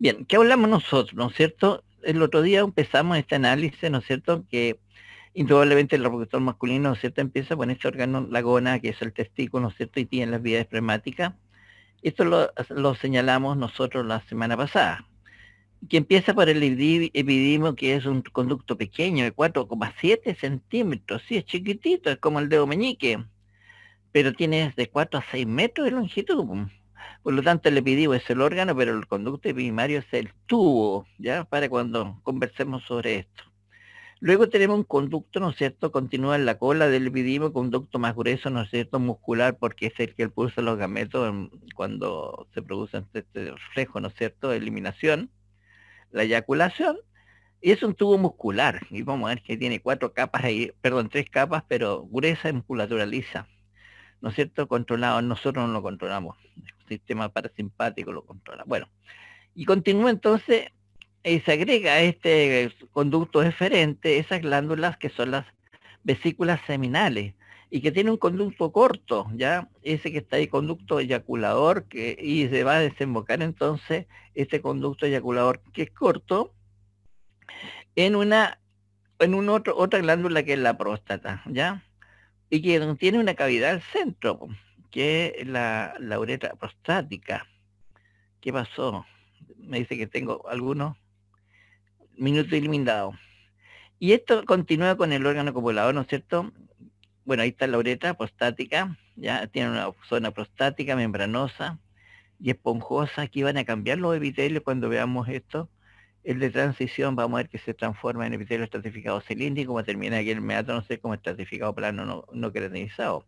Bien, ¿qué hablamos nosotros, no es cierto? El otro día empezamos este análisis, ¿no es cierto? Que indudablemente el reproductor masculino, ¿no es cierto? Empieza con este órgano, la gona, que es el testículo, ¿no es cierto? Y tiene las vías espremáticas. Esto lo, señalamos nosotros la semana pasada. Que empieza por el epidimo, que es un conducto pequeño de 4,7 centímetros. Sí, es chiquitito, es como el dedo meñique. Pero tiene de 4 a 6 metros de longitud. Por lo tanto, el epidivo es el órgano, pero el conducto epidimario es el tubo, ¿ya? Para cuando conversemos sobre esto. Luego tenemos un conducto, ¿no es cierto? Continúa en la cola del epidivo, conducto más grueso, ¿no es cierto? Muscular, porque es el que pulsa los gametos em, cuando se produce este reflejo, ¿no es cierto? Eliminación, la eyaculación, y es un tubo muscular, y vamos a ver que tiene cuatro capas ahí, perdón, tres capas, pero gruesa y musculatura lisa. ¿no es cierto?, Controlado, nosotros no lo controlamos, el sistema parasimpático lo controla. Bueno, y continúa entonces, y eh, se agrega a este conducto deferente esas glándulas que son las vesículas seminales y que tiene un conducto corto, ¿ya? Ese que está ahí, conducto eyaculador, que, y se va a desembocar entonces este conducto eyaculador que es corto en una en un otra glándula que es la próstata, ¿ya? y que tiene una cavidad al centro, que es la, la uretra prostática. ¿Qué pasó? Me dice que tengo algunos minutos eliminado Y esto continúa con el órgano copulador, ¿no es cierto? Bueno, ahí está la uretra prostática, ya tiene una zona prostática membranosa y esponjosa. Aquí van a cambiar los epitelios cuando veamos esto el de transición vamos a ver que se transforma en epitelio estratificado cilíndrico, a termina aquí el meato, no sé, como estratificado plano no, no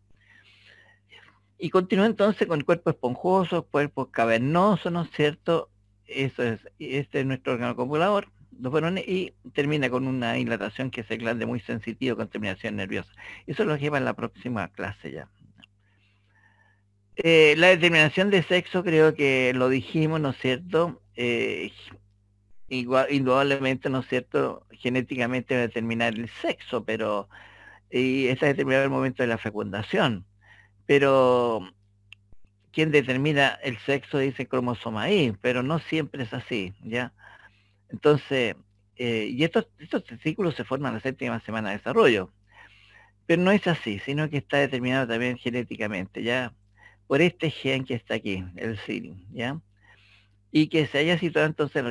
Y continúa entonces con cuerpo esponjoso, cuerpo cavernoso, ¿no es cierto? Eso es, este es nuestro órgano acumulador, los varones, y termina con una dilatación que es el glande muy sensitivo con terminación nerviosa. Eso lo lleva en la próxima clase ya. Eh, la determinación de sexo creo que lo dijimos, ¿no es cierto? Eh, indudablemente, ¿no es cierto?, genéticamente va a determinar el sexo, pero y está determinado el momento de la fecundación. Pero quien determina el sexo dice cromosoma I, pero no siempre es así, ¿ya? Entonces, eh, y estos, testículos se forman la séptima semana de desarrollo. Pero no es así, sino que está determinado también genéticamente, ¿ya? Por este gen que está aquí, el SIRI, ¿ya? y que se haya situado entonces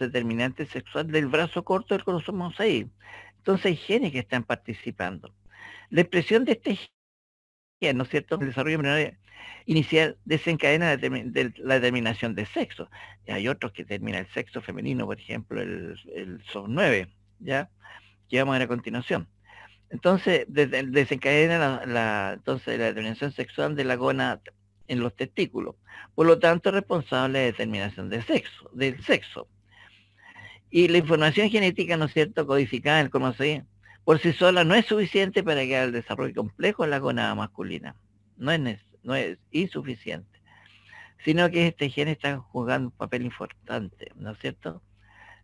el determinante sexual del brazo corto del cromosoma 6. Entonces hay genes que están participando. La expresión de este gen, ¿no es cierto?, el desarrollo inicial desencadena la, determinación de sexo. hay otros que termina el sexo femenino, por ejemplo, el, el 9 ¿ya? Que vamos a ver a continuación. Entonces, desencadena la, entonces, la determinación sexual de la gona en los testículos. Por lo tanto, es responsable de determinación del sexo, del sexo. Y la información genética, ¿no es cierto?, codificada en el cromosoma por sí sola no es suficiente para que el desarrollo complejo en la gonada masculina. No es, no es insuficiente. Sino que este gen está jugando un papel importante, ¿no es cierto?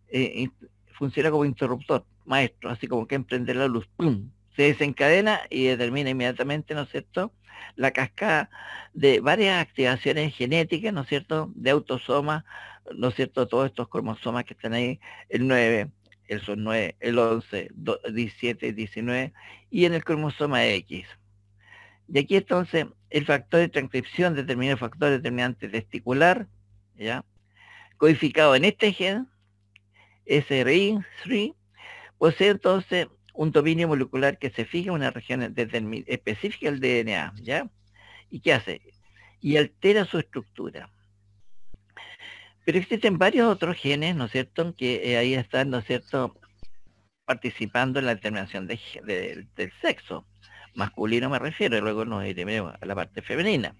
Eh, funciona como interruptor, maestro, así como que emprender la luz, ¡pum! se desencadena y determina inmediatamente, ¿no es cierto?, la cascada de varias activaciones genéticas, ¿no es cierto?, de autosomas, ¿no es cierto?, todos estos cromosomas que están ahí, el 9, el son 9, el 11, 17, 19, y en el cromosoma X. Y aquí entonces el factor de transcripción determina el factor determinante testicular, ¿ya? Codificado en este gen, SRI3, posee entonces un dominio molecular que se fija en una región específica del DNA, ¿ya? ¿Y qué hace? Y altera su estructura. Pero existen varios otros genes, ¿no es cierto?, que eh, ahí están, ¿no es cierto?, participando en la determinación del sexo. Masculino me refiero, luego nos iremos a la parte femenina.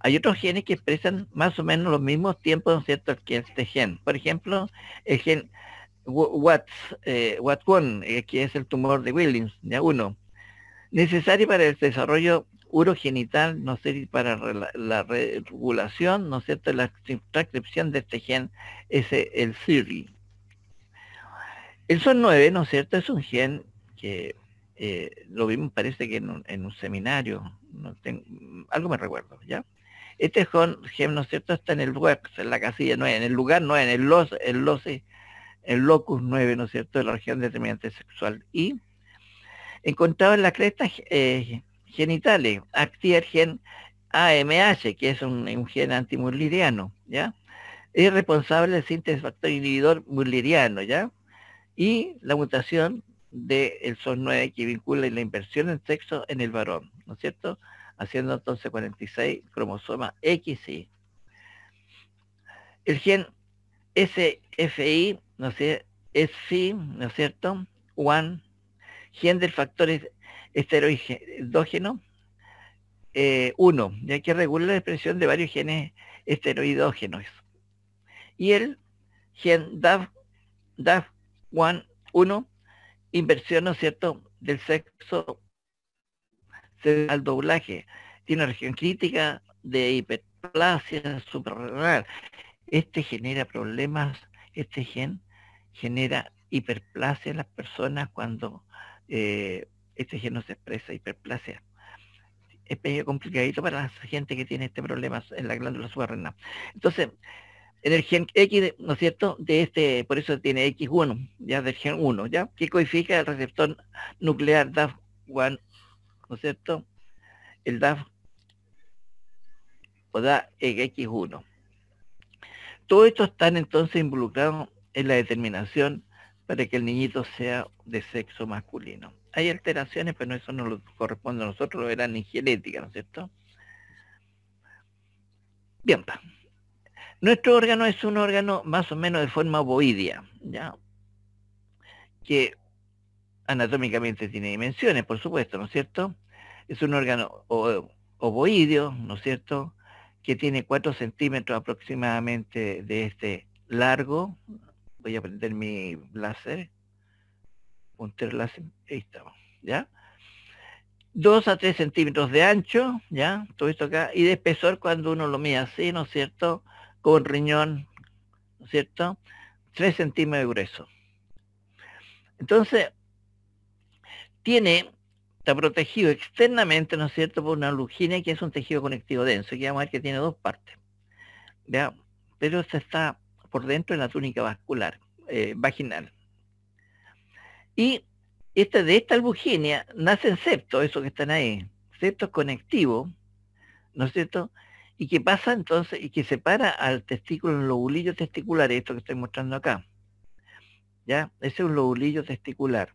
Hay otros genes que expresan más o menos los mismos tiempos, ¿no es cierto?, que este gen. Por ejemplo, el gen Watts, eh, que es el tumor de Williams, ya uno, necesario para el desarrollo urogenital, ¿no sé y para la, regulación, ¿no es cierto?, la transcripción de este gen es el CIRI. El SON9, ¿no es cierto?, es un gen que eh, lo vimos, parece que en un, seminario, algo me recuerdo, ¿ya? Este gen, ¿no es cierto?, está en el WEX, en la casilla 9, en el lugar 9, en el LOS, el LOS el locus 9, ¿no es cierto?, de la región determinante sexual y encontrado en las crestas eh, genitales, actiergen gen AMH, que es un, gen antimurliriano, ¿ya? Es responsable del síntesis factor inhibidor murliriano, ¿ya? Y la mutación del de SOS9 que vincula la inversión en sexo en el varón, ¿no es cierto? Haciendo entonces 46 cromosomas XY. El gen SFI ¿no sé? es sí, ¿no es cierto? One, gen del factor esteroidógeno, eh, uno, ya que regula la expresión de varios genes esteroidógenos. Y el gen DAF, DAF 1, inversión, ¿no es cierto?, del sexo al doblaje. Tiene una región crítica de hiperplasia suprarrenal. Este genera problemas, este gen, genera hiperplasia en las personas cuando eh, este gen no se expresa, hiperplasia. Es complicadito para la gente que tiene este problema en la glándula subarrenal. Entonces, en el gen X, ¿no es cierto? De este, por eso tiene X1, ya del gen 1, ¿ya? Que codifica el receptor nuclear DAF1, ¿no es cierto? El DAF o DAF X1. Todo esto están entonces involucrados es la determinación para que el niñito sea de sexo masculino. Hay alteraciones, pero eso no lo corresponde a nosotros, verán en genética, ¿no es cierto? Bien, nuestro órgano es un órgano más o menos de forma ovoidea, ¿ya? Que anatómicamente tiene dimensiones, por supuesto, ¿no es cierto? Es un órgano ovoideo, ¿no es cierto? Que tiene 4 centímetros aproximadamente de este largo, voy a prender mi láser, puntero láser, ahí estamos, ¿ya? 2 a 3 centímetros de ancho, ¿ya? Todo esto acá, y de espesor cuando uno lo mide así, ¿no es cierto? Con riñón, ¿no es cierto? 3 centímetros de grueso. Entonces, tiene, está protegido externamente, ¿no es cierto?, por una lujina que es un tejido conectivo denso, que vamos a ver que tiene dos partes. ¿ya? Pero se está por dentro de la túnica vascular, eh, vaginal. Y esta, de esta albuginia nacen septos, esos que están ahí, septos conectivos, ¿no es cierto? Y que pasa entonces, y que separa al testículo, en lobulillos testiculares, esto que estoy mostrando acá. ¿Ya? Ese es un lobulillo testicular.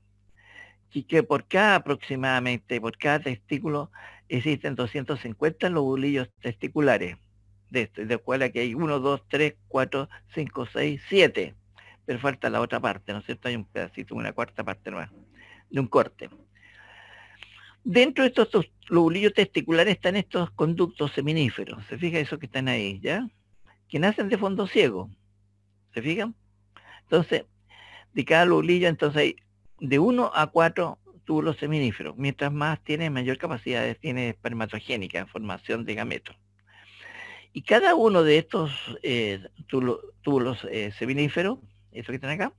Y que por cada aproximadamente, por cada testículo, existen 250 lobulillos testiculares de este, de cual aquí hay 1, 2, 3, 4, 5, 6, 7. Pero falta la otra parte, ¿no es cierto? Hay un pedacito, una cuarta parte más, de un corte. Dentro de estos lobulillos testiculares están estos conductos seminíferos. ¿Se fija eso que están ahí, ya? Que nacen de fondo ciego. ¿Se fijan? Entonces, de cada lobulillo, entonces hay de 1 a 4 túbulos seminíferos. Mientras más tiene, mayor capacidad tiene espermatogénica, formación de gametos. Y cada uno de estos eh, túbulos eh, seminíferos, estos que están acá,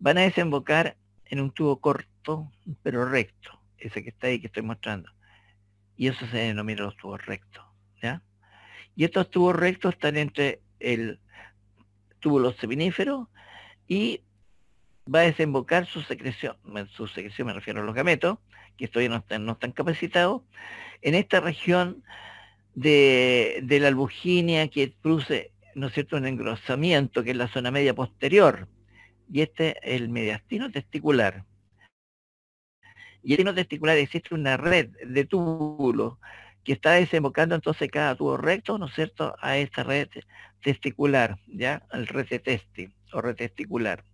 van a desembocar en un tubo corto pero recto, ese que está ahí que estoy mostrando. Y eso se denomina los tubos rectos. ¿ya? Y estos tubos rectos están entre el túbulo seminífero y va a desembocar su secreción, su secreción me refiero a los gametos, que todavía no están, no están capacitados, en esta región de, la albuginia que produce, ¿no es cierto?, un engrosamiento, que es la zona media posterior. Y este es el mediastino testicular. Y en el testicular existe una red de túbulos que está desembocando entonces cada tubo recto, ¿no es cierto?, a esta red testicular, ¿ya? Al red o red testicular.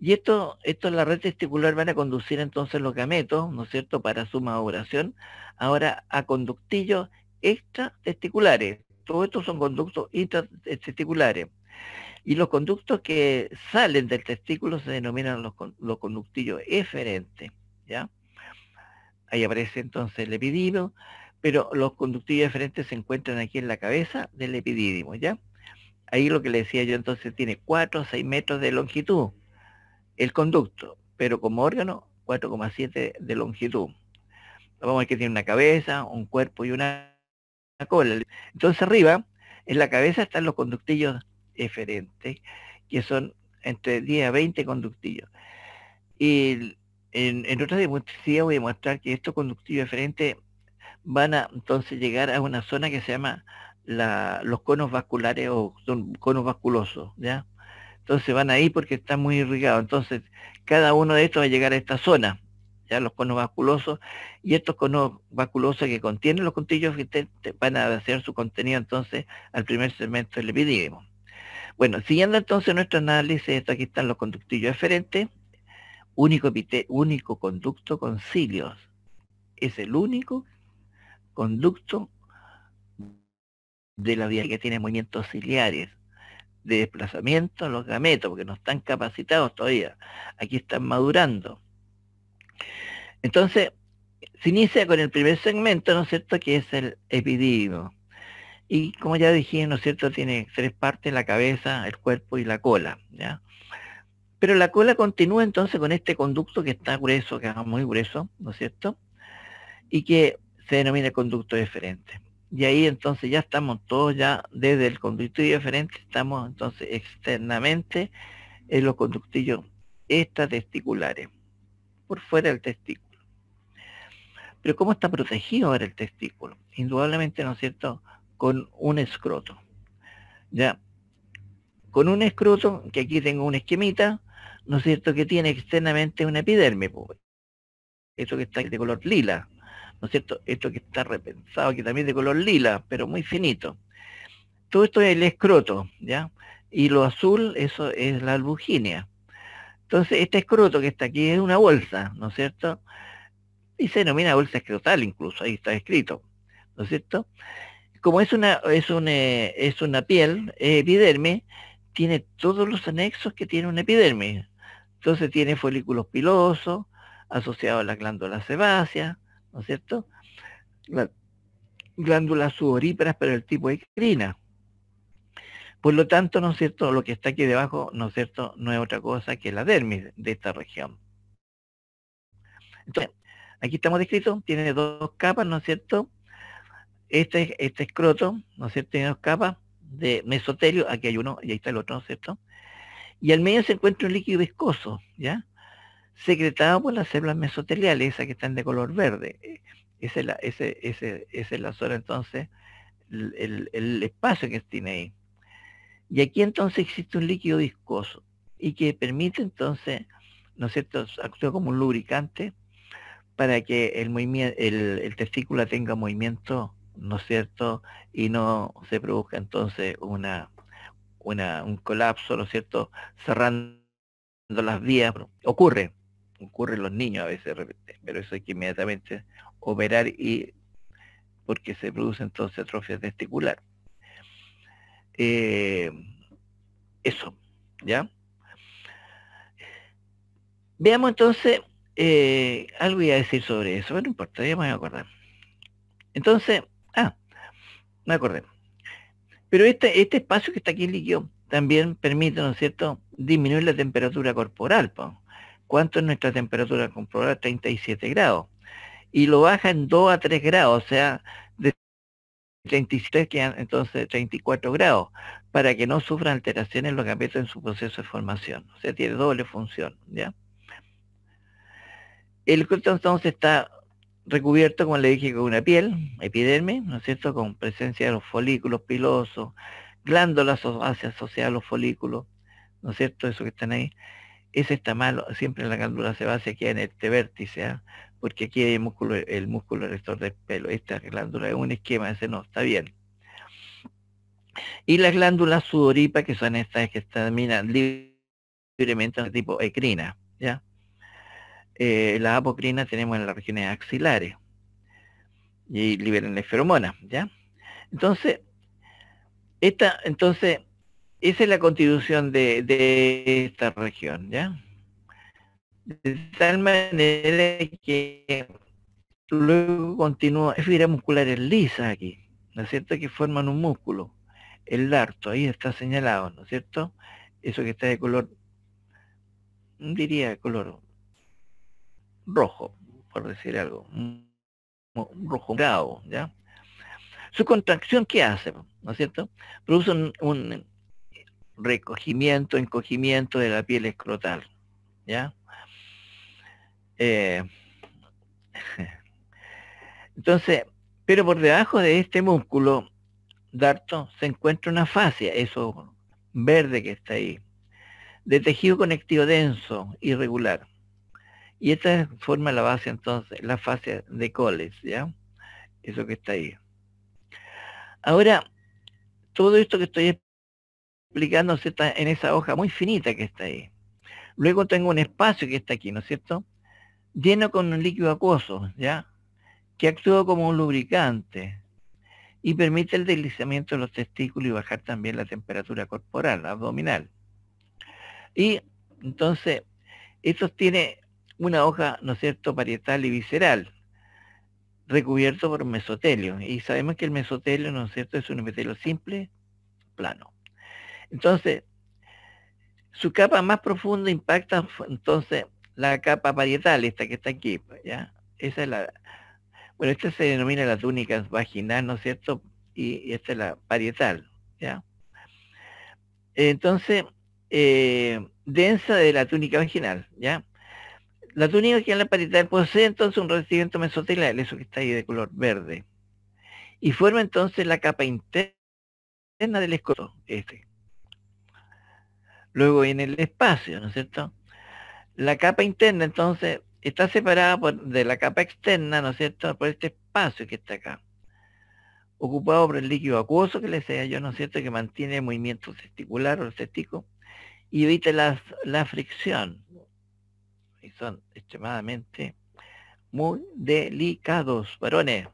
Y esto, esto la red testicular van a conducir entonces los gametos, ¿no es cierto?, para su maduración, ahora a conductillos extratesticulares. Todos estos son conductos intratesticulares. Y los conductos que salen del testículo se denominan los, conductillos eferentes. ¿ya? Ahí aparece entonces el epidídimo, pero los conductillos eferentes se encuentran aquí en la cabeza del epidídimo. ¿ya? Ahí lo que le decía yo entonces tiene 4 o 6 metros de longitud el conducto, pero como órgano 4,7 de longitud. Vamos a ver que tiene una cabeza, un cuerpo y una cola. Entonces arriba, en la cabeza están los conductillos eferentes, que son entre 10 a 20 conductillos. Y en, en otra demostración voy a mostrar que estos conductillos eferentes van a entonces llegar a una zona que se llama los conos vasculares o son conos vasculosos, ¿ya? Entonces van ahí porque está muy irrigados. Entonces, cada uno de estos va a llegar a esta zona los conos vasculosos, y estos conos vasculosos que contienen los contillos van a hacer su contenido entonces al primer segmento del epidídimo. Bueno, siguiendo entonces nuestro análisis, aquí están los conductillos diferentes único, único conducto con cilios, es el único conducto de la vía que tiene movimientos ciliares de desplazamiento los gametos, porque no están capacitados todavía. Aquí están madurando. Entonces, se inicia con el primer segmento, ¿no es cierto?, que es el epidídimo. Y como ya dije, ¿no es cierto?, tiene tres partes, la cabeza, el cuerpo y la cola, ¿ya? Pero la cola continúa entonces con este conducto que está grueso, que es muy grueso, ¿no es cierto?, y que se denomina conducto deferente. Y ahí entonces ya estamos todos ya desde el conducto deferente, estamos entonces externamente en los conductillos extratesticulares fuera del testículo. Pero ¿cómo está protegido ahora el testículo? Indudablemente, ¿no es cierto?, con un escroto. Ya, con un escroto, que aquí tengo un esquemita, ¿no es cierto?, que tiene externamente una epiderme, esto que está de color lila, ¿no es cierto?, esto que está repensado, que también de color lila, pero muy finito. Todo esto es el escroto, ¿ya? Y lo azul, eso es la albuginia. Entonces, este escroto que está aquí es una bolsa, ¿no es cierto? Y se denomina bolsa escrotal incluso, ahí está escrito, ¿no es cierto? Como es una, es eh, es una piel, epiderme, tiene todos los anexos que tiene un epiderme. Entonces tiene folículos pilosos, asociados a la glándula sebácea, ¿no es cierto? glándulas sudoríparas pero el tipo de crina, por lo tanto, ¿no es cierto? Lo que está aquí debajo, ¿no es cierto? No es otra cosa que la dermis de esta región. Entonces, aquí estamos descritos, tiene dos capas, ¿no es cierto? Este, este escroto, ¿no es cierto? Tiene dos capas de mesotelio, aquí hay uno y ahí está el otro, ¿no es cierto? Y al medio se encuentra un líquido viscoso, ¿ya? Secretado por las células mesoteliales, esas que están de color verde. Esa es la, es zona, entonces, el espacio que tiene ahí. Y aquí entonces existe un líquido viscoso y que permite entonces, ¿no es cierto?, actúa como un lubricante para que el, el, testículo tenga movimiento, ¿no es cierto?, y no se produzca entonces una, un colapso, ¿no es cierto?, cerrando las vías. Ocurre, ocurre en los niños a veces, pero eso hay que inmediatamente operar y porque se produce entonces atrofia testicular. Eh, eso, ¿ya? Veamos entonces, eh, algo voy a decir sobre eso, pero no importa, ya me voy acordar. Entonces, ah, me acordé. Pero este, este espacio que está aquí en líquido también permite, ¿no es cierto?, disminuir la temperatura corporal. ¿Cuánto es nuestra temperatura corporal? 37 grados. Y lo baja en 2 a 3 grados, o sea, 33 quedan entonces 34 grados, para que no sufra alteraciones en los que en su proceso de formación. O sea, tiene doble función, ¿ya? El crotón entonces está recubierto, como le dije, con una piel, epiderme, ¿no es cierto?, con presencia de los folículos pilosos, glándulas asociadas a los folículos, ¿no es cierto?, eso que están ahí. Ese está malo, siempre la glándula base aquí en este vértice, ¿eh? porque aquí hay el músculo, el músculo rector del pelo. Esta glándula es un esquema, ese no, está bien. Y las glándulas sudoripas, que son estas que terminan libremente tipo ecrina, ¿ya? Eh, la apocrina tenemos en las regiones axilares y liberan la feromonas, ¿ya? Entonces, esta, entonces, esa es la constitución de esta región, ¿ya? de tal manera que luego continúa, es fibra muscular es lisa aquí, ¿no es cierto? Que forman un músculo, el larto, ahí está señalado, ¿no es cierto? Eso que está de color, diría color rojo, por decir algo, mm, rojo grado, ¿ya? Su contracción, ¿qué hace? ¿No es cierto? Produce un recogimiento, encogimiento de la piel escrotal, ¿ya? Eh, entonces, pero por debajo de este músculo, Darto, se encuentra una fascia, eso verde que está ahí, de tejido conectivo denso, irregular. Y esta forma la base entonces, la fascia de Coles, ¿ya? Eso que está ahí. Ahora, todo esto que estoy explicando está en esa hoja muy finita que está ahí. Luego tengo un espacio que está aquí, ¿no es cierto? lleno con un líquido acuoso, ¿ya? Que actúa como un lubricante y permite el deslizamiento de los testículos y bajar también la temperatura corporal, abdominal. Y entonces, esto tiene una hoja, ¿no es cierto?, parietal y visceral, recubierto por mesotelio. Y sabemos que el mesotelio, ¿no es cierto?, es un epitelio simple, plano. Entonces, su capa más profunda impacta entonces la capa parietal, esta que está aquí, ¿ya? Esa es la... Bueno, esta se denomina la túnica vaginal, ¿no es cierto? Y, esta es la parietal, ¿ya? Entonces, eh, densa de la túnica vaginal, ¿ya? La túnica vaginal parietal posee entonces un residuo mesotelial, eso que está ahí de color verde, y forma entonces la capa interna del escoto, este. Luego en el espacio, ¿no es cierto? La capa interna entonces está separada de la capa externa, ¿no es cierto?, por este espacio que está acá, ocupado por el líquido acuoso que le sea yo, ¿no es cierto?, que mantiene el movimiento testicular o el y evita la, la fricción. Y son extremadamente muy delicados, varones.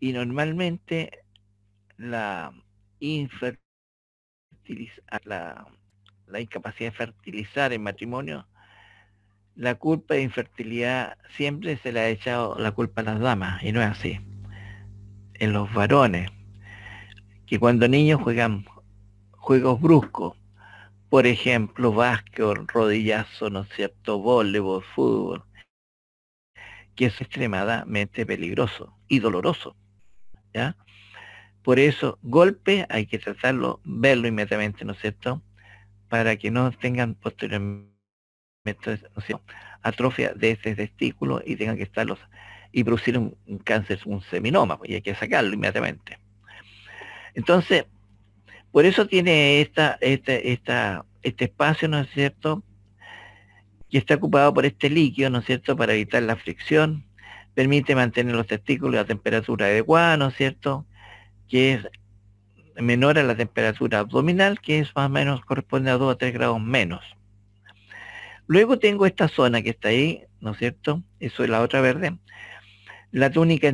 Y normalmente la infertilización, la la incapacidad de fertilizar en matrimonio, la culpa de infertilidad siempre se le ha echado la culpa a las damas, y no es así. En los varones, que cuando niños juegan juegos bruscos, por ejemplo, básquet rodillazo, ¿no es cierto?, voleibol, fútbol, que es extremadamente peligroso y doloroso. ¿ya? Por eso, golpe hay que tratarlo, verlo inmediatamente, ¿no es cierto? para que no tengan posteriormente atrofia de este testículo y tengan que estarlos y producir un, cáncer, un seminoma, pues, y hay que sacarlo inmediatamente. Entonces, por eso tiene esta, este espacio, ¿no es cierto?, que está ocupado por este líquido, ¿no es cierto?, para evitar la fricción, permite mantener los testículos a temperatura adecuada, ¿no es cierto?, que es menor a la temperatura abdominal, que es más o menos corresponde a 2 o 3 grados menos. Luego tengo esta zona que está ahí, ¿no es cierto? Eso es la otra verde. La túnica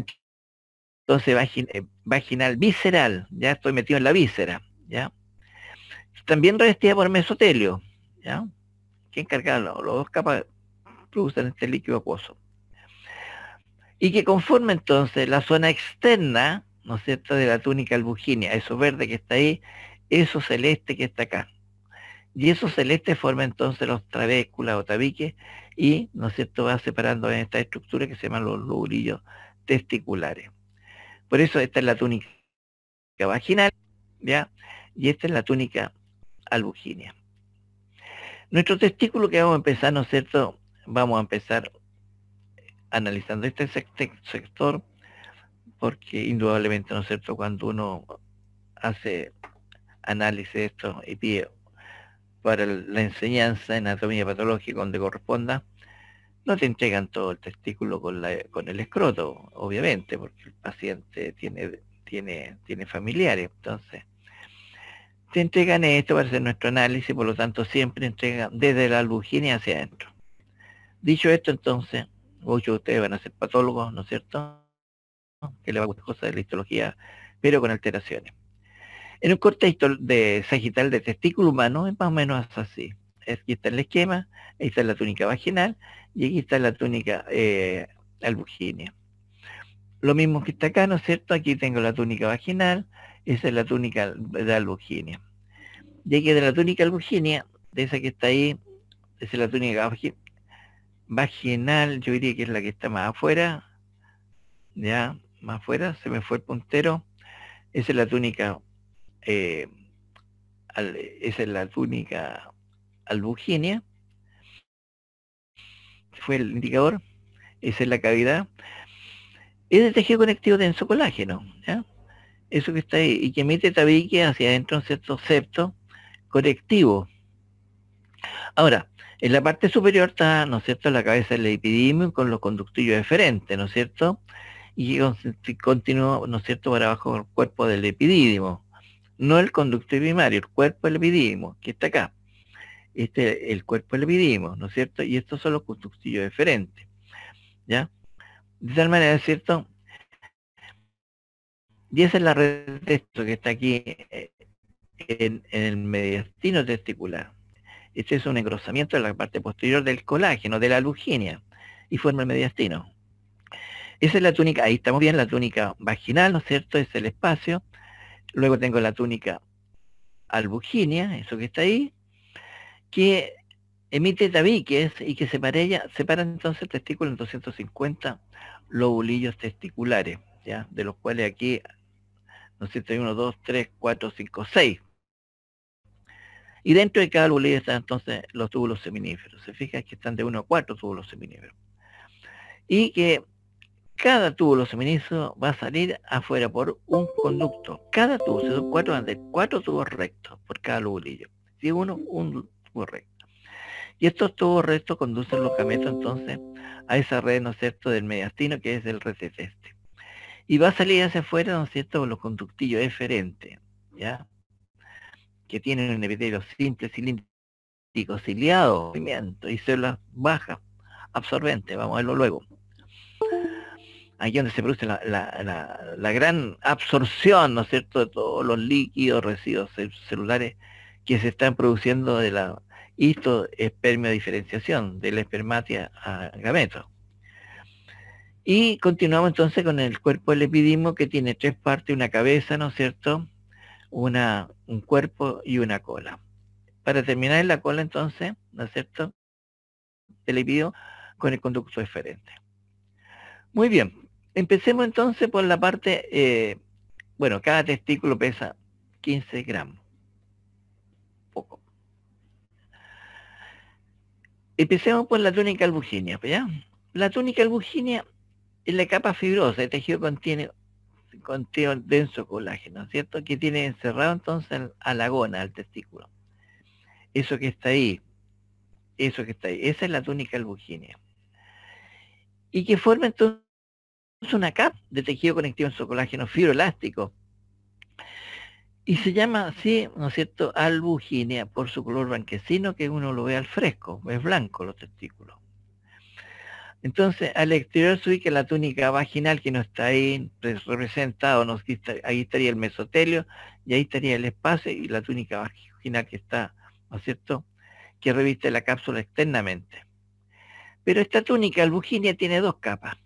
entonces eh, vaginal, visceral, ya estoy metido en la víscera, ¿ya? También revestida por mesotelio, ¿ya? Que encargan los, dos capas producen este líquido acuoso. Y que conforma entonces la zona externa ¿no es cierto?, de la túnica albuginia, eso verde que está ahí, eso celeste que está acá. Y eso celeste forma entonces los trabéculas o tabiques y, ¿no es cierto?, va separando en esta estructura que se llaman los lobulillos testiculares. Por eso esta es la túnica vaginal, ¿ya? Y esta es la túnica albuginia. Nuestro testículo que vamos a empezar, ¿no es cierto?, vamos a empezar analizando este sector porque indudablemente, ¿no es cierto?, cuando uno hace análisis de esto y pide para la enseñanza en anatomía patológica donde corresponda, no te entregan todo el testículo con, la, con el escroto, obviamente, porque el paciente tiene, tiene, tiene familiares. Entonces, te entregan esto para hacer nuestro análisis, por lo tanto siempre entregan desde la albuginia hacia adentro. Dicho esto, entonces, muchos de ustedes van a ser patólogos, ¿no es cierto? que le va a gustar cosas de la histología, pero con alteraciones. En un corte de sagital de testículo humano es más o menos así. Aquí está el esquema, ahí está la túnica vaginal y aquí está la túnica eh, Lo mismo que está acá, ¿no es cierto? Aquí tengo la túnica vaginal, esa es la túnica de albuginea. Y aquí de la túnica albuginea, de esa que está ahí, esa es la túnica vaginal, yo diría que es la que está más afuera, ¿ya? más fuera, se me fue el puntero. Esa es la túnica, eh, esa es la túnica albuginia. Fue el indicador. Esa es la cavidad. Es el tejido conectivo denso colágeno. Eso que está ahí y que emite tabique hacia adentro un cierto septo conectivo. Ahora, en la parte superior está, ¿no es cierto?, la cabeza del epidimio con los conductillos deferentes, ¿no es cierto? y continúa, ¿no es cierto?, para abajo el cuerpo del epidídimo. No el conducto primario, el cuerpo del epidídimo, que está acá. Este, el cuerpo del epidídimo, ¿no es cierto? Y estos son los conductillos diferentes, ¿Ya? De tal manera, ¿es cierto? Y esa es la red de esto que está aquí eh, en, el mediastino testicular. Este es un engrosamiento de la parte posterior del colágeno, de la aluginia, y forma el mediastino. Esa es la túnica, ahí estamos bien, la túnica vaginal, ¿no es cierto? Es el espacio. Luego tengo la túnica albuginia, eso que está ahí, que emite tabiques y que separa, separa entonces el testículo en 250 lobulillos testiculares, ¿ya? de los cuales aquí, no sé, hay 1, 2, 3, 4, 5, 6. Y dentro de cada lobulillo están entonces los túbulos seminíferos. Se fija que están de uno a cuatro túbulos seminíferos. Y que cada tubo de suministros va a salir afuera por un conducto. Cada tubo, se son cuatro, cuatro tubos rectos por cada lobulillo. Si uno, un tubo recto. Y estos tubos rectos conducen los cametos entonces a esa red, ¿no es cierto?, del mediastino que es el receteste. Y va a salir hacia afuera, ¿no es cierto?, los conductillos eferentes, ¿ya? Que tienen un epitelio simple, cilíndrico, ciliado, y células bajas, absorbentes, vamos a verlo luego aquí donde se produce la, gran absorción, ¿no es cierto?, de todos los líquidos, residuos celulares que se están produciendo de la histoespermiodiferenciación, de la espermatia a gameto. Y continuamos entonces con el cuerpo del epidismo que tiene tres partes, una cabeza, ¿no es cierto?, una, un cuerpo y una cola. Para terminar en la cola entonces, ¿no es cierto?, del epidismo con el conducto deferente. Muy bien, Empecemos entonces por la parte, eh, bueno, cada testículo pesa 15 gramos. Poco. Empecemos por la túnica albuginia, ¿ya? La túnica albuginia es la capa fibrosa, el tejido contiene contiene denso colágeno, ¿cierto? Que tiene encerrado entonces a la gona, al testículo. Eso que está ahí, eso que está ahí, esa es la túnica albuginia. Y que forma entonces es una capa de tejido conectivo en su colágeno fibroelástico. Y se llama así, ¿no es cierto?, albuginia por su color blanquecino, que uno lo ve al fresco, es blanco los testículos. Entonces, al exterior se ubica la túnica vaginal que no está ahí pues, representado, ahí estaría el mesotelio y ahí estaría el espacio y la túnica vaginal que está, ¿no es cierto?, que reviste la cápsula externamente. Pero esta túnica albuginia tiene dos capas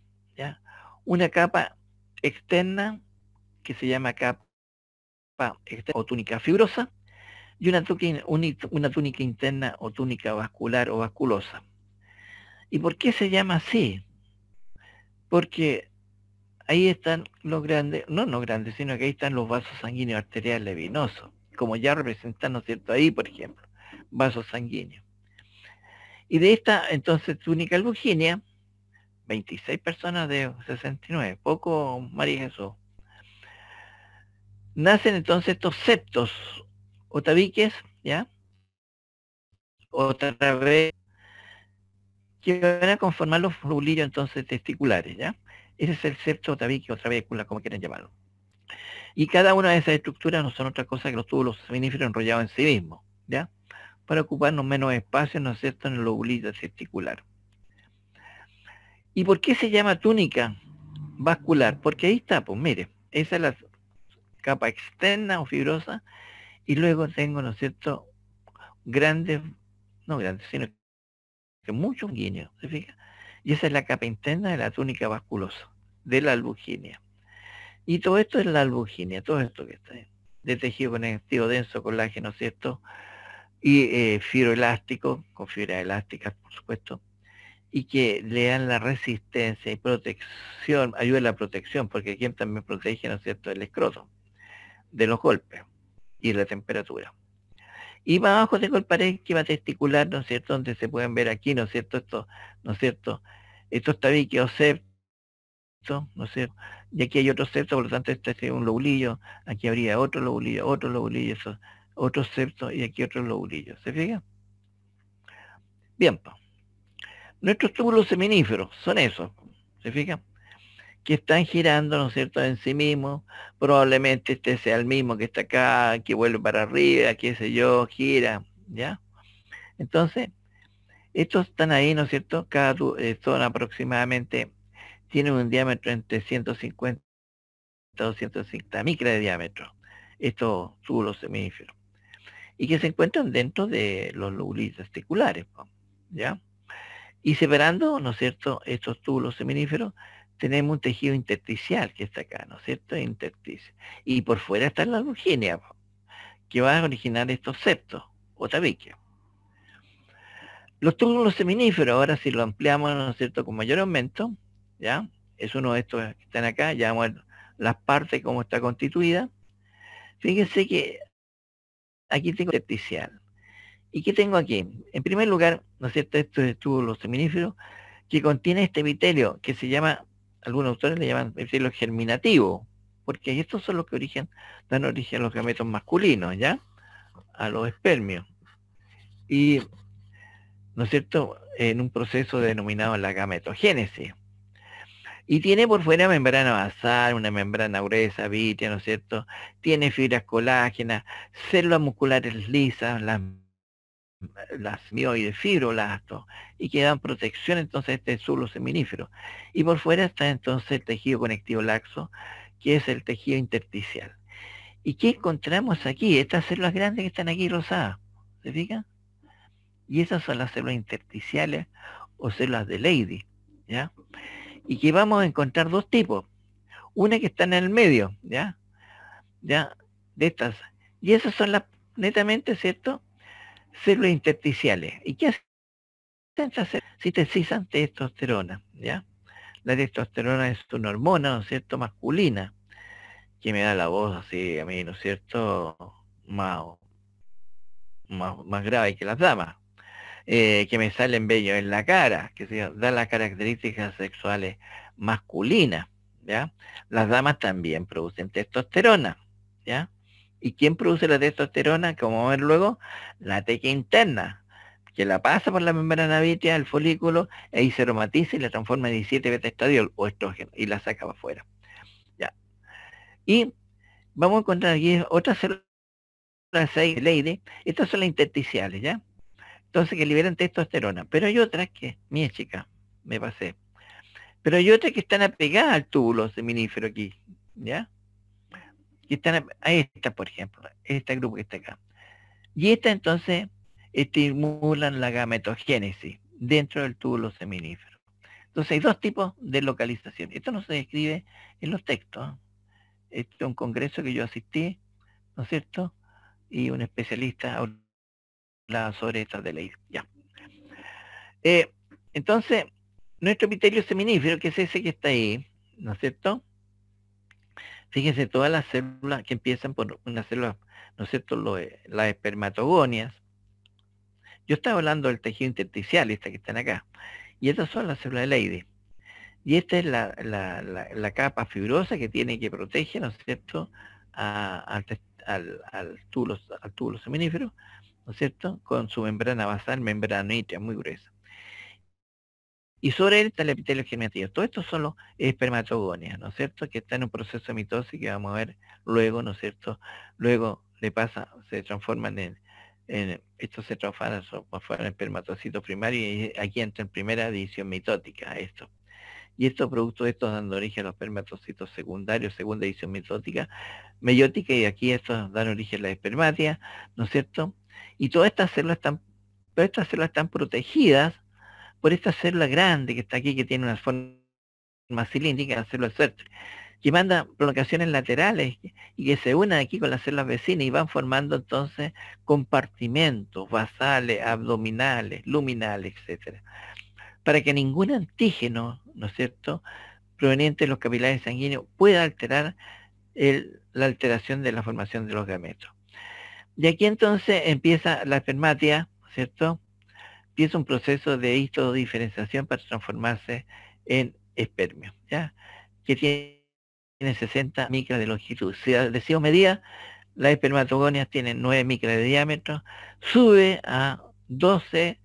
una capa externa que se llama capa externa o túnica fibrosa y una túnica, una túnica interna o túnica vascular o vasculosa. ¿Y por qué se llama así? Porque ahí están los grandes, no los no grandes, sino que ahí están los vasos sanguíneos arteriales levinosos, como ya representan, ¿no cierto? Ahí, por ejemplo, vasos sanguíneos. Y de esta, entonces, túnica algogénea, 26 personas de 69, poco María Jesús. Nacen entonces estos septos o tabiques, ¿ya? Otra vez, que van a conformar los lobulillos entonces testiculares, ¿ya? Ese es el septo o tabique o trabécula, como quieran llamarlo. Y cada una de esas estructuras no son otra cosa que los túbulos seminíferos enrollados en sí mismos, ¿ya? Para ocuparnos menos espacio, ¿no es cierto?, en el lobulillo testicular. ¿Y por qué se llama túnica vascular? Porque ahí está, pues mire, esa es la capa externa o fibrosa, y luego tengo, ¿no es cierto?, grandes, no grandes, sino que muchos guiños, ¿se fija? Y esa es la capa interna de la túnica vasculosa, de la albuginia. Y todo esto es la albuginia, todo esto que está ahí, de tejido conectivo denso, colágeno, ¿cierto? Y eh, fibroelástico, con fibras elásticas, por supuesto, y que le dan la resistencia y protección, ayuda a la protección, porque aquí también protege, ¿no es cierto?, el escroto de los golpes y la temperatura. Y más abajo tengo el parénquima testicular, ¿no es cierto?, donde se pueden ver aquí, ¿no es cierto?, esto, ¿no es cierto?, estos tabiques o septos, ¿no es cierto?, y aquí hay otro septo, por lo tanto este es un lobulillo, aquí habría otro lobulillo, otro lobulillo, eso, otro septo y aquí otro lobulillo, ¿se fija? Bien, pues. Nuestros túbulos seminíferos son esos, ¿se fijan? Que están girando, ¿no es cierto?, en sí mismos. Probablemente este sea el mismo que está acá, que vuelve para arriba, qué sé yo, gira, ¿ya? Entonces, estos están ahí, ¿no es cierto? Cada zona eh, aproximadamente tiene un diámetro entre 150 y 250 micras de diámetro, estos túbulos seminíferos, y que se encuentran dentro de los lóbulos testiculares, ¿ya? Y separando, ¿no es cierto?, estos túbulos seminíferos, tenemos un tejido intersticial que está acá, ¿no es cierto?, intersticio. Y por fuera está la longínea, que va a originar estos septos o tabiques. Los túbulos seminíferos, ahora si lo ampliamos, ¿no es cierto?, con mayor aumento, ¿ya? Es uno de estos que están acá, ya las partes, como está constituida. Fíjense que aquí tengo intersticial. ¿Y qué tengo aquí? En primer lugar, ¿no es cierto? Esto estuvo los seminíferos, que contiene este epitelio que se llama, algunos autores le llaman epitelio germinativo, porque estos son los que origen, dan origen a los gametos masculinos, ¿ya? A los espermios. Y, ¿no es cierto?, en un proceso denominado la gametogénesis. Y tiene por fuera membrana basal, una membrana gruesa, vitrea, ¿no es cierto? Tiene fibras colágenas, células musculares lisas, las las mioides, fibroblastos, y que dan protección entonces a este suelo seminífero. Y por fuera está entonces el tejido conectivo laxo, que es el tejido intersticial. ¿Y qué encontramos aquí? Estas células grandes que están aquí rosadas, ¿se fijan? Y esas son las células intersticiales o células de Lady, ¿ya? Y que vamos a encontrar dos tipos. Una que está en el medio, ¿ya? ¿Ya? De estas. Y esas son las, netamente, ¿cierto? células intersticiales. ¿Y qué hacen si te Sintetizan testosterona, ¿ya? La testosterona es una hormona, ¿no es cierto?, masculina, que me da la voz así a mí, ¿no es cierto?, más, más, grave que las damas, eh, que me salen bello en la cara, que se Da las características sexuales masculinas, ¿ya? Las damas también producen testosterona, ¿ya? ¿Y quién produce la testosterona? Como vamos a ver luego, la teca interna, que la pasa por la membrana vítea al folículo e se aromatiza y la transforma en 17 beta estadiol o estrógeno y la saca para afuera. Ya. Y vamos a encontrar aquí otras células de leide. Estas son las intersticiales, ¿ya? Entonces que liberan testosterona. Pero hay otras que, mía chica, me pasé. Pero hay otras que están apegadas al túbulo seminífero aquí, ¿ya? y están a esta, por ejemplo, este grupo que está acá. Y esta entonces estimulan la gametogénesis dentro del túbulo seminífero. Entonces hay dos tipos de localización. Esto no se describe en los textos. Este es un congreso que yo asistí, ¿no es cierto? Y un especialista hablaba sobre estas de ley. Ya. Eh, entonces, nuestro epitelio seminífero, que es ese que está ahí, ¿no es cierto? Fíjense, todas las células que empiezan por una célula, ¿no es cierto?, eh, las espermatogonias. Yo estaba hablando del tejido intersticial, estas que están acá. Y estas son las células de Leide, Y esta es la, capa fibrosa que tiene que proteger, ¿no es cierto?, al, túbulo, al seminífero, ¿no es cierto?, con su membrana basal, membranita muy gruesa. Y sobre él está el epitelio germinativo. Todos estos son los espermatogonias, ¿no es cierto? Que están en un proceso de mitosis que vamos a ver luego, ¿no es cierto? Luego le pasa, se transforman en, estos se transforman, en espermatocitos primarios y aquí entra en primera división mitótica esto. Y estos productos, estos dan origen a los espermatocitos secundarios, segunda división mitótica, meiótica, y aquí estos dan origen a la espermatia, ¿no es cierto? Y todas estas células están, todas estas células están protegidas por esta célula grande que está aquí, que tiene una forma cilíndrica, la célula suerte, que manda prolongaciones laterales y que se unan aquí con las células vecinas y van formando entonces compartimentos basales, abdominales, luminales, etc. para que ningún antígeno, ¿no es cierto?, proveniente de los capilares sanguíneos pueda alterar la alteración de la formación de los gametos. De aquí entonces empieza la espermatia, ¿cierto? empieza un proceso de histodiferenciación para transformarse en espermio, ¿ya? que tiene 60 micras de longitud. Si decimos medida, las espermatogonias tienen 9 micras de diámetro, sube a 12,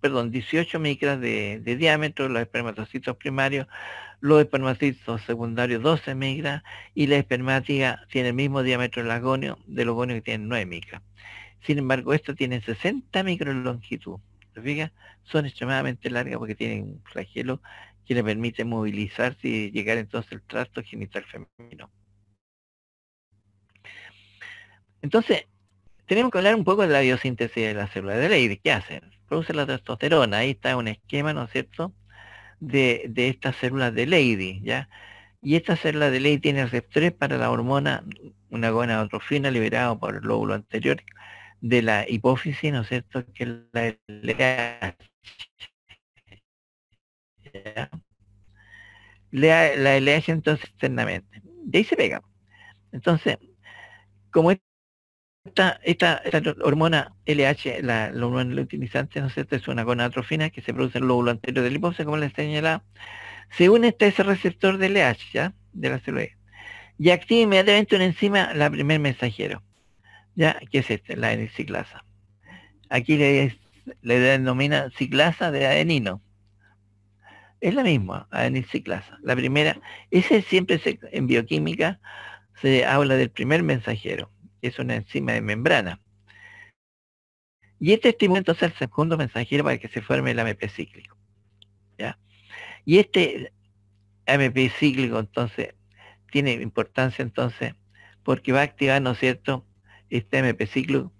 perdón, 18 micras de, diámetro, los espermatocitos primarios, los espermatocitos secundarios 12 micras y la espermática tiene el mismo diámetro del agonio, del agonio que tiene 9 micras. Sin embargo, esto tiene 60 micras de longitud. Son extremadamente largas porque tienen un flagelo que le permite movilizarse y llegar entonces al tracto genital femenino. Entonces, tenemos que hablar un poco de la biosíntesis de las células de ley, qué hacen. Produce la testosterona, ahí está un esquema, ¿no es cierto?, de, de estas células de Leidy, ¿ya? Y esta célula de Leidy tiene receptores para la hormona, una gona otrofina liberada por el lóbulo anterior, de la hipófisis, ¿no es cierto?, que la LH. La, LH entonces externamente. De ahí se pega. Entonces, como esta, esta, hormona LH, la, hormona ¿no es cierto?, es una gonadotrofina que se produce en el lóbulo anterior de la hipófisis, como les señala se une este, a ese receptor de LH, ¿ya?, de la célula e. y activa inmediatamente una enzima, la primer mensajero. Ya, ¿qué es este? La n Aquí le, denomina ciclasa de adenino. Es la misma, adeniciclasa. La primera, ese siempre en bioquímica se habla del primer mensajero, es una enzima de membrana. Y este estimula entonces el segundo mensajero para que se forme el AMP cíclico. ¿ya? Y este AMP cíclico entonces tiene importancia entonces porque va a activar, ¿no es cierto?, este MP ciclo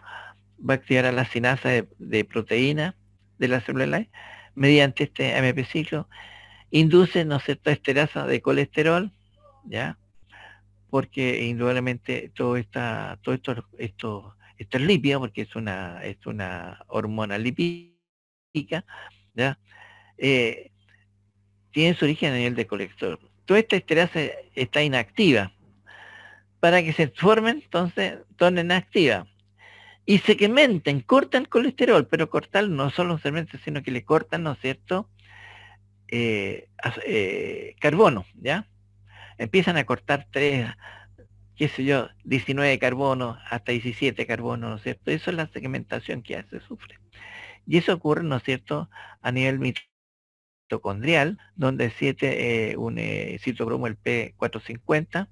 va a activar a la sinasa de, proteína de la célula e mediante este MP ciclo. Induce, ¿no esta esterasa de colesterol, ¿ya? Porque indudablemente todo, esta, todo esto, esto, esto es lípido, porque es una, es una hormona lipídica, ¿ya? Eh, tiene su origen en el de colesterol. Toda esta esterasa está inactiva, para que se formen, entonces, tornen activa. Y segmenten, cortan colesterol, pero cortar no solo segmentos, sino que le cortan, ¿no es cierto?, eh, eh, carbono, ¿ya? Empiezan a cortar tres, qué sé yo, 19 carbonos hasta 17 carbonos, ¿no es cierto? Eso es la segmentación que hace sufre. Y eso ocurre, ¿no es cierto?, a nivel mitocondrial, donde 7 eh, un citocromo el P450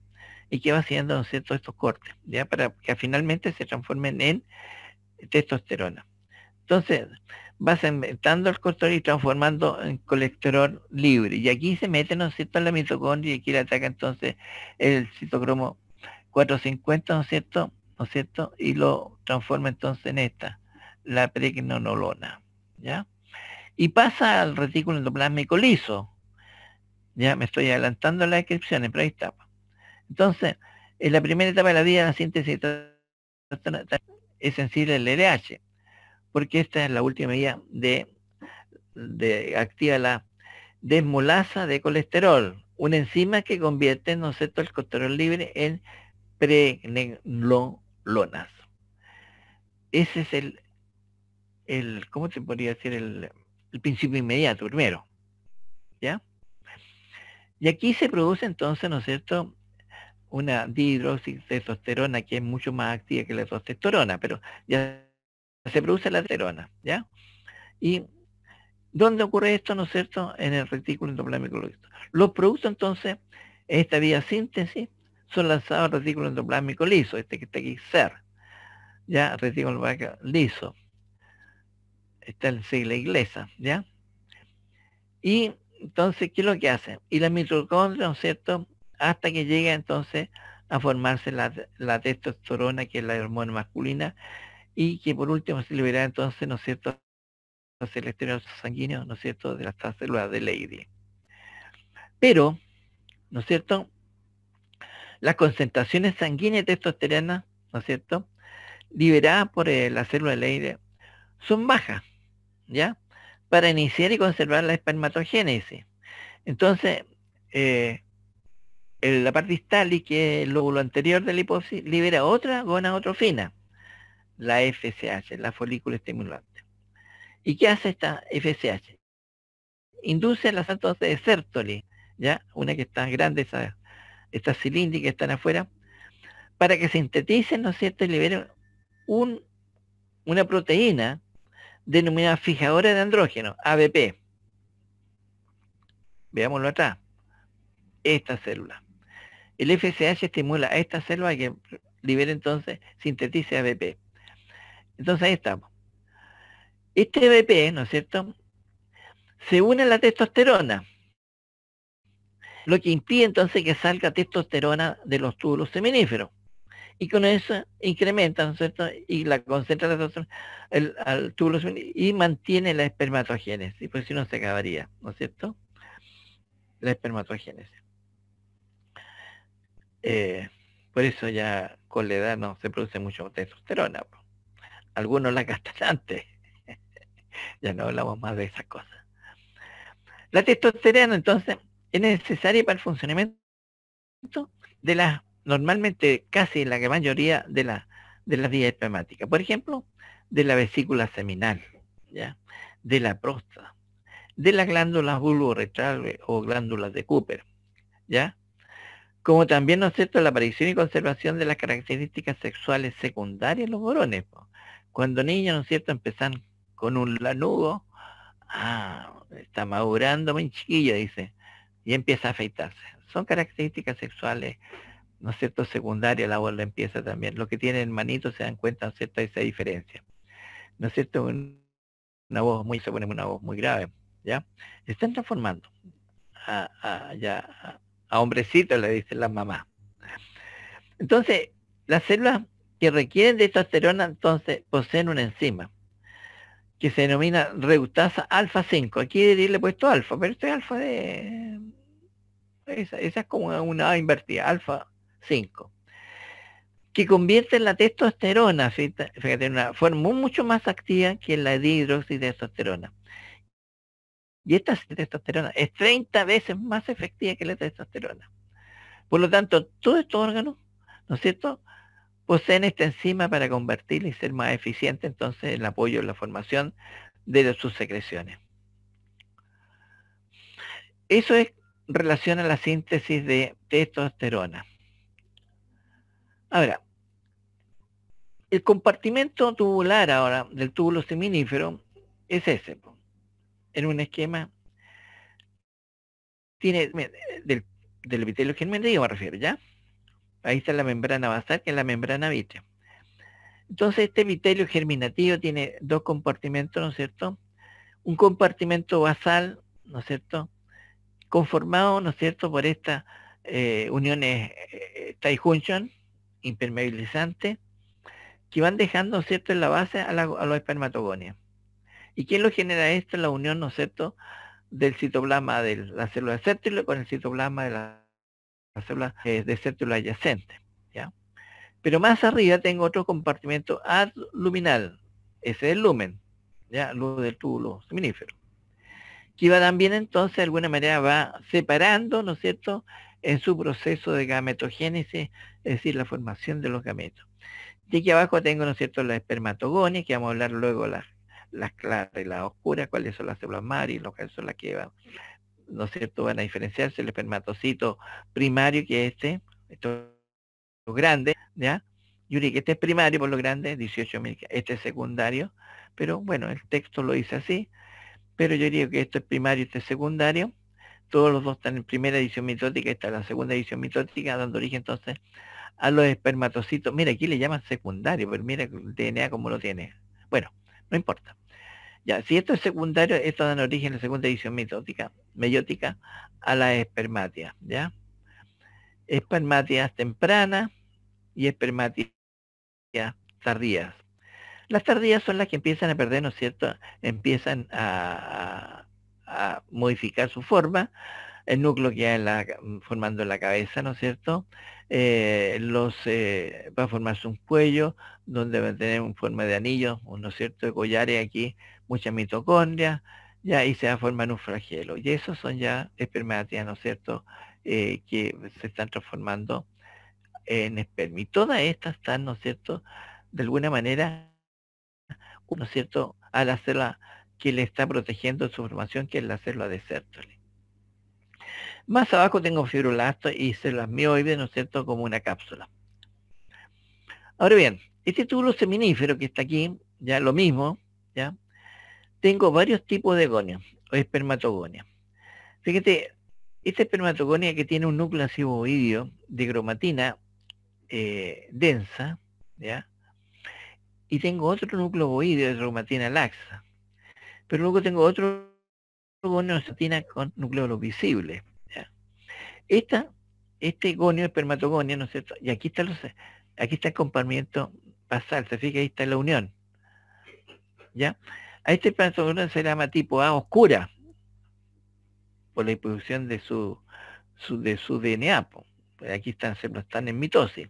y que va haciendo, ¿no es cierto?, estos cortes, ya para que finalmente se transformen en testosterona. Entonces, va inventando el corto y transformando en colesterol libre. Y aquí se mete, ¿no es cierto?, en la mitocondria y aquí le ataca entonces el citocromo 450, ¿no es cierto?, ¿no es cierto?, y lo transforma entonces en esta, la pregnenolona, ¿ya? Y pasa al retículo endoplasmico liso. Ya me estoy adelantando las descripciones, pero ahí está. Entonces, en la primera etapa de la vida, la síntesis es sensible al LH, porque esta es la última vía de, de activa la desmolasa de colesterol, una enzima que convierte, ¿no es cierto?, el colesterol libre en pregnenolonas. Ese es el, el ¿cómo se podría decir? El, el principio inmediato primero. ¿Ya? Y aquí se produce entonces, ¿no es cierto?, una de testosterona que es mucho más activa que la testosterona, pero ya se produce la testosterona, ¿ya? ¿Y dónde ocurre esto, no es cierto? En el retículo endoplasmático liso. Los productos, entonces, esta vía síntesis, son lanzados al retículo endoplasmático liso, este que está aquí, SER, ¿ya? Retículo liso. Está en sigla inglesa, ¿ya? Y entonces, ¿qué es lo que hacen? Y la mitocondrias, ¿no es cierto?, hasta que llega entonces a formarse la, testosterona, que es la hormona masculina, y que por último se libera entonces, ¿no es cierto?, el exterior sanguíneo, ¿no es cierto?, de las células de Lady. Pero, ¿no es cierto?, las concentraciones sanguíneas de testosterona, ¿no es cierto?, liberadas por eh, la célula de aire, son bajas, ¿ya?, para iniciar y conservar la espermatogénesis. Entonces, eh, la parte distal, que es el lóbulo anterior de la hipófisis, libera otra gonadotrofina, la FSH, la folícula estimulante. ¿Y qué hace esta FSH? Induce las altos de Sertoli, ¿ya? Una que está grande, estas esta cilíndricas que están afuera, para que sinteticen, ¿no es cierto?, y liberen una proteína denominada fijadora de andrógeno, ABP. Veámoslo atrás. Esta célula. El FSH estimula a esta célula que libera entonces, sintetice ABP. Entonces ahí estamos. Este ABP, ¿no es cierto?, se une a la testosterona, lo que impide entonces que salga testosterona de los túbulos seminíferos. Y con eso incrementa, ¿no es cierto?, y la concentra el, al túbulo y mantiene la espermatogénesis, pues si no se acabaría, ¿no es cierto?, la espermatogénesis. Eh, por eso ya con la edad no se produce mucho testosterona. Algunos la gastan antes. ya no hablamos más de esas cosas. La testosterona entonces es necesaria para el funcionamiento de la normalmente casi la gran mayoría de, la, de las vías espermáticas. Por ejemplo, de la vesícula seminal, ¿ya? de la próstata, de las glándulas vulvoretral o glándulas de Cooper, ¿ya? como también, ¿no es cierto?, la aparición y conservación de las características sexuales secundarias los varones Cuando niños, ¿no es cierto?, empiezan con un lanudo, ah, está madurando muy chiquillo, dice, y empieza a afeitarse. Son características sexuales, ¿no es cierto?, secundarias, la bola empieza también. lo que tienen manito se dan cuenta, ¿no es cierto?, de esa diferencia. ¿No es cierto?, una voz muy, se pone una voz muy grave, ¿ya? Están transformando ya, a hombrecito, le dicen las mamás. Entonces, las células que requieren de testosterona entonces poseen una enzima que se denomina reutasa alfa 5. Aquí le he puesto alfa, pero este alfa de... Esa, es como una invertida, alfa 5. Que convierte en la testosterona, fíjate, en una forma mucho más activa que la testosterona. Y esta testosterona es 30 veces más efectiva que la testosterona. Por lo tanto, todos estos órganos, ¿no es cierto?, poseen esta enzima para convertirla y ser más eficiente entonces el apoyo en la formación de sus secreciones. Eso es relación a la síntesis de testosterona. Ahora, el compartimento tubular ahora del túbulo seminífero es ese en un esquema, tiene del, del epitelio germinativo me refiero, ¿ya? Ahí está la membrana basal, que es la membrana vitrea. Entonces este epitelio germinativo tiene dos compartimentos, ¿no es cierto? Un compartimento basal, ¿no es cierto? Conformado, ¿no es cierto?, por estas eh, uniones eh, junction, impermeabilizantes, que van dejando, ¿no cierto?, en la base a, la, a los espermatogonias. ¿Y quién lo genera esto? La unión, ¿no es cierto?, del citoplasma de la célula séptile con el citoplasma de la, célula eh, de séptula adyacente. ¿ya? Pero más arriba tengo otro compartimento adluminal, ese es el lumen, ¿ya? luz del túbulo seminífero, que va también entonces de alguna manera va separando, ¿no es cierto?, en su proceso de gametogénesis, es decir, la formación de los gametos. Y aquí abajo tengo, ¿no es cierto?, la espermatogonia, que vamos a hablar luego de la las claras y las oscuras, cuáles son las células madre, que son las que van, ¿no es cierto? Van a diferenciarse el espermatocito primario, que es este, esto es grande, ¿ya? Yuri, que este es primario por lo grande, 18.000, mil, este es secundario, pero bueno, el texto lo dice así, pero yo diría que esto es primario, y este es secundario, todos los dos están en primera edición mitótica, está es la segunda edición mitótica, dando origen entonces a los espermatocitos, mira, aquí le llaman secundario, pero mira el DNA como lo tiene. Bueno, no importa. Ya, si esto es secundario, esto da origen a la segunda edición mitótica, meiótica, a la espermatia ¿ya? Espermatias tempranas y espermatias tardías. Las tardías son las que empiezan a perder, ¿no es cierto? Empiezan a, a modificar su forma el núcleo que en la, mm, formando la cabeza, ¿no es cierto? Eh, los, eh, va a formarse un cuello donde va a tener un forma de anillo, ¿no es cierto?, de collares aquí, muchas mitocondrias, ya, y se va a formar un flagelo. Y esos son ya espermáticas, ¿no es cierto?, eh, que se están transformando en esperma. Y todas estas están, ¿no es cierto?, de alguna manera, ¿no es cierto?, a la célula que le está protegiendo su formación, que es la célula de Sertoli. Más abajo tengo fibroblastos y células mioides, ¿no es cierto?, como una cápsula. Ahora bien, este túbulo seminífero que está aquí, ya lo mismo, ¿ya? Tengo varios tipos de gonias, o espermatogonia. Fíjate, esta espermatogonia que tiene un núcleo asiboideo de cromatina eh, densa, ¿ya? Y tengo otro núcleo boideo de cromatina laxa. Pero luego tengo otro gonio con núcleo visible. Esta, este gonio, espermatogonio, ¿no es cierto? Y aquí está, los, aquí está el compartimiento basal, se fija, ahí está la unión. ¿Ya? A este espermatogonio se llama tipo A oscura, por la producción de su, de su DNA. Pues aquí están, están en mitosis.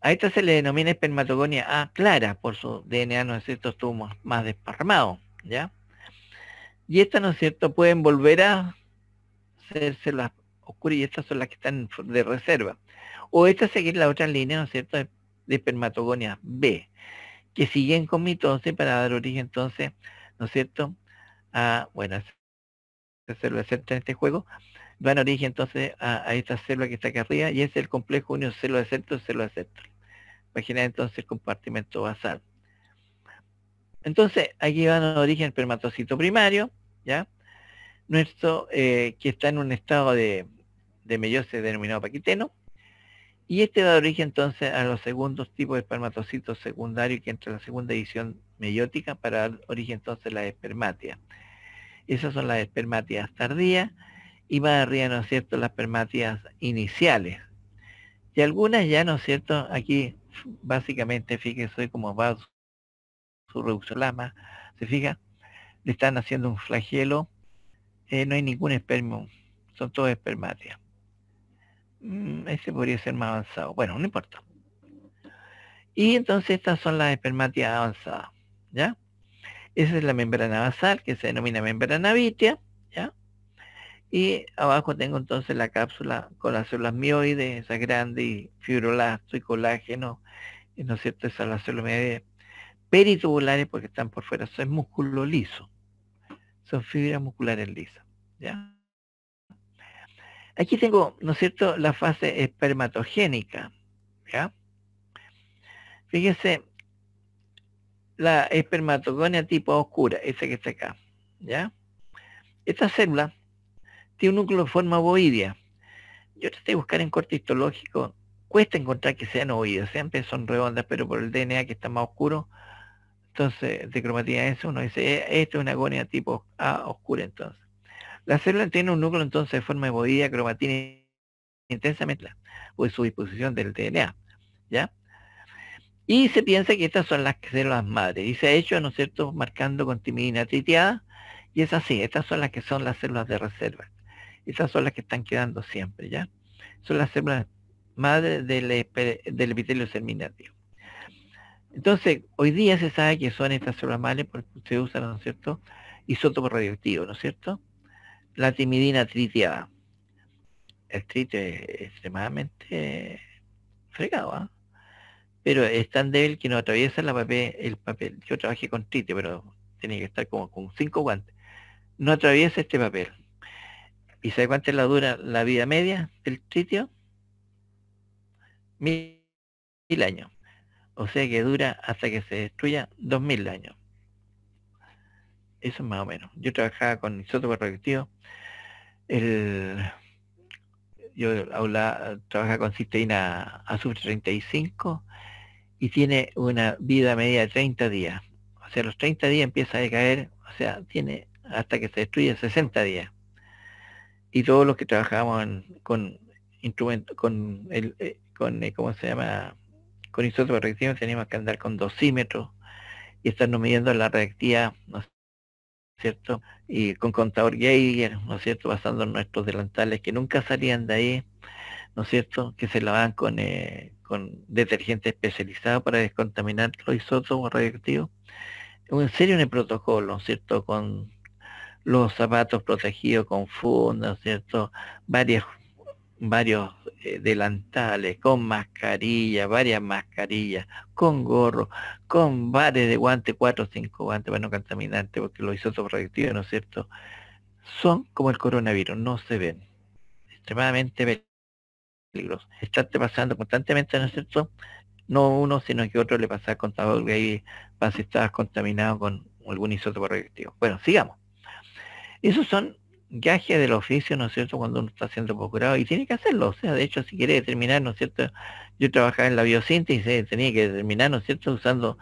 A esta se le denomina espermatogonia A clara, por su DNA, ¿no es cierto?, estuvo más, más desparramado, ¿ya? Y esta, ¿no es cierto?, pueden volver a hacerse las y estas son las que están de reserva. O esta seguir la otra línea, ¿no es cierto?, de, B, que siguen con mitosis para dar origen entonces, ¿no es cierto?, a, bueno, se en este juego, dan origen entonces a, esta célula que está acá arriba y es el complejo unión célula centro célula centro. Imagina entonces el compartimento basal. Entonces, aquí van a origen el primario, ¿ya? Nuestro, eh, que está en un estado de, de se denominado paquiteno. Y este da origen entonces a los segundos tipos de espermatocitos secundarios que entre la segunda edición meiótica para dar origen entonces a las espermatias. Esas son las espermatias tardías y más arriba, ¿no es cierto?, las espermatias iniciales. Y algunas ya, ¿no es cierto?, aquí básicamente, fíjese cómo va su, reduxolama, se fija, le están haciendo un flagelo, eh, no hay ningún espermo, son todos espermatias Mm, ese podría ser más avanzado. Bueno, no importa. Y entonces estas son las espermatias avanzadas, ¿ya? Esa es la membrana basal, que se denomina membrana vitia, ¿ya? Y abajo tengo entonces la cápsula con las células mioides, esas grandes, y fibrolasto y colágeno, y ¿no es cierto? Esas las células peritubulares porque están por fuera, son músculo liso, son fibras musculares lisas, ¿ya? Aquí tengo, ¿no es cierto?, la fase espermatogénica. ¿ya? Fíjense, la espermatogonia tipo oscura, esa que está acá. ¿ya? Esta célula tiene un núcleo de forma ovoidea. Yo traté de buscar en corte histológico, cuesta encontrar que sean ovoides, siempre son redondas, pero por el DNA que está más oscuro, entonces de cromatina S uno dice, eh, esto es una agonia tipo A oscura entonces. La célula tiene un núcleo entonces de forma ovoidea, cromatina intensamente, pues su disposición del DNA, ¿ya? Y se piensa que estas son las células madres, y se ha hecho, ¿no es cierto?, marcando con timidina tritiada, y es así, estas son las que son las células de reserva, Estas son las que están quedando siempre, ¿ya? Son las células madres del, del epitelio germinativo. Entonces, hoy día se sabe que son estas células madres porque se usan, ¿no es cierto?, isótopo radioactivos, ¿no es cierto?, la timidina tritiada. El trite es extremadamente fregado, ¿ah? pero es tan débil que no atraviesa papel, el papel. Yo trabajé con trite, pero tenía que estar como con cinco guantes. No atraviesa este papel. ¿Y sabe cuánto es la dura la vida media del tritio? Mil, mil años. O sea que dura hasta que se destruya dos mil años. Eso es más o menos. Yo trabajaba con isótopo reactivo. El, yo trabajaba con cisteína azul 35 y tiene una vida media de 30 días. O sea, los 30 días empieza a decaer, o sea, tiene hasta que se destruye 60 días. Y todos los que trabajamos con instrumento, con el, eh, con eh, ¿cómo se llama? Con isótopos teníamos que andar con dosímetros y estarnos midiendo la reactividad, ¿cierto? Y con contador Geiger, ¿no es cierto? Basando nuestros delantales que nunca salían de ahí, ¿no es cierto? Que se lavaban con, eh, con detergente especializado para descontaminar los isótopos radioactivos. En serio, en el protocolo, cierto? Con los zapatos protegidos con fundas ¿no cierto? Varias, varios eh, delantales, con mascarilla, varias mascarillas, con gorro, con bares de guante, cuatro o cinco guantes, bueno, contaminante, porque lo hizo sobreactivo, ¿no es cierto? Son como el coronavirus, no se ven. Extremadamente peligrosos. Están pasando constantemente, ¿no es cierto? No uno, sino que otro le pasa contador que ahí vas a contaminado con algún isótopo reactivo Bueno, sigamos. Esos son gaje del oficio, ¿no es cierto?, cuando uno está siendo procurado, y tiene que hacerlo, o sea, de hecho, si quiere determinar, ¿no es cierto?, yo trabajaba en la biosíntesis, eh, tenía que determinar, ¿no es cierto?, usando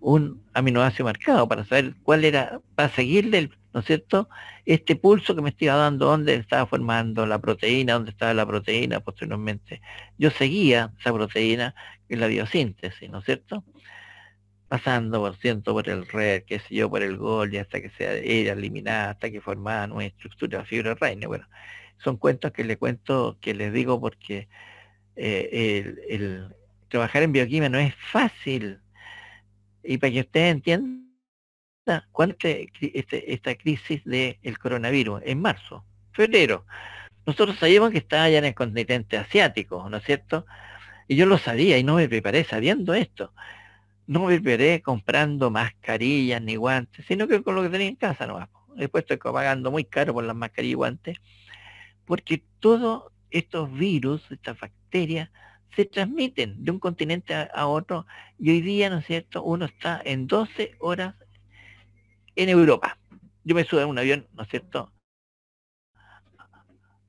un aminoácido marcado para saber cuál era, para seguirle, ¿no es cierto?, este pulso que me estaba dando, dónde estaba formando la proteína, dónde estaba la proteína posteriormente. Yo seguía esa proteína en la biosíntesis, ¿no es cierto?, pasando por ciento por el red, qué sé yo, por el gol, y hasta que sea era eliminada, hasta que formaban una estructura, fibra reina. Bueno, son cuentos que les cuento, que les digo porque eh, el, trabajar en bioquímica no es fácil. Y para que ustedes entiendan cuánto este, esta crisis del el coronavirus, en marzo, febrero, nosotros sabíamos que estaba ya en el continente asiático, ¿no es cierto? Y yo lo sabía y no me preparé sabiendo esto no veré comprando mascarillas ni guantes, sino que con lo que tenía en casa nomás. Después estoy pagando muy caro por las mascarillas y guantes, porque todos estos virus, estas bacterias, se transmiten de un continente a, otro y hoy día, ¿no es cierto?, uno está en 12 horas en Europa. Yo me subo en un avión, ¿no es cierto?,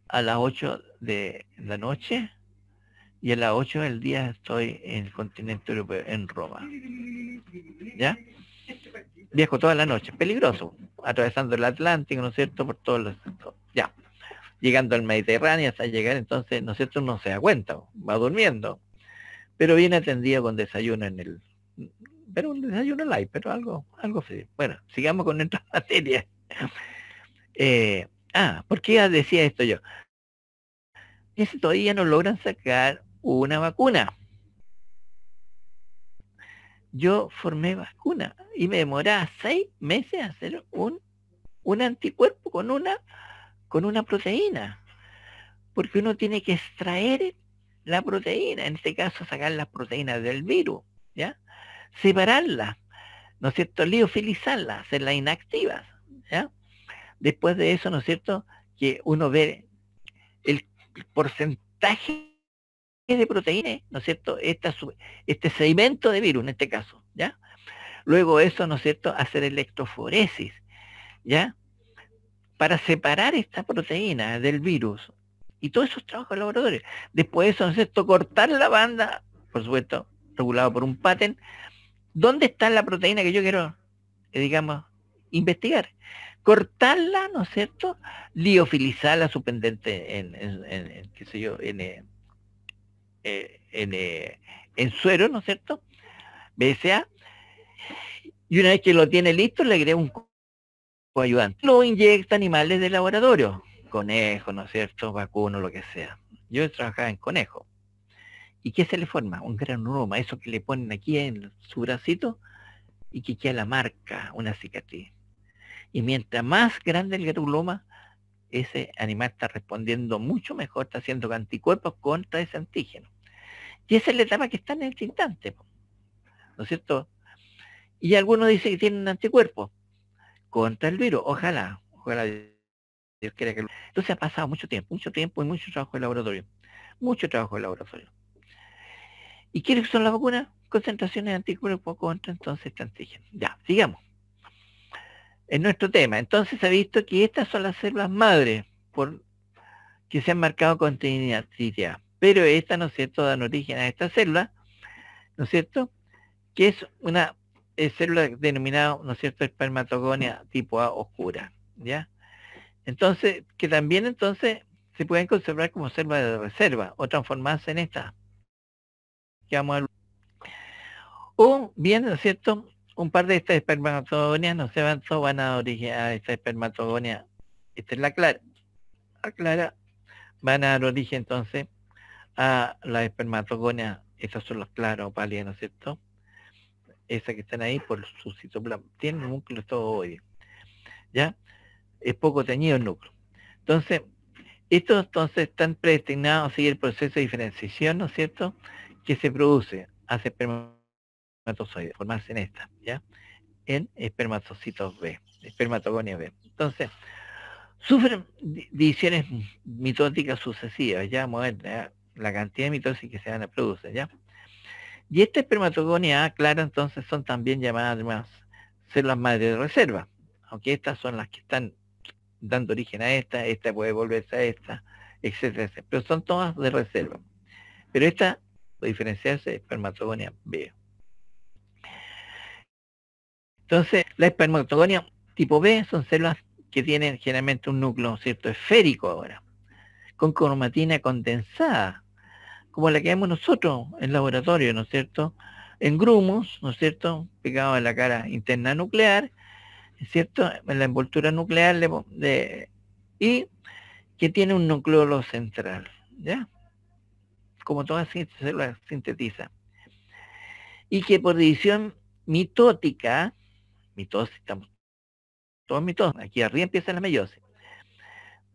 a las 8 de la noche y a las 8 del día estoy en el continente europeo, en Roma. ¿Ya? Viajo toda la noche, peligroso, atravesando el Atlántico, ¿no es cierto?, por todos los... Ya. Llegando al Mediterráneo hasta llegar, entonces, ¿no es cierto?, no se da cuenta, va durmiendo. Pero viene atendido con desayuno en el... Pero un desayuno light, pero algo, algo Bueno, sigamos con nuestra materia. Eh, ah, ¿por qué decía esto yo? Es todavía no logran sacar una vacuna. Yo formé vacuna y me demoraba seis meses hacer un, un anticuerpo con una, con una proteína. Porque uno tiene que extraer la proteína, en este caso sacar las proteínas del virus, ¿ya? Separarlas, ¿no es cierto? Liofilizarlas, hacerlas inactivas, ¿ya? Después de eso, ¿no es cierto? Que uno ve el porcentaje de proteínas, ¿no es cierto? Esta, este sedimento de virus, en este caso, ¿ya? Luego eso, ¿no es cierto?, hacer electroforesis, ¿ya? Para separar esta proteína del virus. Y todos esos trabajos de Después de eso, ¿no es cierto?, cortar la banda, por supuesto, regulado por un patent. ¿Dónde está la proteína que yo quiero, eh, digamos, investigar? Cortarla, ¿no es cierto? Liofilizarla, suspendente en, en, en, en qué sé yo, en eh, eh, eh, en, suero, ¿no es cierto? BSA. Y una vez que lo tiene listo, le agrega un coayudante. Lo inyecta animales de laboratorio, conejo, ¿no es cierto? Vacuno, lo que sea. Yo he trabajaba en conejo. ¿Y qué se le forma? Un granuloma, eso que le ponen aquí en su bracito y que queda la marca, una cicatriz. Y mientras más grande el granuloma, ese animal está respondiendo mucho mejor, está haciendo anticuerpos contra ese antígeno. Y esa es la etapa que está en el este instante, ¿no es cierto? Y algunos dicen que tienen anticuerpo contra el virus, ojalá, ojalá Dios quiera que... Entonces ha pasado mucho tiempo, mucho tiempo y mucho trabajo de laboratorio, mucho trabajo de laboratorio. ¿Y que son las vacunas? Concentraciones de anticuerpos contra entonces este antígeno. Ya, sigamos. En nuestro tema, entonces se ha visto que estas son las células madre por, que se han marcado con trinidad pero estas, ¿no es cierto?, dan origen a esta célula, ¿no es cierto?, que es una eh, célula denominada, ¿no es cierto?, espermatogonia tipo A oscura, ¿ya? Entonces, que también entonces se pueden conservar como células de reserva o transformarse en esta. O bien, ¿no es cierto?, un par de estas espermatogonias, no se van, van a a esta espermatogonia, esta es la clara, la clara, van a dar origen entonces a ah, la espermatogonia, esas son las claras o pálidas, ¿no es cierto? Esas que están ahí por su citoplasma. Tienen un núcleo hoy. ¿Ya? Es poco teñido el núcleo. Entonces, estos entonces están predestinados a seguir el proceso de diferenciación, ¿no es cierto?, que se produce hace espermatozoides, formarse en esta, ¿ya? En espermatocitos B, espermatogonia B. Entonces, sufren divisiones mitóticas sucesivas, ya modernas, la cantidad de mitosis que se van a producir, ¿ya? Y esta espermatogonia claro, entonces son también llamadas además células madre de reserva, aunque estas son las que están dando origen a esta, esta puede volverse a esta, etcétera, Pero son todas de reserva. Pero esta, puede diferenciarse, es espermatogonia B. Entonces, la espermatogonia tipo B son células que tienen generalmente un núcleo, ¿cierto?, esférico ahora, con cromatina condensada, como la que vemos nosotros en laboratorio, ¿no es cierto? En grumos, ¿no es cierto? Pegado en la cara interna nuclear, ¿es ¿cierto? En la envoltura nuclear de, y que tiene un nucleolo central, ¿ya? Como las células sintetiza. Y que por división mitótica, mitosis, estamos todos mitosis, aquí arriba empieza la meiosis,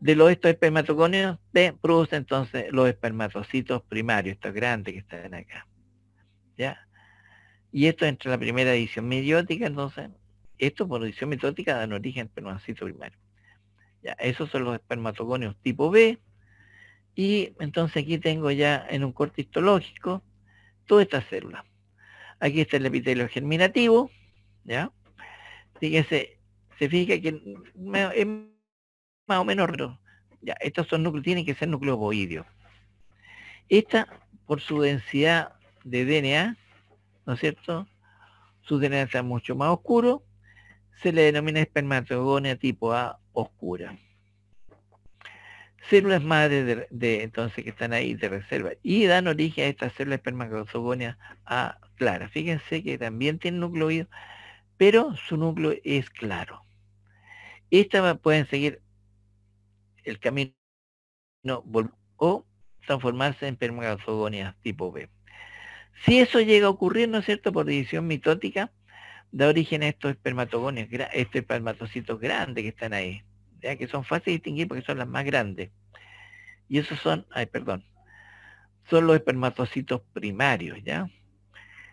de los estos espermatogonios se produce entonces los espermatocitos primarios, estos grandes que están acá. ¿Ya? Y esto entre la primera edición mediótica, entonces, esto por edición mitótica dan origen al espermatocito primario. Ya, esos son los espermatogonios tipo B. Y entonces aquí tengo ya en un corte histológico todas estas células. Aquí está el epitelio germinativo, ¿ya? Fíjense, se fija que más o menos pero Ya, estos son núcleos, tienen que ser boídio Esta, por su densidad de DNA, ¿no es cierto? Su DNA está mucho más oscuro, se le denomina espermatogonia tipo A oscura. Células madres de, entonces que están ahí de reserva y dan origen a esta célula espermatogonia A clara. Fíjense que también tienen núcleo, pero su núcleo es claro. Estas pueden seguir el camino o transformarse en espermatogonias tipo B. Si eso llega a ocurrir, ¿no es cierto?, por división mitótica, da origen a estos espermatogonios, estos espermatocitos grandes que están ahí, ¿ya? que son fáciles de distinguir porque son las más grandes. Y esos son, ay, perdón, son los espermatocitos primarios, ¿ya?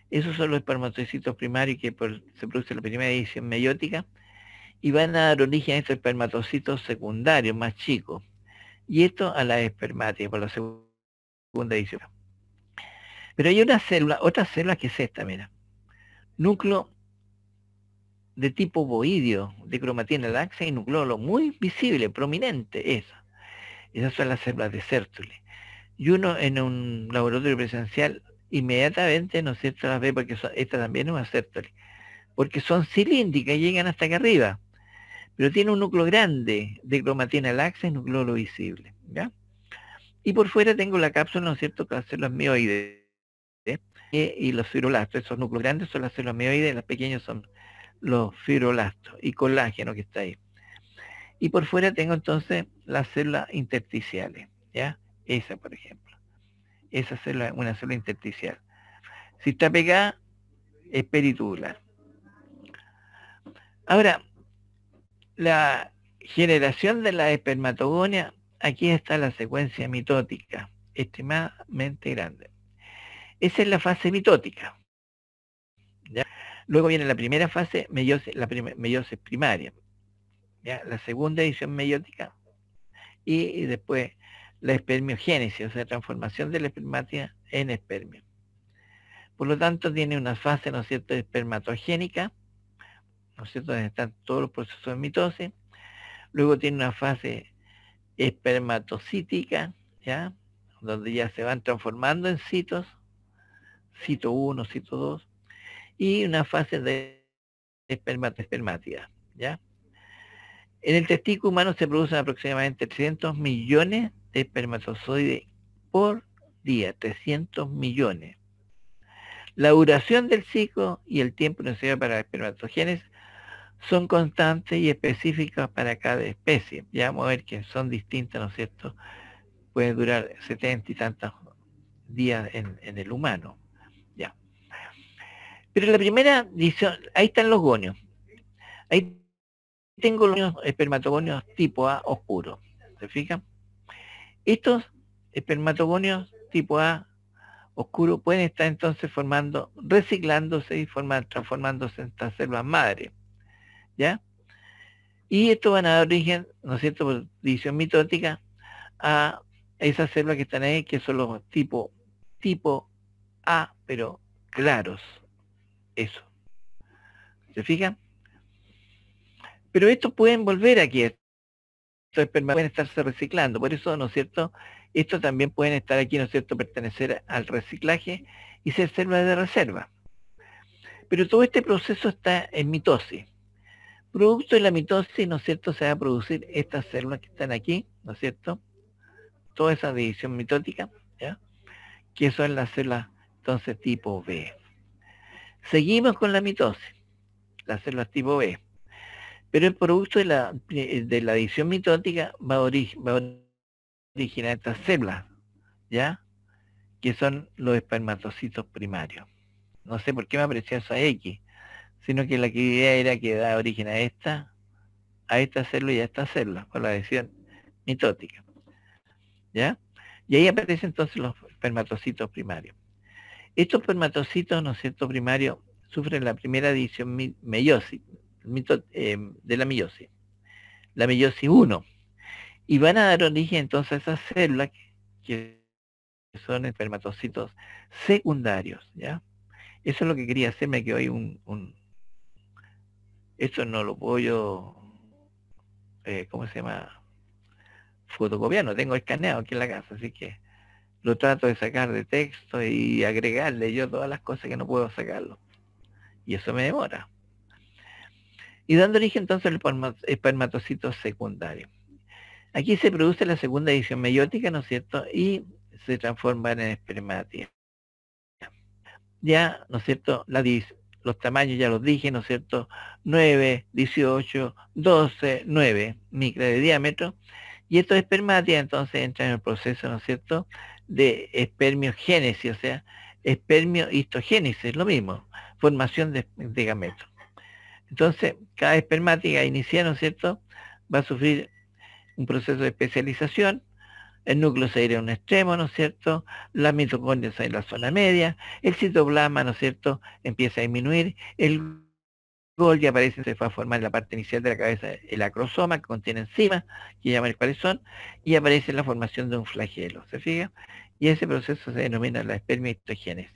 Esos son los espermatocitos primarios que se produce la primera división meiótica y van a dar origen a estos espermatocitos secundarios más chicos. Y esto a la espermática, por la segunda edición. Pero hay una célula, otra célula que es esta, mira. Núcleo de tipo boidio, de cromatina laxa y nucleolo, muy visible, prominente, eso. Esas son las células de Sertuli. Y uno en un laboratorio presencial inmediatamente, ¿no es las ve porque esta también es una Sertuli. Porque son cilíndricas y llegan hasta acá arriba pero tiene un núcleo grande de cromatina laxa y núcleo visible. ¿ya? Y por fuera tengo la cápsula, ¿no es cierto?, con las células mioides ¿eh? y los fibrolastos Esos núcleos grandes son las células mioides, las pequeñas son los fibrolastos y colágeno que está ahí. Y por fuera tengo entonces las células intersticiales, ¿ya? Esa, por ejemplo. Esa célula, una célula intersticial. Si está pegada, es peritular. Ahora, la generación de la espermatogonia, aquí está la secuencia mitótica, extremadamente grande. Esa es la fase mitótica. Luego viene la primera fase, la meiosis primaria. La segunda edición meiótica. Y, después la espermiogénesis, o sea, transformación de la espermatia en espermio. Por lo tanto, tiene una fase, ¿no es cierto?, espermatogénica, ¿no es cierto?, donde están todos los procesos de mitosis. Luego tiene una fase espermatocítica, ¿ya?, donde ya se van transformando en citos, cito 1, cito 2, y una fase de espermata espermática, ¿ya? En el testículo humano se producen aproximadamente 300 millones de espermatozoides por día, 300 millones. La duración del ciclo y el tiempo necesario para la son constantes y específicas para cada especie. Ya vamos a ver que son distintas, ¿no es cierto? Pueden durar 70 y tantos días en, el humano. Ya. Pero la primera edición, ahí están los gonios. Ahí tengo los espermatogonios tipo A oscuro. ¿Se fijan? Estos espermatogonios tipo A oscuro pueden estar entonces formando, reciclándose y formar, transformándose en estas células madre. ¿ya? Y esto van a dar origen, ¿no es cierto?, por división mitótica, a esas células que están ahí, que son los tipo, tipo A, pero claros. Eso. ¿Se fijan? Pero estos pueden volver aquí. Estos pueden estarse reciclando. Por eso, ¿no es cierto? Estos también pueden estar aquí, ¿no es cierto?, pertenecer al reciclaje y ser células de reserva. Pero todo este proceso está en mitosis. Producto de la mitosis, ¿no es cierto?, se va a producir estas células que están aquí, ¿no es cierto? Toda esa división mitótica, ¿ya? Que son las células, entonces, tipo B. Seguimos con la mitosis, las células tipo B. Pero el producto de la, de la división mitótica va a, originar estas células, ¿ya? Que son los espermatocitos primarios. No sé por qué me apareció esa X sino que la idea era que da origen a esta, a esta célula y a esta célula, con la adhesión mitótica. ¿Ya? Y ahí aparecen entonces los espermatocitos primarios. Estos espermatocitos, ¿no es cierto?, primarios, sufren la primera división meiosis, eh, de la meiosis, la meiosis 1. Y van a dar origen entonces a esas células que, son espermatocitos secundarios, ¿ya? Eso es lo que quería hacerme que hoy un eso no lo puedo yo, eh, ¿cómo se llama? Fotocopiar, no tengo escaneado aquí en la casa, así que lo trato de sacar de texto y agregarle yo todas las cosas que no puedo sacarlo. Y eso me demora. Y dando origen entonces al espermatocito secundario. Aquí se produce la segunda edición meiótica, ¿no es cierto? Y se transforma en espermática. Ya, ¿no es cierto? La, los tamaños ya los dije, ¿no es cierto? 9, 18, 12, 9 micras de diámetro. Y estos espermática entonces entra en el proceso, ¿no es cierto?, de espermiogénesis, o sea, espermiohistogénesis, lo mismo, formación de, gametos. Entonces, cada espermática inicial, ¿no es cierto?, va a sufrir un proceso de especialización el núcleo se iría a un extremo, ¿no es cierto? La mitocondria se iría a la zona media, el citoplasma, ¿no es cierto?, empieza a disminuir, el Gol ya aparece, se va a formar en la parte inicial de la cabeza el acrosoma que contiene enzimas, que llaman el cuáles y aparece la formación de un flagelo, ¿se fija? Y ese proceso se denomina la espermiohistogénesis.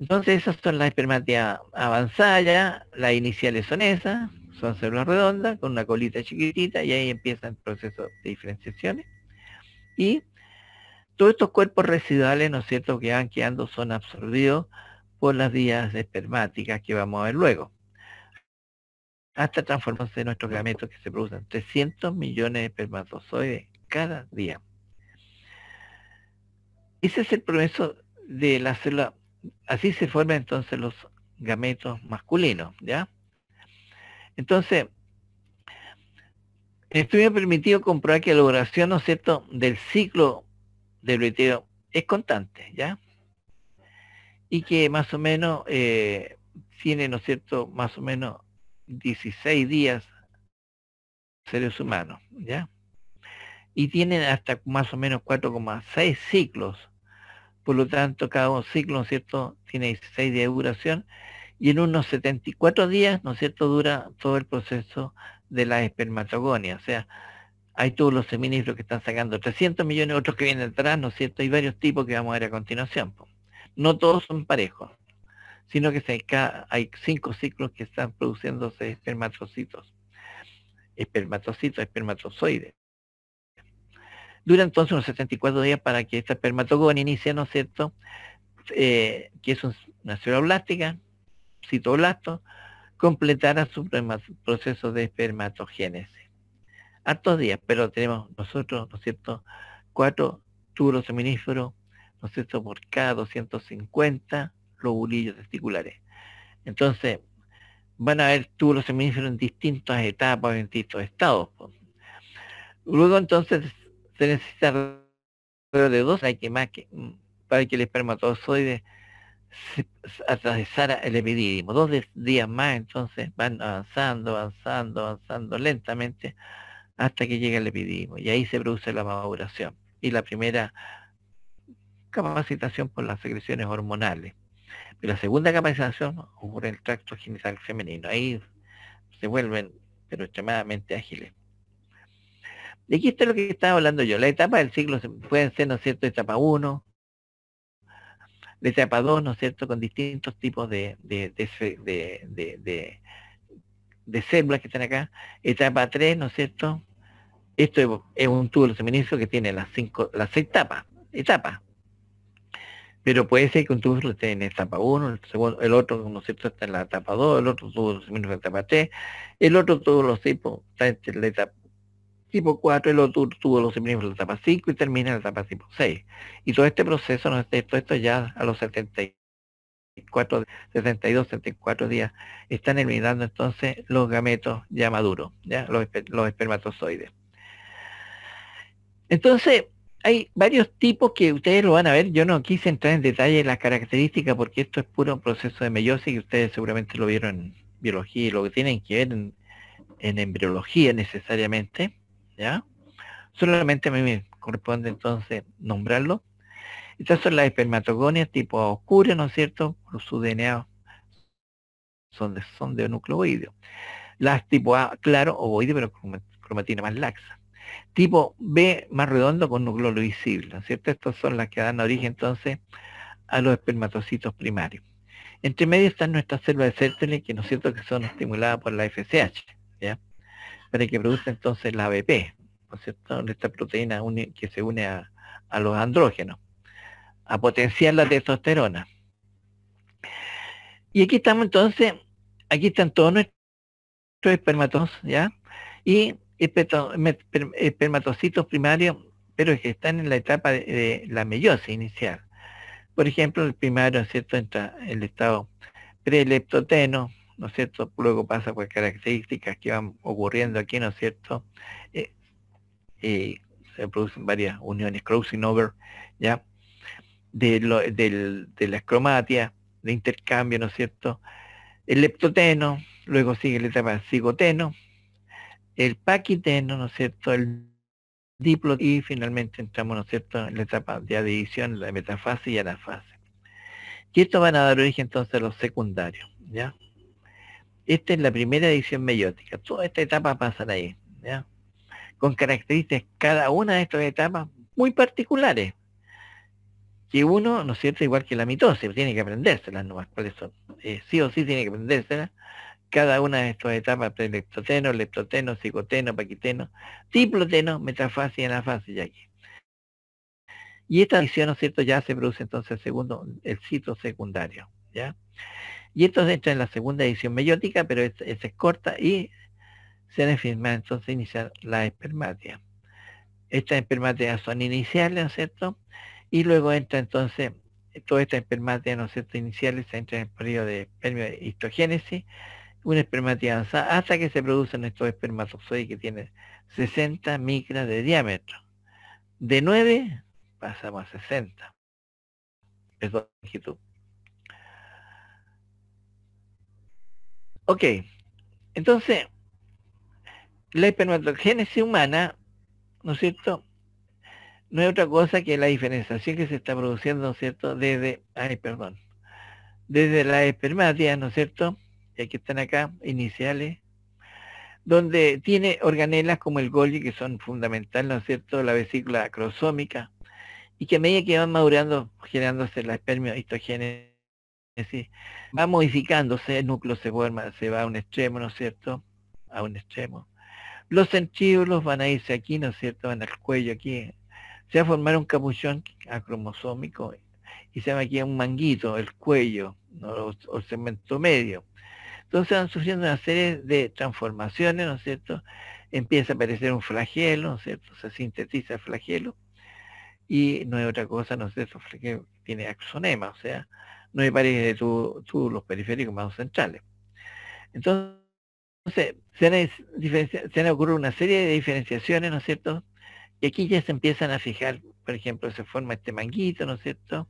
Entonces esas son las espermáticas avanzadas, las iniciales son esas, son células redondas con una colita chiquitita y ahí empieza el proceso de diferenciaciones. Y todos estos cuerpos residuales, ¿no es cierto?, que van quedando son absorbidos por las vías espermáticas que vamos a ver luego. Hasta transformarse en nuestros gametos que se producen 300 millones de espermatozoides cada día. Ese es el proceso de la célula. Así se forman entonces los gametos masculinos, ¿ya? Entonces, el estudio permitido comprobar que la duración, ¿no es cierto?, del ciclo del retiro es constante, ¿ya? Y que más o menos eh, tiene, ¿no es cierto?, más o menos 16 días seres humanos, ¿ya? Y tienen hasta más o menos 4,6 ciclos. Por lo tanto, cada ciclo, ¿no es cierto?, tiene 16 días de duración y en unos 74 días, ¿no es cierto?, dura todo el proceso de la espermatogonia. O sea, hay todos los seminíferos que están sacando 300 millones, otros que vienen atrás, ¿no es cierto? Hay varios tipos que vamos a ver a continuación. No todos son parejos, sino que se, hay cinco ciclos que están produciéndose espermatocitos, espermatocitos, espermatozoides. Dura entonces unos 74 días para que esta espermatogonia inicie, ¿no es cierto? Eh, que es una célula blástica, citolato completara su proceso de espermatogénesis. Hartos días, pero tenemos nosotros, ¿no es cierto?, cuatro tubos seminíferos, ¿no es cierto?, por cada 250 lobulillos testiculares. Entonces, van a haber tubos seminíferos en distintas etapas, en distintos estados. Luego, entonces, se necesita de dos, hay que más mm, para que el espermatozoide se atravesara el epididimo. Dos días más entonces van avanzando, avanzando, avanzando lentamente hasta que llega el epidídimo Y ahí se produce la maduración y la primera capacitación por las secreciones hormonales. y la segunda capacitación ocurre en el tracto genital femenino. Ahí se vuelven, pero extremadamente ágiles. Y aquí está lo que estaba hablando yo. La etapa del ciclo pueden ser, ¿no es cierto?, etapa 1, de 2, ¿no es cierto?, con distintos tipos de, de, de, de células que están acá. Etapa 3, ¿no es cierto? Esto es un tubo de suministro que tiene las cinco, las seis tapas, etapas. Pero puede ser que un tubo esté en etapa 1, el, otro, ¿no es cierto?, está en la etapa 2, el otro tubo de suministro en la etapa 3, el otro todos los tipos está en la etapa tipo 4 y lo tuvo los en la etapa 5 y termina en la etapa tipo 6. Y todo este proceso, no, este, todo esto ya a los 74, 72, 74 días, están eliminando entonces los gametos ya maduros, ya los, los espermatozoides. Entonces, hay varios tipos que ustedes lo van a ver. Yo no quise entrar en detalle en las características porque esto es puro un proceso de meiosis que ustedes seguramente lo vieron en biología y lo que tienen que ver en embriología necesariamente. ¿ya? Solamente a mí me corresponde entonces nombrarlo. Estas son las espermatogonias tipo oscura, ¿no es cierto? Por su DNA son de, son de nucleoide. Las tipo A, claro, ovoide, pero cromatina más laxa. Tipo B, más redondo, con núcleo visible, ¿no es cierto? Estas son las que dan origen entonces a los espermatocitos primarios. Entre medio están nuestras células de Sertoli, que no es cierto que son estimuladas por la FSH, ¿ya? para que produce entonces la ABP, ¿no es cierto? Esta proteína que se une a, los andrógenos, a potenciar la testosterona. Y aquí estamos entonces, aquí están todos nuestros espermatos, ¿ya? Y espermatocitos primarios, pero que están en la etapa de, la meiosis inicial. Por ejemplo, el primario, ¿cierto?, entra el estado preleptoteno, ¿no es cierto? Luego pasa por características que van ocurriendo aquí, ¿no es cierto? Eh, eh, se producen varias uniones, crossing over, ¿ya? De, lo, escromatia, de las de intercambio, ¿no es cierto? El leptoteno, luego sigue la etapa cigoteno, el paquiteno, ¿no es cierto? El diplo y finalmente entramos, ¿no es cierto?, en la etapa de adivisión, la metafase y la fase. Y esto van a dar origen entonces a los secundarios, ¿ya? Esta es la primera edición meiótica. Toda esta etapa pasan ahí, con características cada una de estas etapas muy particulares. Que uno, ¿no es cierto?, igual que la mitosis, tiene que aprendérselas nomás, cuáles son. Eh, sí o sí tiene que aprendérselas cada una de estas etapas, pre-electroteno, leptoteno, psicoteno, paquiteno, diploteno, metafase y anafase, ya aquí. Y esta edición, ¿no es cierto?, ya se produce entonces el segundo, el cito secundario. Y esto entra en la segunda edición meiótica, pero esta es, corta y se firma entonces iniciar la espermatia. Estas espermatias son iniciales, ¿no cierto? Y luego entra entonces, toda esta espermatia ¿no es cierto?, iniciales entra en el periodo de histogénesis, una espermatia avanzada, hasta que se producen estos espermatozoides que tienen 60 micras de diámetro. De 9 pasamos a 60. Es longitud. Ok, entonces, la espermatogénesis humana, ¿no es cierto? No es otra cosa que la diferenciación que se está produciendo, ¿no es cierto? Desde, ay, perdón, desde la espermatia ¿no es cierto? Y aquí están acá, iniciales, donde tiene organelas como el Golgi, que son fundamentales, ¿no es cierto?, la vesícula acrosómica, y que a medida que van madurando, generándose la espermia histogénesis, es decir, va modificándose, el núcleo se, forma, se va a un extremo, ¿no es cierto? A un extremo. Los centríolos van a irse aquí, ¿no es cierto? Van al cuello aquí. Se va a formar un capuchón acromosómico y se va aquí a un manguito, el cuello, o, el segmento medio. Entonces van sufriendo una serie de transformaciones, ¿no es cierto? Empieza a aparecer un flagelo, ¿no es cierto? Se sintetiza el flagelo y no es otra cosa, ¿no es cierto? tiene axonema, o sea, no me parece de tú los periféricos más centrales. Entonces, se han, ocurrido una serie de diferenciaciones, ¿no es cierto? Y aquí ya se empiezan a fijar, por ejemplo, se forma este manguito, ¿no es cierto?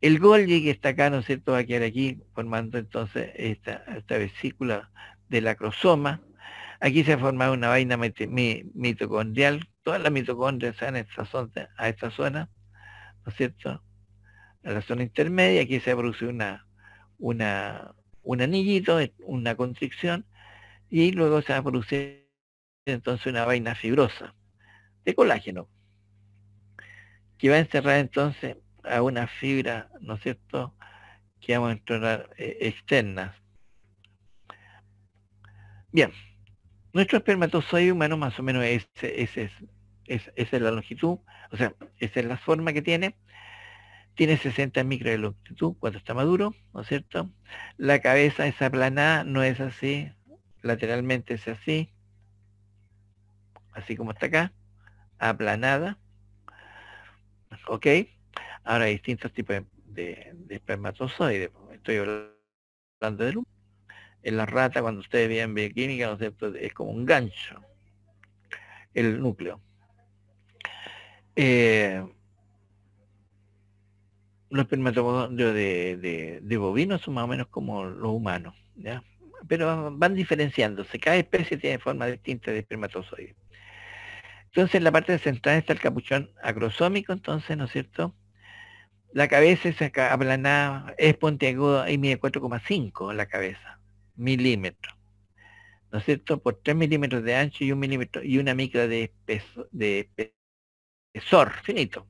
El Golgi que está acá, ¿no es cierto?, va a quedar aquí, formando entonces esta, vesícula de la crosoma. Aquí se ha formado una vaina mitocondrial, todas las mitocondrias se a esta zona, ¿no es cierto? a la zona intermedia, aquí se produce una, una, un anillito, una constricción, y luego se va a producir entonces una vaina fibrosa de colágeno, que va a encerrar entonces a una fibra, ¿no es cierto?, que vamos a encontrar eh, externas. Bien, nuestro espermatozoide humano más o menos es, es, es, es, esa es la longitud, o sea, esa es la forma que tiene, tiene 60 micras de longitud cuando está maduro, ¿no es cierto? La cabeza es aplanada, no es así, lateralmente es así, así como está acá, aplanada, ¿ok? Ahora hay distintos tipos de, espermatozoides, pues, estoy hablando de luz. En la rata, cuando ustedes vean bioquímica, ¿no es cierto? Es como un gancho, el núcleo. Eh, los espermatozoides de, de, bovinos son más o menos como los humanos, ¿ya? pero van diferenciándose, cada especie tiene forma distinta de espermatozoides. Entonces en la parte central está el capuchón agrosómico, entonces, ¿no es cierto? La cabeza es aplanada, es pontiaguda y mide 4,5 la cabeza, milímetro, ¿No es cierto? Por 3 milímetros de ancho y un milímetro y una micra de, de espesor, finito.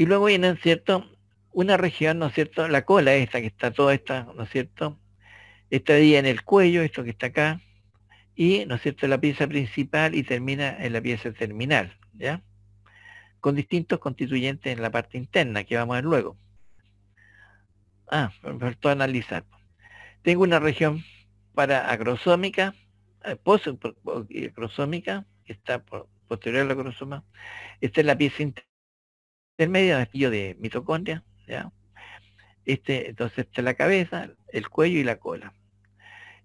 Y luego viene, ¿no es cierto?, una región, ¿no es cierto?, la cola esta que está toda esta, ¿no es cierto?, esta día en el cuello, esto que está acá, y, ¿no es cierto?, la pieza principal y termina en la pieza terminal, ¿ya? Con distintos constituyentes en la parte interna, que vamos a ver luego. Ah, me faltó analizar. Tengo una región para acrosómica, eh, eh, eh, acrosómica, que está posterior a la acrosoma. Esta es la pieza interna del medio del de mitocondria, ¿ya? Este, entonces está la cabeza, el cuello y la cola.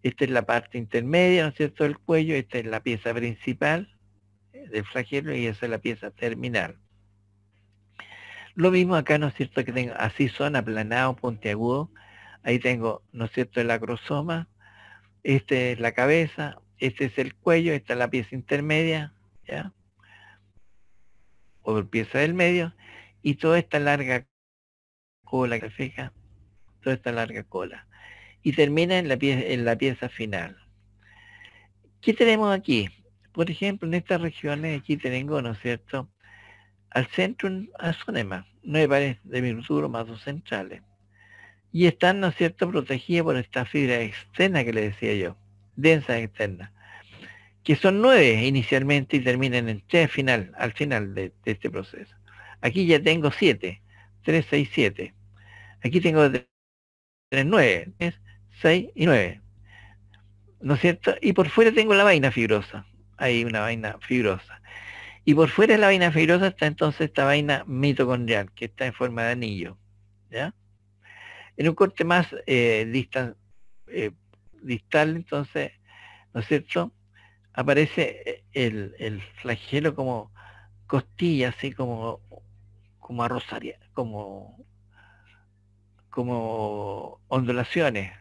Esta es la parte intermedia, ¿no es cierto?, el cuello, esta es la pieza principal eh, del flagelo y esa es la pieza terminal. Lo mismo acá, ¿no es cierto?, que tengo, así son aplanados, puntiagudo, Ahí tengo, ¿no es cierto?, el acrosoma, esta es la cabeza, este es el cuello, esta es la pieza intermedia, ¿ya? O pieza del medio, y toda esta larga cola que fija, toda esta larga cola. Y termina en la, en la pieza final. ¿Qué tenemos aquí? Por ejemplo, en estas regiones, aquí tengo, ¿no es cierto?, al centro un no nueve pares de dos centrales. Y están, ¿no es cierto?, protegidas por esta fibra externa que le decía yo, densa externa, que son nueve inicialmente y terminan en tres final, al final de este proceso. Aquí ya tengo 7. 3, 6, 7. Aquí tengo 3, 9. 6 y 9. ¿No es cierto? Y por fuera tengo la vaina fibrosa. Hay una vaina fibrosa. Y por fuera de la vaina fibrosa está entonces esta vaina mitocondrial, que está en forma de anillo. ¿ya? En un corte más eh, eh, distal, entonces, ¿no es cierto? Aparece eh, el, flagelo como costilla, así como como a rosaria, como como ondulaciones.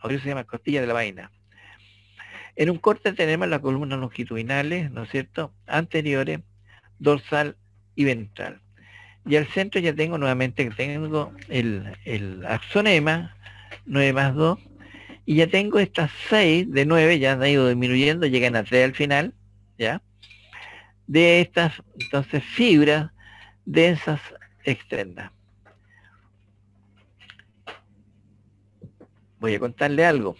Ahora se llama costilla de la vaina. En un corte tenemos las columnas longitudinales, ¿no es cierto? Anteriores, dorsal y ventral. Y al centro ya tengo nuevamente que tengo el, el axonema, 9 más 2, y ya tengo estas 6 de 9, ya han ido disminuyendo, llegan a 3 al final, ¿ya? de estas entonces fibras densas externas. Voy a contarle algo.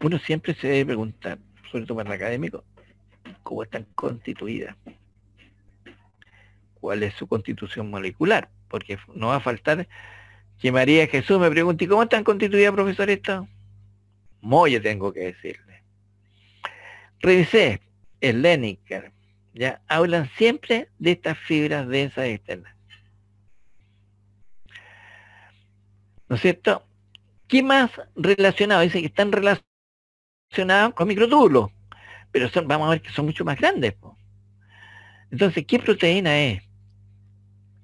Uno siempre se debe preguntar, sobre todo para el académico, cómo están constituidas, cuál es su constitución molecular, porque no va a faltar que María Jesús me pregunte, ¿cómo están constituidas, profesor, esto? yo tengo que decir. Revisé, el lening ya hablan siempre de estas fibras densas externas. ¿No es cierto? ¿Qué más relacionado? Dice que están relacionados con microtúbulos, pero son, vamos a ver que son mucho más grandes. Entonces, ¿qué proteína es?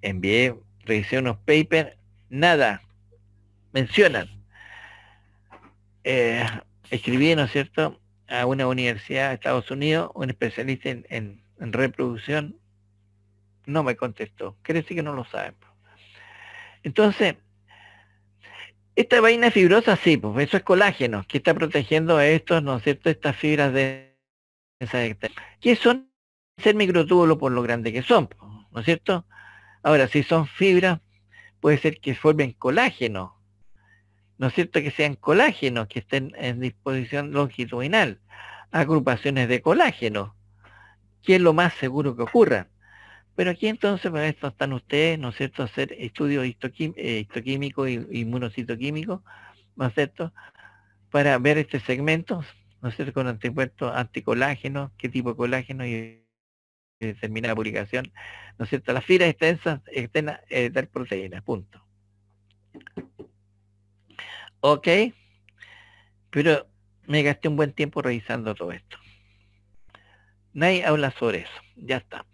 Envié, revisé unos papers, nada, mencionan. Eh, escribí, ¿no es cierto? a una universidad de Estados Unidos, un especialista en, reproducción, no me contestó. Quiere decir que no lo saben. Entonces, esta vaina fibrosa sí, pues eso es colágeno, que está protegiendo estos, ¿no es cierto?, estas fibras de que son ser microtúbulos por lo grande que son, ¿no es cierto? Ahora, si son fibras, puede ser que formen colágeno, ¿no es cierto?, que sean colágenos, que estén en disposición longitudinal, agrupaciones de colágeno que es lo más seguro que ocurra. Pero aquí entonces para esto están ustedes, ¿no es cierto?, hacer estudios eh, histoquímicos e inmunocitoquímicos, ¿no es cierto?, para ver este segmento, ¿no es cierto?, con anticuerpos anticolágenos, qué tipo de colágeno y eh, determinada la publicación, ¿no es cierto? Las filas extensas externas eh, de proteínas, punto. ¿Ok? Pero me gasté un buen tiempo revisando todo esto. Nadie habla sobre eso. Ya está.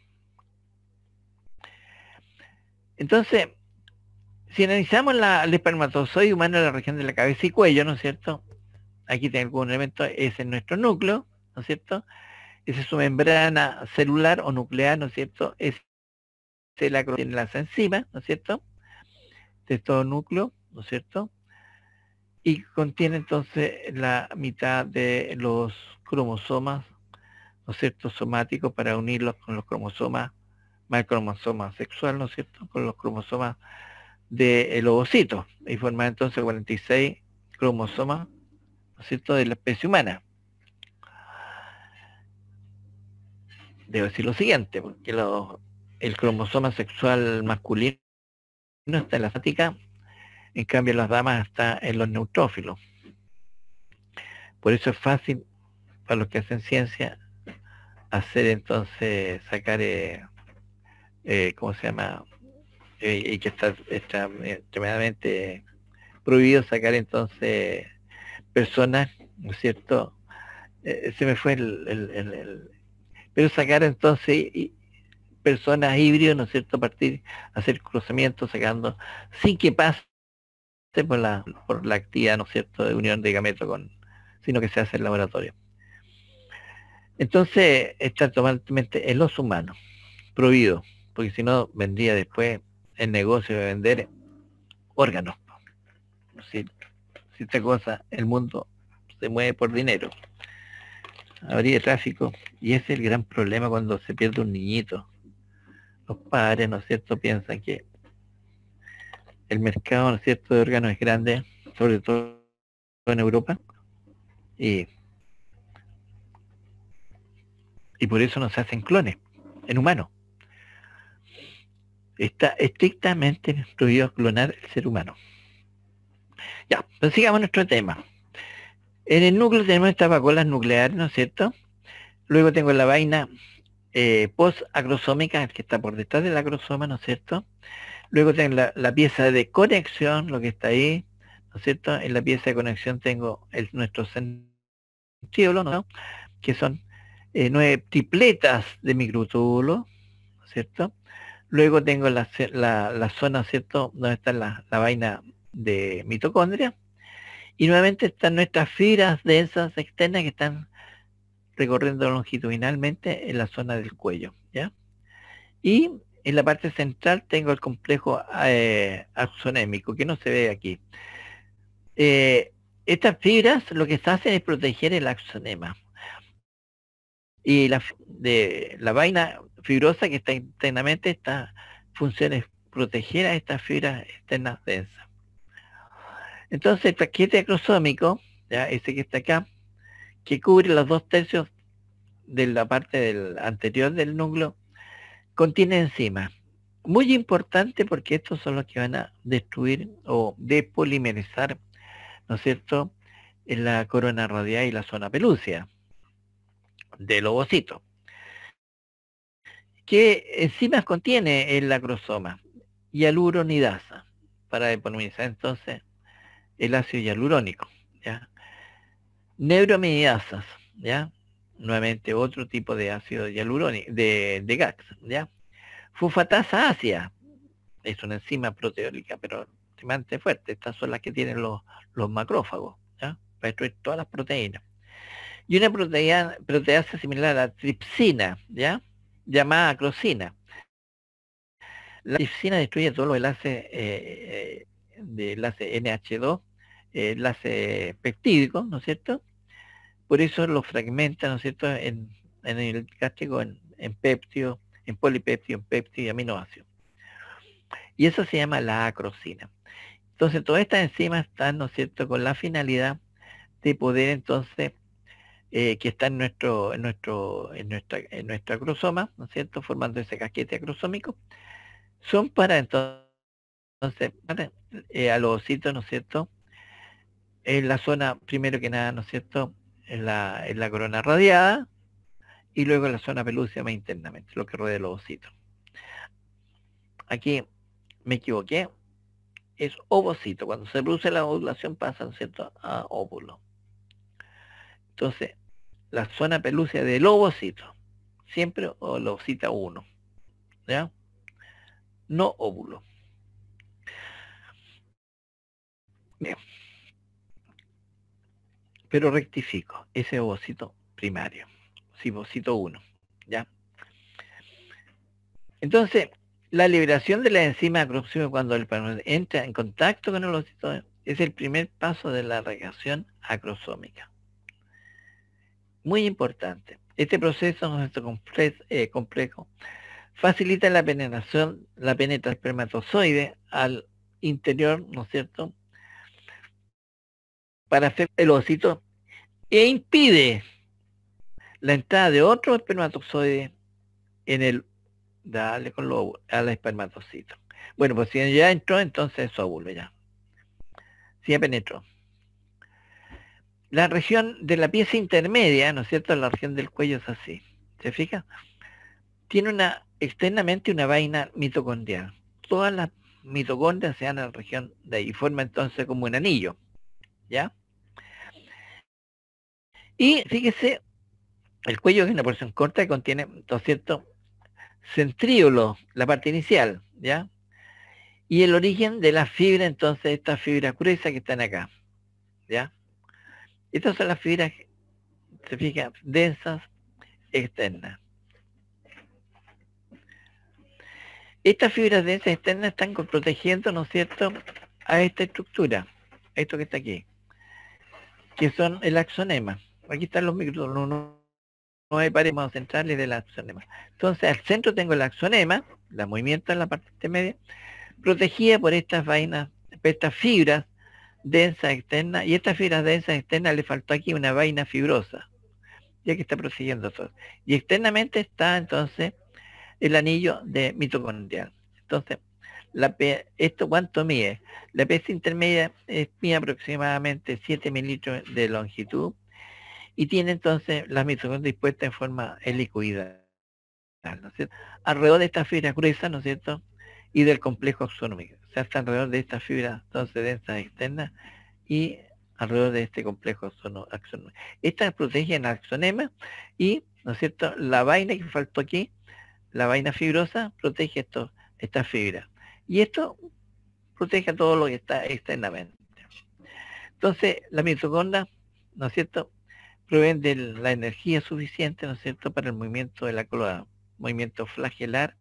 Entonces, si analizamos el espermatozoide humano en la región de la cabeza y cuello, ¿no es cierto? Aquí tengo algún elemento, ese es nuestro núcleo, ¿no es cierto? Esa es su membrana celular o nuclear, ¿no es cierto? Es la que tiene las enzimas, ¿no es cierto? De todo núcleo, ¿no es cierto? y contiene entonces la mitad de los cromosomas, ¿no es cierto?, somáticos para unirlos con los cromosomas, más el cromosoma sexual, ¿no es cierto?, con los cromosomas de ovocito. y formar entonces 46 cromosomas, ¿no es cierto?, de la especie humana. Debo decir lo siguiente, porque el cromosoma sexual masculino está en la fática en cambio, las damas está en los neutrófilos. Por eso es fácil para los que hacen ciencia hacer entonces, sacar, eh, eh, ¿cómo se llama? Eh, y que está, está extremadamente prohibido sacar entonces personas, ¿no es cierto? se me fue el, pero sacar entonces personas híbridos, ¿no es cierto?, a partir, hacer cruzamientos sacando, sin que pase por la, por la actividad, ¿no es cierto?, de unión de gameto con, sino que se hace en laboratorio. Entonces, está totalmente en los humanos, prohibido, porque si no vendría después el negocio de vender órganos. Si, si esta cosa, el mundo se mueve por dinero. Habría tráfico y ese es el gran problema cuando se pierde un niñito. Los padres, ¿no es cierto?, piensan que el mercado ¿no es cierto? de órganos es grande, sobre todo en Europa, y, por eso nos hacen clones en humanos. Está estrictamente prohibido clonar el ser humano. Ya, pues sigamos nuestro tema. En el núcleo tenemos estas vacuolas nucleares, ¿no es cierto? Luego tengo la vaina eh, post que está por detrás del acrosoma, ¿no es cierto? Luego tengo la, pieza de conexión, lo que está ahí, ¿no es cierto? En la pieza de conexión tengo el, nuestro centro, ¿no? Que son eh, nueve tripletas de microtúbulo, ¿no es cierto? Luego tengo la, zona, ¿cierto? Donde está la, la vaina de mitocondria. Y nuevamente están nuestras fibras densas externas que están recorriendo longitudinalmente en la zona del cuello, ¿ya? Y en la parte central tengo el complejo eh, axonémico, que no se ve aquí. Eh, estas fibras lo que hacen es proteger el axonema. Y la, de, la vaina fibrosa que está internamente, esta función es proteger a estas fibras externas densas. Entonces el paquete acrosómico, ya, ese que está acá, que cubre los dos tercios de la parte del, anterior del núcleo, contiene enzimas. Muy importante porque estos son los que van a destruir o depolimerizar, ¿no es cierto?, en la corona radial y la zona pelúcia del ovocito. ¿Qué enzimas contiene el lacrosoma? Hialuronidasa, para depolimerizar entonces el ácido hialurónico. ¿ya? Neuromidasas, ¿ya? nuevamente otro tipo de ácido hialurónico, de, gas GAX, ¿ya? Fufatasa ácida, es una enzima proteólica, pero extremadamente fuerte. Estas son las que tienen los, macrófagos, ¿ya? Para destruir todas las proteínas. Y una proteína, proteasa similar a la tripsina, ¿ya? Llamada acrosina. La tripsina destruye todos los enlaces eh, eh, de enlace NH2, enlace peptídico, ¿no es cierto? Por eso lo fragmenta, ¿no es cierto?, en, en el cástico, en, en péptido, en polipéptido, en péptido y aminoácido. Y eso se llama la acrosina. Entonces, todas estas enzimas están, ¿no es cierto?, con la finalidad de poder entonces, eh, que está en nuestro, en nuestro, en nuestra, en nuestra acrosoma, ¿no es cierto?, formando ese casquete acrosómico, son para entonces, para, eh, a los ositos, ¿no es cierto?, en la zona, primero que nada, ¿no es cierto?, en la, corona radiada y luego la zona pelúcea más internamente, lo que rodea el ovocito. Aquí me equivoqué, es ovocito. Cuando se produce la ovulación pasan ¿cierto? a óvulo. Entonces, la zona pelúcea del ovocito, siempre o el uno, ¿ya? No óvulo. Bien. Pero rectifico, ese ovocito primario, ovocito 1, ¿ya? Entonces, la liberación de la enzima acrosómica cuando el entra en contacto con el ovocito es el primer paso de la reacción acrosómica. Muy importante. Este proceso nuestro eh, complejo, facilita la penetración, la penetra espermatozoide al interior, ¿no es cierto?, para hacer el ovocito e impide la entrada de otro espermatozoide en el dale con lo al espermatocito bueno pues si ya entró entonces eso vuelve ya si ya penetró la región de la pieza intermedia no es cierto la región del cuello es así se fija tiene una externamente una vaina mitocondrial todas las mitocondrias se dan en la región de ahí forma entonces como un anillo ya y fíjese, el cuello es una porción corta que contiene ¿no es cierto?, centríolos, la parte inicial, ¿ya? Y el origen de la fibra, entonces, estas fibras gruesa que están acá, ¿ya? Estas son las fibras, se fijan, densas externas. Estas fibras densas externas están protegiendo, ¿no es cierto?, a esta estructura, a esto que está aquí, que son el axonema aquí están los micrófonos, no hay pares más centrales del axonema. Entonces al centro tengo el axonema, la movimiento en la parte intermedia, protegida por estas vainas, estas fibras densas externas, y estas fibras densa externas le faltó aquí una vaina fibrosa, ya que está prosiguiendo todo. Y externamente está entonces el anillo de mitocondrial. Entonces, la esto cuánto mide? La pieza intermedia es, mide aproximadamente 7 mililitros de longitud y tiene entonces la segunda dispuesta en forma helicoidal, ¿no es cierto? Alrededor de esta fibra gruesa, ¿no es cierto? Y del complejo axonómico. O sea, está alrededor de esta fibra, entonces de densas externa, y alrededor de este complejo axonómico. Estas protegen el axonema y, ¿no es cierto? La vaina que faltó aquí, la vaina fibrosa, protege esto, esta fibra Y esto protege a todo lo que está externamente. Entonces, la mitocondria, ¿no es cierto?, proveen de la energía suficiente, ¿no es cierto?, para el movimiento de la cola, movimiento flagelar.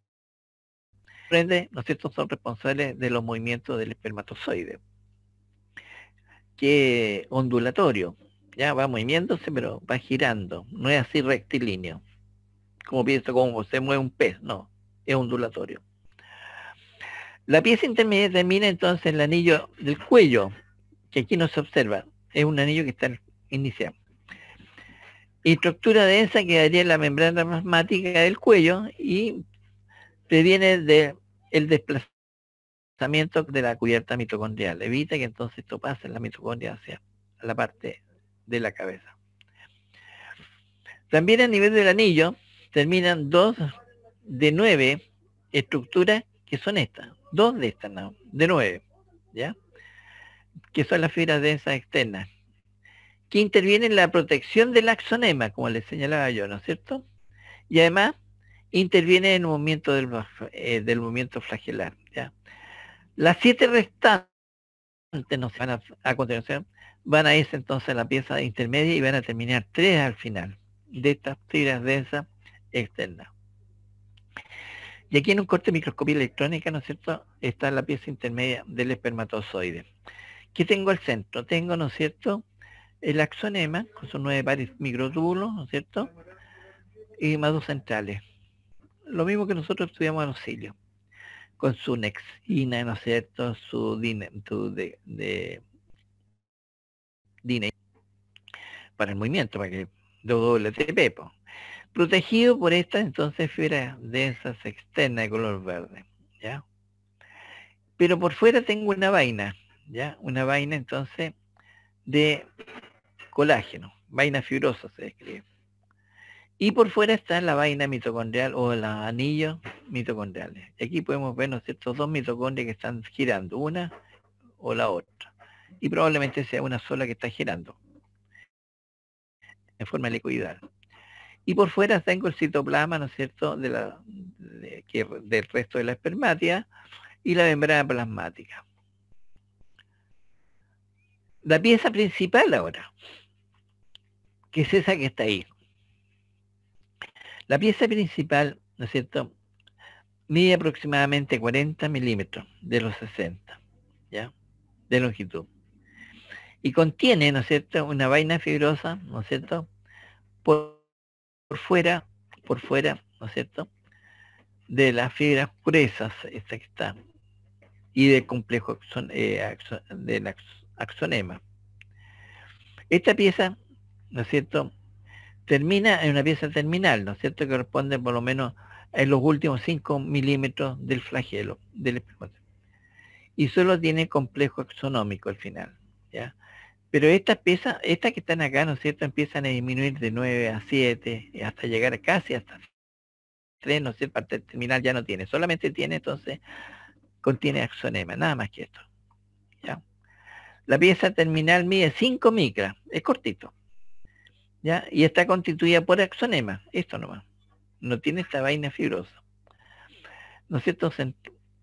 Por ¿no es cierto?, son responsables de los movimientos del espermatozoide, que ondulatorio, ya va moviéndose, pero va girando, no es así rectilíneo, como pienso como se mueve un pez, no, es ondulatorio. La pieza intermedia termina entonces el anillo del cuello, que aquí no se observa, es un anillo que está iniciado y estructura densa quedaría en la membrana plasmática del cuello y previene de, el desplazamiento de la cubierta mitocondrial. Evita que entonces esto pase en la mitocondria hacia la parte de la cabeza. También a nivel del anillo terminan dos de nueve estructuras que son estas. Dos de estas, de nueve, ¿ya? Que son las fibras densas externas que interviene en la protección del axonema, como les señalaba yo, ¿no es cierto? Y además interviene en el movimiento del, eh, movimiento flagelar. ¿ya? Las siete restantes no van a, continuación, van a irse entonces a la pieza intermedia y van a terminar tres al final de estas fibras densas externas. Y aquí en un corte de microscopía electrónica, ¿no es cierto?, está la pieza intermedia del espermatozoide. ¿Qué tengo al centro? Tengo, ¿no es cierto?, el axonema, con sus nueve pares microtúbulos, ¿no es cierto? Y más dos centrales. Lo mismo que nosotros estudiamos en auxilio, con su nexina, ¿no es cierto? Su, dine, de, para el movimiento, para que doble, Protegido por esta, entonces de densas externas de color verde, ¿ya? Pero por fuera tengo una vaina, ¿ya? Una vaina entonces de colágeno, vaina fibrosa se describe. Y por fuera está la vaina mitocondrial o el anillo mitocondrial. Y aquí podemos ver, ¿no cierto?, dos mitocondrias que están girando, una o la otra. Y probablemente sea una sola que está girando, en forma helicoidal. Y por fuera está el citoplasma, ¿no es cierto?, de la, del resto de la espermatia y la membrana plasmática. La pieza principal ahora, que es esa que está ahí. La pieza principal, ¿no es cierto?, mide aproximadamente 40 milímetros de los 60, ¿ya?, de longitud. Y contiene, ¿no es cierto?, una vaina fibrosa, ¿no es cierto?, por, fuera, por fuera, ¿no es cierto?, de las fibras gruesas, esta que está, y del complejo eh, del axonema. Esta pieza ¿no es cierto? Termina en una pieza terminal, ¿no es cierto? Que corresponde por lo menos en los últimos 5 milímetros del flagelo, del Y solo tiene complejo axonómico al final, ¿ya? Pero estas piezas, estas que están acá, ¿no es cierto?, empiezan a disminuir de 9 a 7, eh, hasta llegar casi hasta 3, no sé, parte terminal ya no tiene, solamente tiene entonces, contiene axonema, nada más que esto. ¿ya? La pieza terminal mide 5 micras, es cortito, ¿ya? Y está constituida por axonema, esto nomás. No tiene esta vaina fibrosa. ¿No es cierto? el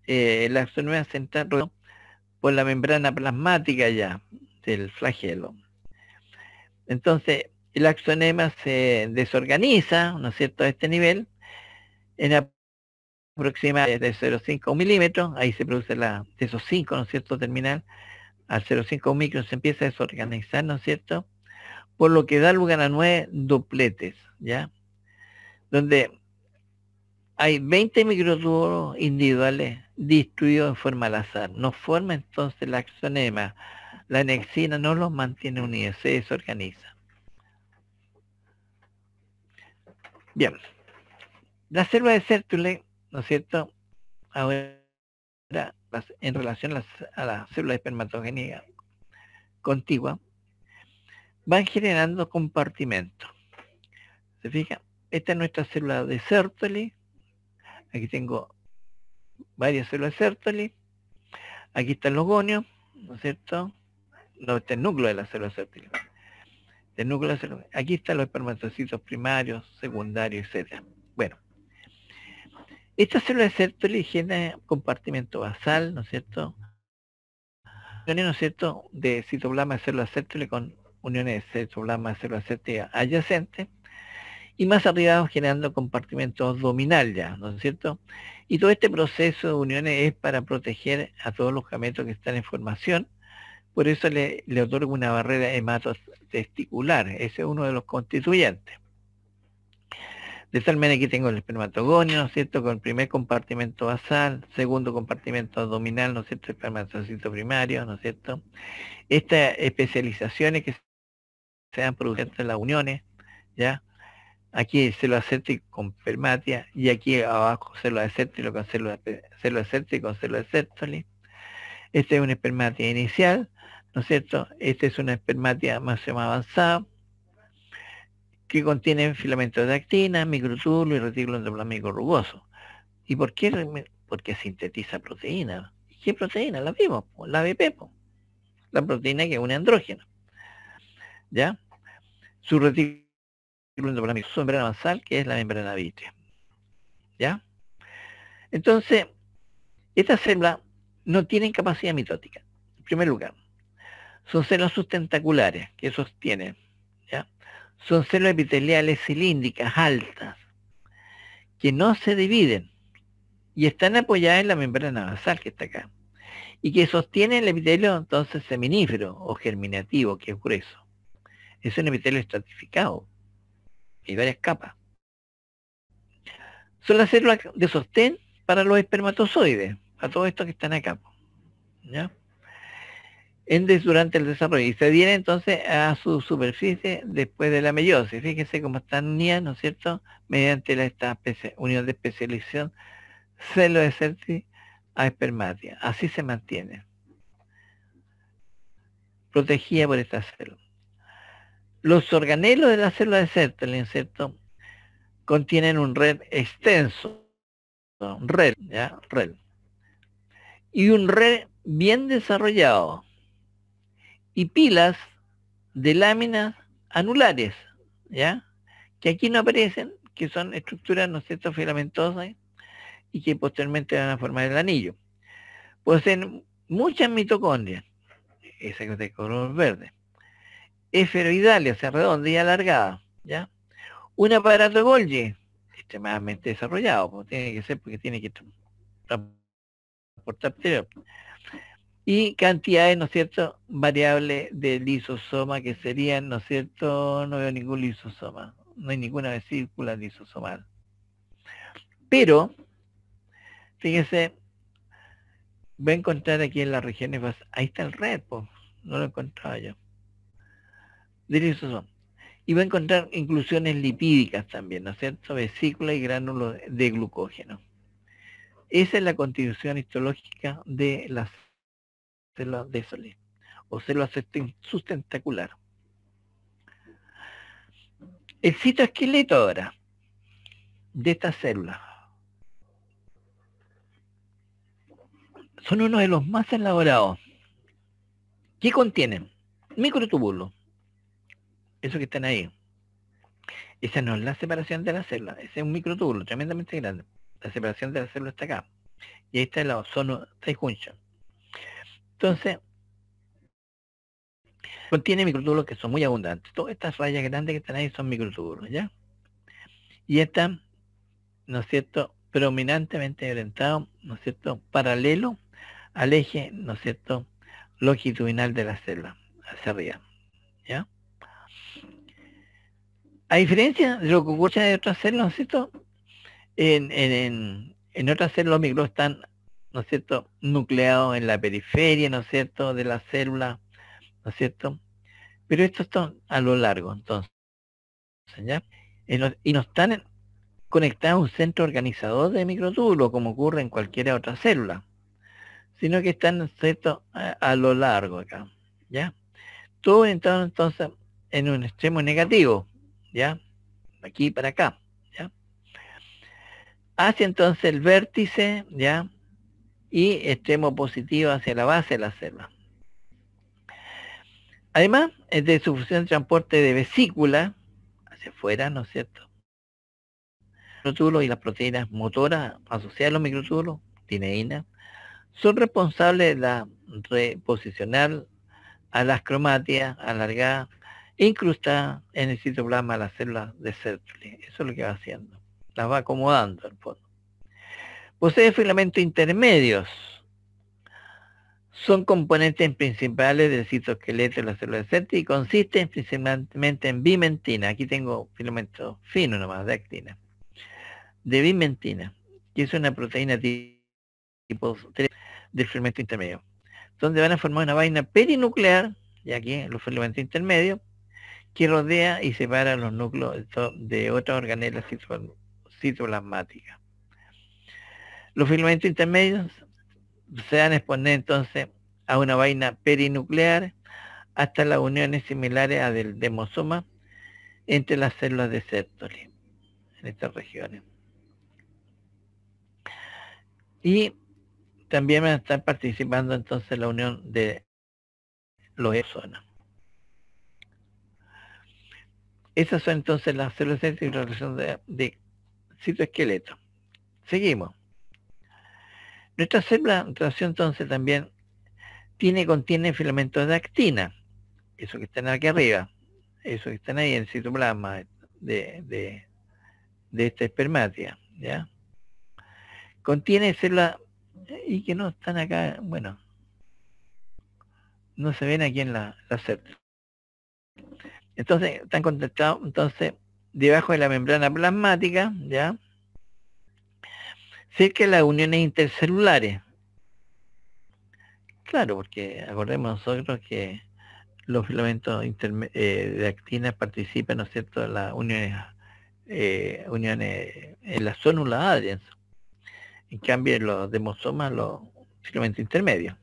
eh, axonema entra por la membrana plasmática ya del flagelo. Entonces, el axonema se desorganiza, ¿no es cierto?, a este nivel, en aproximadamente de 0,5 milímetros, ahí se produce la, de esos 5, ¿no es cierto?, terminal, al 0,5 micros se empieza a desorganizar, ¿no es cierto?, por lo que da lugar a nueve dopletes, ¿ya? Donde hay 20 microtubos individuales distribuidos en forma al azar. No forma entonces la axonema. La anexina no los mantiene unidos, se desorganiza. Bien. La célula de Sertule, ¿no es cierto? Ahora, en relación a la, a la célula espermatogénica contigua, van generando compartimentos. ¿Se fija? Esta es nuestra célula de Sertoli. Aquí tengo varias células de Sertoli. Aquí están los gonios, ¿no es cierto? No, este el núcleo de la célula Sertoli. Este núcleo de la Aquí están los espermatocitos primarios, secundarios, etc. Bueno, esta célula de Sertoli genera compartimento basal, ¿no es cierto? ¿No es cierto? De citoblama de célula Sertoli con uniones 0 a acete adyacente, y más arriba generando compartimentos dominal ya, ¿no es cierto? Y todo este proceso de uniones es para proteger a todos los gametos que están en formación, por eso le, otorga una barrera hematotesticular, ese es uno de los constituyentes. De tal manera que tengo el espermatogonio, ¿no es cierto?, con el primer compartimento basal, segundo compartimento abdominal, ¿no es cierto?, espermatocito primario, ¿no es cierto? Estas especializaciones que sean producentes las uniones, ¿ya? Aquí se lo con permatia y aquí abajo se lo acepte con se con se lo este es una espermatia inicial, ¿no es cierto? Este es una espermatia más, más avanzada que contiene filamentos de actina, microtubulo y retículo endoplámico rugoso. ¿Y por qué? Porque sintetiza proteína. ¿Y qué proteína? La vimos, la BP, la proteína que une un andrógeno. ¿ya? Su retículo endoplasmático, su membrana basal, que es la membrana vitrea. ¿Ya? Entonces, estas células no tienen capacidad mitótica, en primer lugar. Son células sustentaculares que sostienen. ¿ya? Son células epiteliales cilíndricas altas que no se dividen y están apoyadas en la membrana basal que está acá y que sostienen el epitelio entonces seminífero o germinativo que es grueso es un epitelio estratificado. y varias capas. Son las células de sostén para los espermatozoides, a todos estos que están acá. ¿ya? Endes durante el desarrollo y se viene entonces a su superficie después de la meiosis. Fíjense cómo están unidas, ¿no es cierto?, mediante la, esta unión de especialización celo de CERTI a espermatia. Así se mantiene. Protegida por estas células. Los organelos de la célula de Serta, el insecto, contienen un red extenso, un red, ¿ya? Red. Y un red bien desarrollado. Y pilas de láminas anulares, ¿ya? Que aquí no aparecen, que son estructuras, ¿no filamentosas y que posteriormente van a formar el anillo. Poseen muchas mitocondrias, esa es de color verde esferoidal, o sea, redonda y alargada. ¿ya? Un aparato Golgi, extremadamente desarrollado, como tiene que ser porque tiene que transportar Y cantidades, ¿no es cierto?, variables de lisosoma que serían, ¿no es cierto?, no veo ningún lisosoma, no hay ninguna vesícula lisosomal. Pero, fíjense, voy a encontrar aquí en las regiones, ahí está el red, no lo encontraba yo y va a encontrar inclusiones lipídicas también, ¿no es cierto? Vesícula y gránulos de glucógeno. Esa es la constitución histológica de las células de Solé, o células sustentacular. El citoesqueleto ahora de estas células son uno de los más elaborados. ¿Qué contienen? microtubulos eso que están ahí, esa no es la separación de la célula ese es un microtúbulo tremendamente grande. La separación de la célula está acá. Y ahí está la ozono junction. Entonces, contiene microtúbulos que son muy abundantes. Todas estas rayas grandes que están ahí son microtúbulos, ¿ya? Y están, ¿no es cierto?, prominentemente orientados, ¿no es cierto?, paralelo al eje, ¿no es cierto?, longitudinal de la célula, hacia arriba, ¿ya? a diferencia de lo que ocurre en otras células, ¿no es cierto? En, otras células los micros están, ¿no es cierto?, nucleados en la periferia, ¿no es cierto?, de la célula, ¿no es cierto? Pero estos están a lo largo, entonces, ¿ya? y no están conectados a un centro organizador de microtúbulos, como ocurre en cualquier otra célula, sino que están, ¿no es cierto?, a, lo largo acá, ¿ya? Todo entonces, entonces en un extremo negativo, ¿ya? Aquí para acá, Hacia entonces el vértice, ¿ya? Y extremo positivo hacia la base de la célula. Además, es de su función de transporte de vesícula hacia afuera, ¿no es cierto? Microtúbulos y las proteínas motoras asociadas a los microtúbulos, tineína, son responsables de la reposicionar a las cromátidas alargadas incrustada en el citoplasma de las células de Sertoli. Eso es lo que va haciendo. Las va acomodando al fondo. Posee filamentos intermedios. Son componentes principales del citoesqueleto de la célula de Sertoli y consisten principalmente en bimentina. Aquí tengo filamento fino nomás de actina. De bimentina, que es una proteína tipo 3 del filamento intermedio donde van a formar una vaina perinuclear, y aquí los filamentos intermedios, que rodea y separa los núcleos de otras organelas citoplasmáticas. Los filamentos intermedios se van a exponer entonces a una vaina perinuclear hasta las uniones similares a del demosoma entre las células de Sertoli en estas regiones. Y también van a estar participando entonces la unión de los exonas. Esas son entonces las células y de, de citoesqueleto. Seguimos. Nuestra célula, entonces también tiene, contiene filamentos de actina, eso que están aquí arriba, eso que están ahí en citoplasma de, de, esta espermatia, ¿ya? Contiene células, y que no están acá, bueno, no se ven aquí en la, la entonces, están contestados, entonces, debajo de la membrana plasmática, ¿ya? Cerca que las uniones intercelulares. Claro, porque acordemos nosotros que los filamentos eh, de actina participan, ¿no es cierto?, de las uniones, eh, uniones en la zónulas Adrians. En cambio, los demosomas, los filamentos intermedios.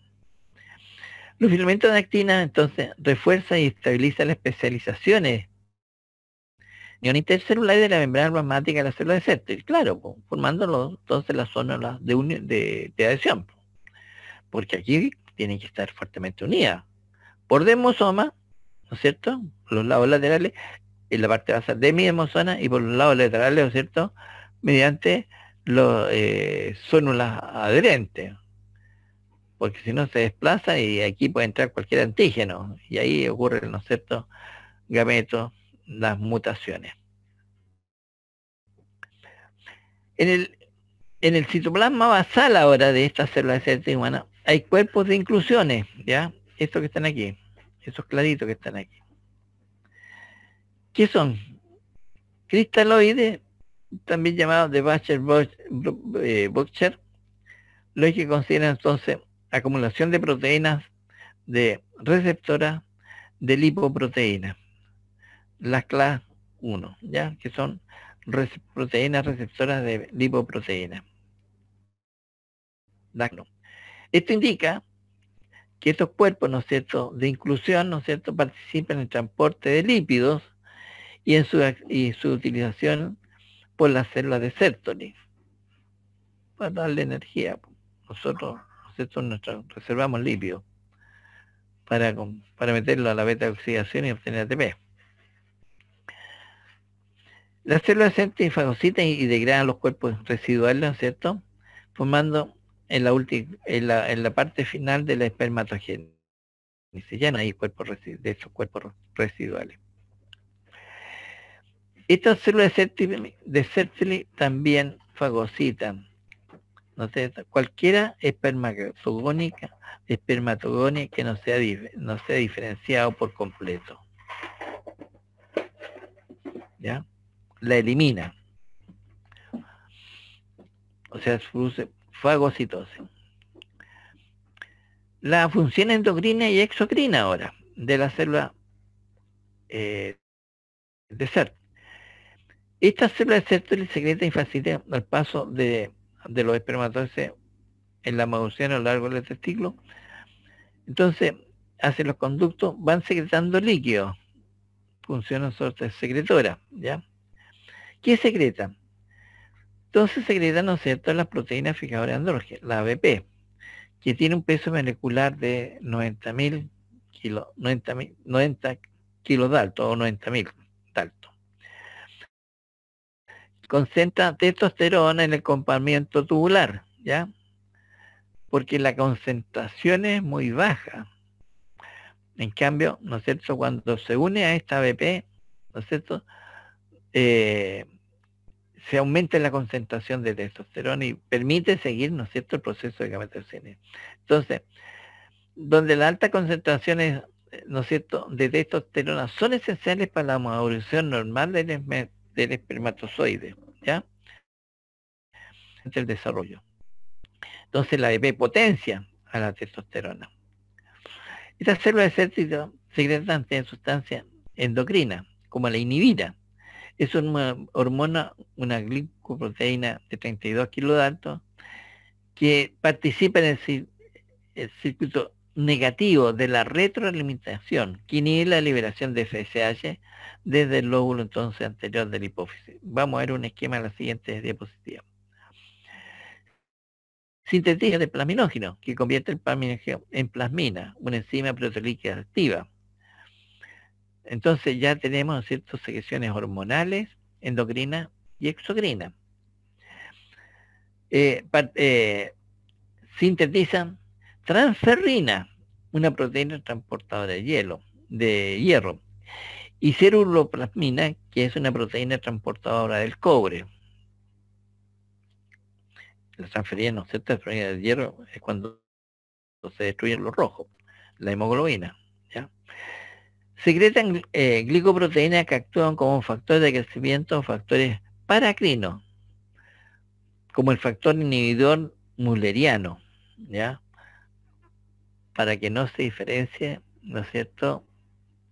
Los filamentos de actina entonces refuerzan y estabilizan las especializaciones neón intercelular de la membrana aromática de la célula de claro, formando entonces las zonas de, adhesión, porque aquí tienen que estar fuertemente unidas. Por demosoma, ¿no es cierto? los lados laterales, en la parte basal de mi demosoma y por los lados laterales, ¿no es cierto? Mediante las eh, adherentes porque si no se desplaza y aquí puede entrar cualquier antígeno y ahí ocurren, los ciertos gametos, las mutaciones. En el, en el citoplasma basal ahora de estas células de humana hay cuerpos de inclusiones, ¿ya? Estos que están aquí, esos claritos que están aquí. ¿Qué son? Cristaloides, también llamados de Bacher-Boxer, eh, lo que consideran entonces acumulación de proteínas de receptoras de lipoproteína las CLAS 1, ¿ya? que son proteínas receptoras de lipoproteína. Esto indica que estos cuerpos, ¿no es cierto?, de inclusión, ¿no es cierto?, participan en el transporte de lípidos y en su, utilización por las células de Sertoli para darle energía. Nosotros ¿cierto? reservamos lípidos para, para meterlo a la beta oxidación y obtener ATP. Las células se fagocitan y degradan los cuerpos residuales, ¿no ¿cierto? Formando en la, en la parte final de la espermatogénesis. Ya no hay cuerpos de esos cuerpos residuales. Estas células de Sertili también fagocitan ¿no sé Cualquiera espermatogónica, espermatogónica que no sea, no diferenciado por completo. ¿Ya? La elimina. O sea, produce fagocitosis. La función endocrina y exocrina ahora, de la célula eh, de ser. Esta célula de ser secreta y facilita el paso de de los espermatozoides en la maduración a lo largo del testículo. Entonces, hace los conductos van secretando líquidos. Funciona suerte secretora, ¿ya? ¿Qué secreta? Entonces secretan, ¿no es las proteínas fijadoras andrógenas, la ABP, que tiene un peso molecular de 90.000 kilos, 90, 90 kilos de alto o 90.000 concentra testosterona en el compartimiento tubular, ¿ya? Porque la concentración es muy baja. En cambio, ¿no es cierto? Cuando se une a esta BP, ¿no es cierto? Eh, se aumenta la concentración de testosterona y permite seguir, ¿no es cierto?, el proceso de gametogénesis. Entonces, donde las concentración concentraciones, eh, ¿no es cierto?, de testosterona son esenciales para la maduración normal del del espermatozoide, ¿ya? el desarrollo. Entonces la bebé potencia a la testosterona. Esta células de secretan sustancias endocrina, como la inhibida. Es una hormona, una glicoproteína de 32 alto, que participa en el, circuito negativo de la retroalimentación que inhibe la liberación de FSH desde el lóbulo entonces anterior de la hipófisis. Vamos a ver un esquema en la siguiente diapositiva. Sintetiza de plasminógeno, que convierte el plasminógeno en plasmina, una enzima proteolítica activa. Entonces ya tenemos ciertas secreciones hormonales, endocrina y exocrina. Eh, eh, sintetizan transferrina, una proteína transportadora de hielo, de hierro, y ceruloplasmina, que es una proteína transportadora del cobre. La transferrina, ¿no es cierto? La de hierro es cuando se destruyen los rojos, la hemoglobina. Secretan eh, glicoproteínas que actúan como factores de crecimiento, factores paracrinos, como el factor inhibidor mulleriano, ¿ya? para que no se diferencie, ¿no es cierto?,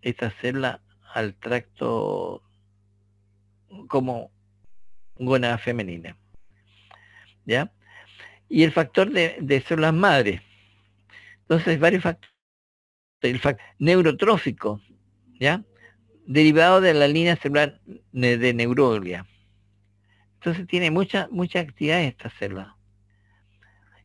esta célula al tracto como gona femenina. ¿Ya? Y el factor de, células madres. Entonces, varios factores. El factor neurotrófico, ¿ya? Derivado de la línea celular de neuroglia. Entonces tiene mucha, mucha actividad esta célula.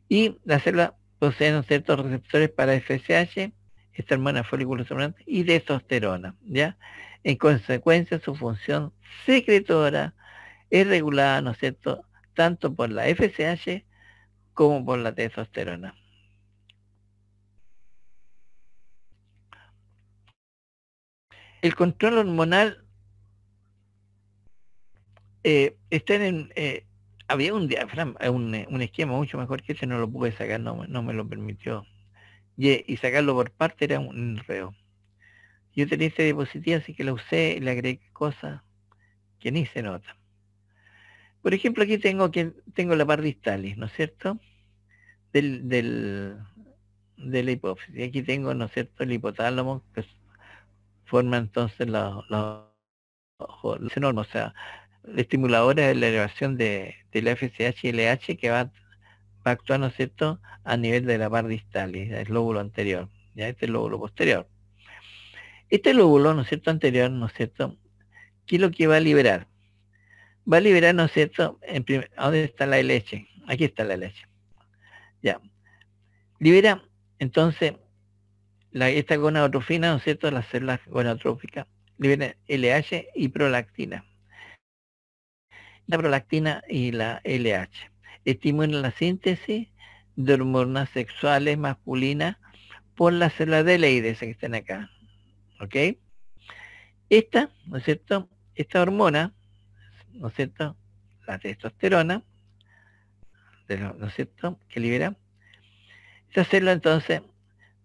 Y la célula poseen ciertos receptores para FSH, esta hormona folículo y testosterona, ¿ya? En consecuencia, su función secretora es regulada, ¿no es cierto?, tanto por la FSH como por la testosterona. El control hormonal eh, está en, el... Eh, había un diafragma, un, esquema mucho mejor que ese, no lo pude sacar, no, me lo permitió. Y, sacarlo por parte era un reo. Yo tenía este diapositiva, así que la usé y le agregué cosas que ni se notan. Por ejemplo, aquí tengo que tengo la par distalis, ¿no es cierto? Del, del, de la hipófisis. Aquí tengo, ¿no es cierto?, el hipotálamo, que forma entonces los, ojos, los enormes, o sea, estimuladora de la elevación de, la FSH y LH e que va, a actuar, ¿no cierto?, a nivel de la par distal, el lóbulo anterior, ya este es el lóbulo posterior. Este lóbulo, ¿no es cierto?, anterior, ¿no es cierto?, ¿qué es lo que va a liberar? Va a liberar, ¿no es cierto?, en ¿dónde está la LH? Aquí está la LH. Ya. Libera, entonces, la, esta gonadotrofina, ¿no es cierto?, las células gonadotróficas, libera LH y prolactina la prolactina y la LH. Estimulan la síntesis de hormonas sexuales masculinas por las células de leides que están acá. ¿Ok? Esta, ¿no es cierto? Esta hormona, ¿no es cierto? La testosterona, ¿no es cierto? Que libera. esta células entonces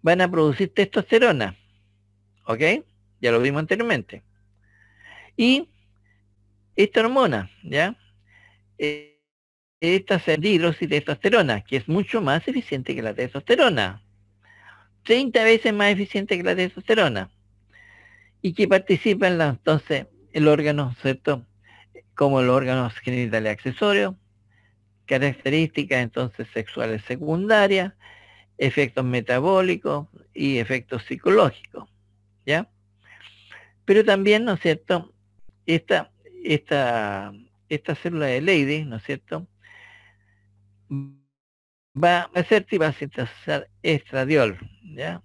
van a producir testosterona. ¿Ok? Ya lo vimos anteriormente. Y esta hormona, ¿ya? E, esta es testosterona, que es mucho más eficiente que la testosterona. 30 veces más eficiente que la testosterona. Y que participa en la, entonces el órgano, ¿cierto? Como los órganos genitales accesorio. características entonces sexuales secundarias, efectos metabólicos y efectos psicológicos, ¿ya? Pero también, ¿no es cierto? Esta esta, esta célula de Leydig, ¿no es cierto? Va a ser y va a sintetizar estradiol, ¿ya?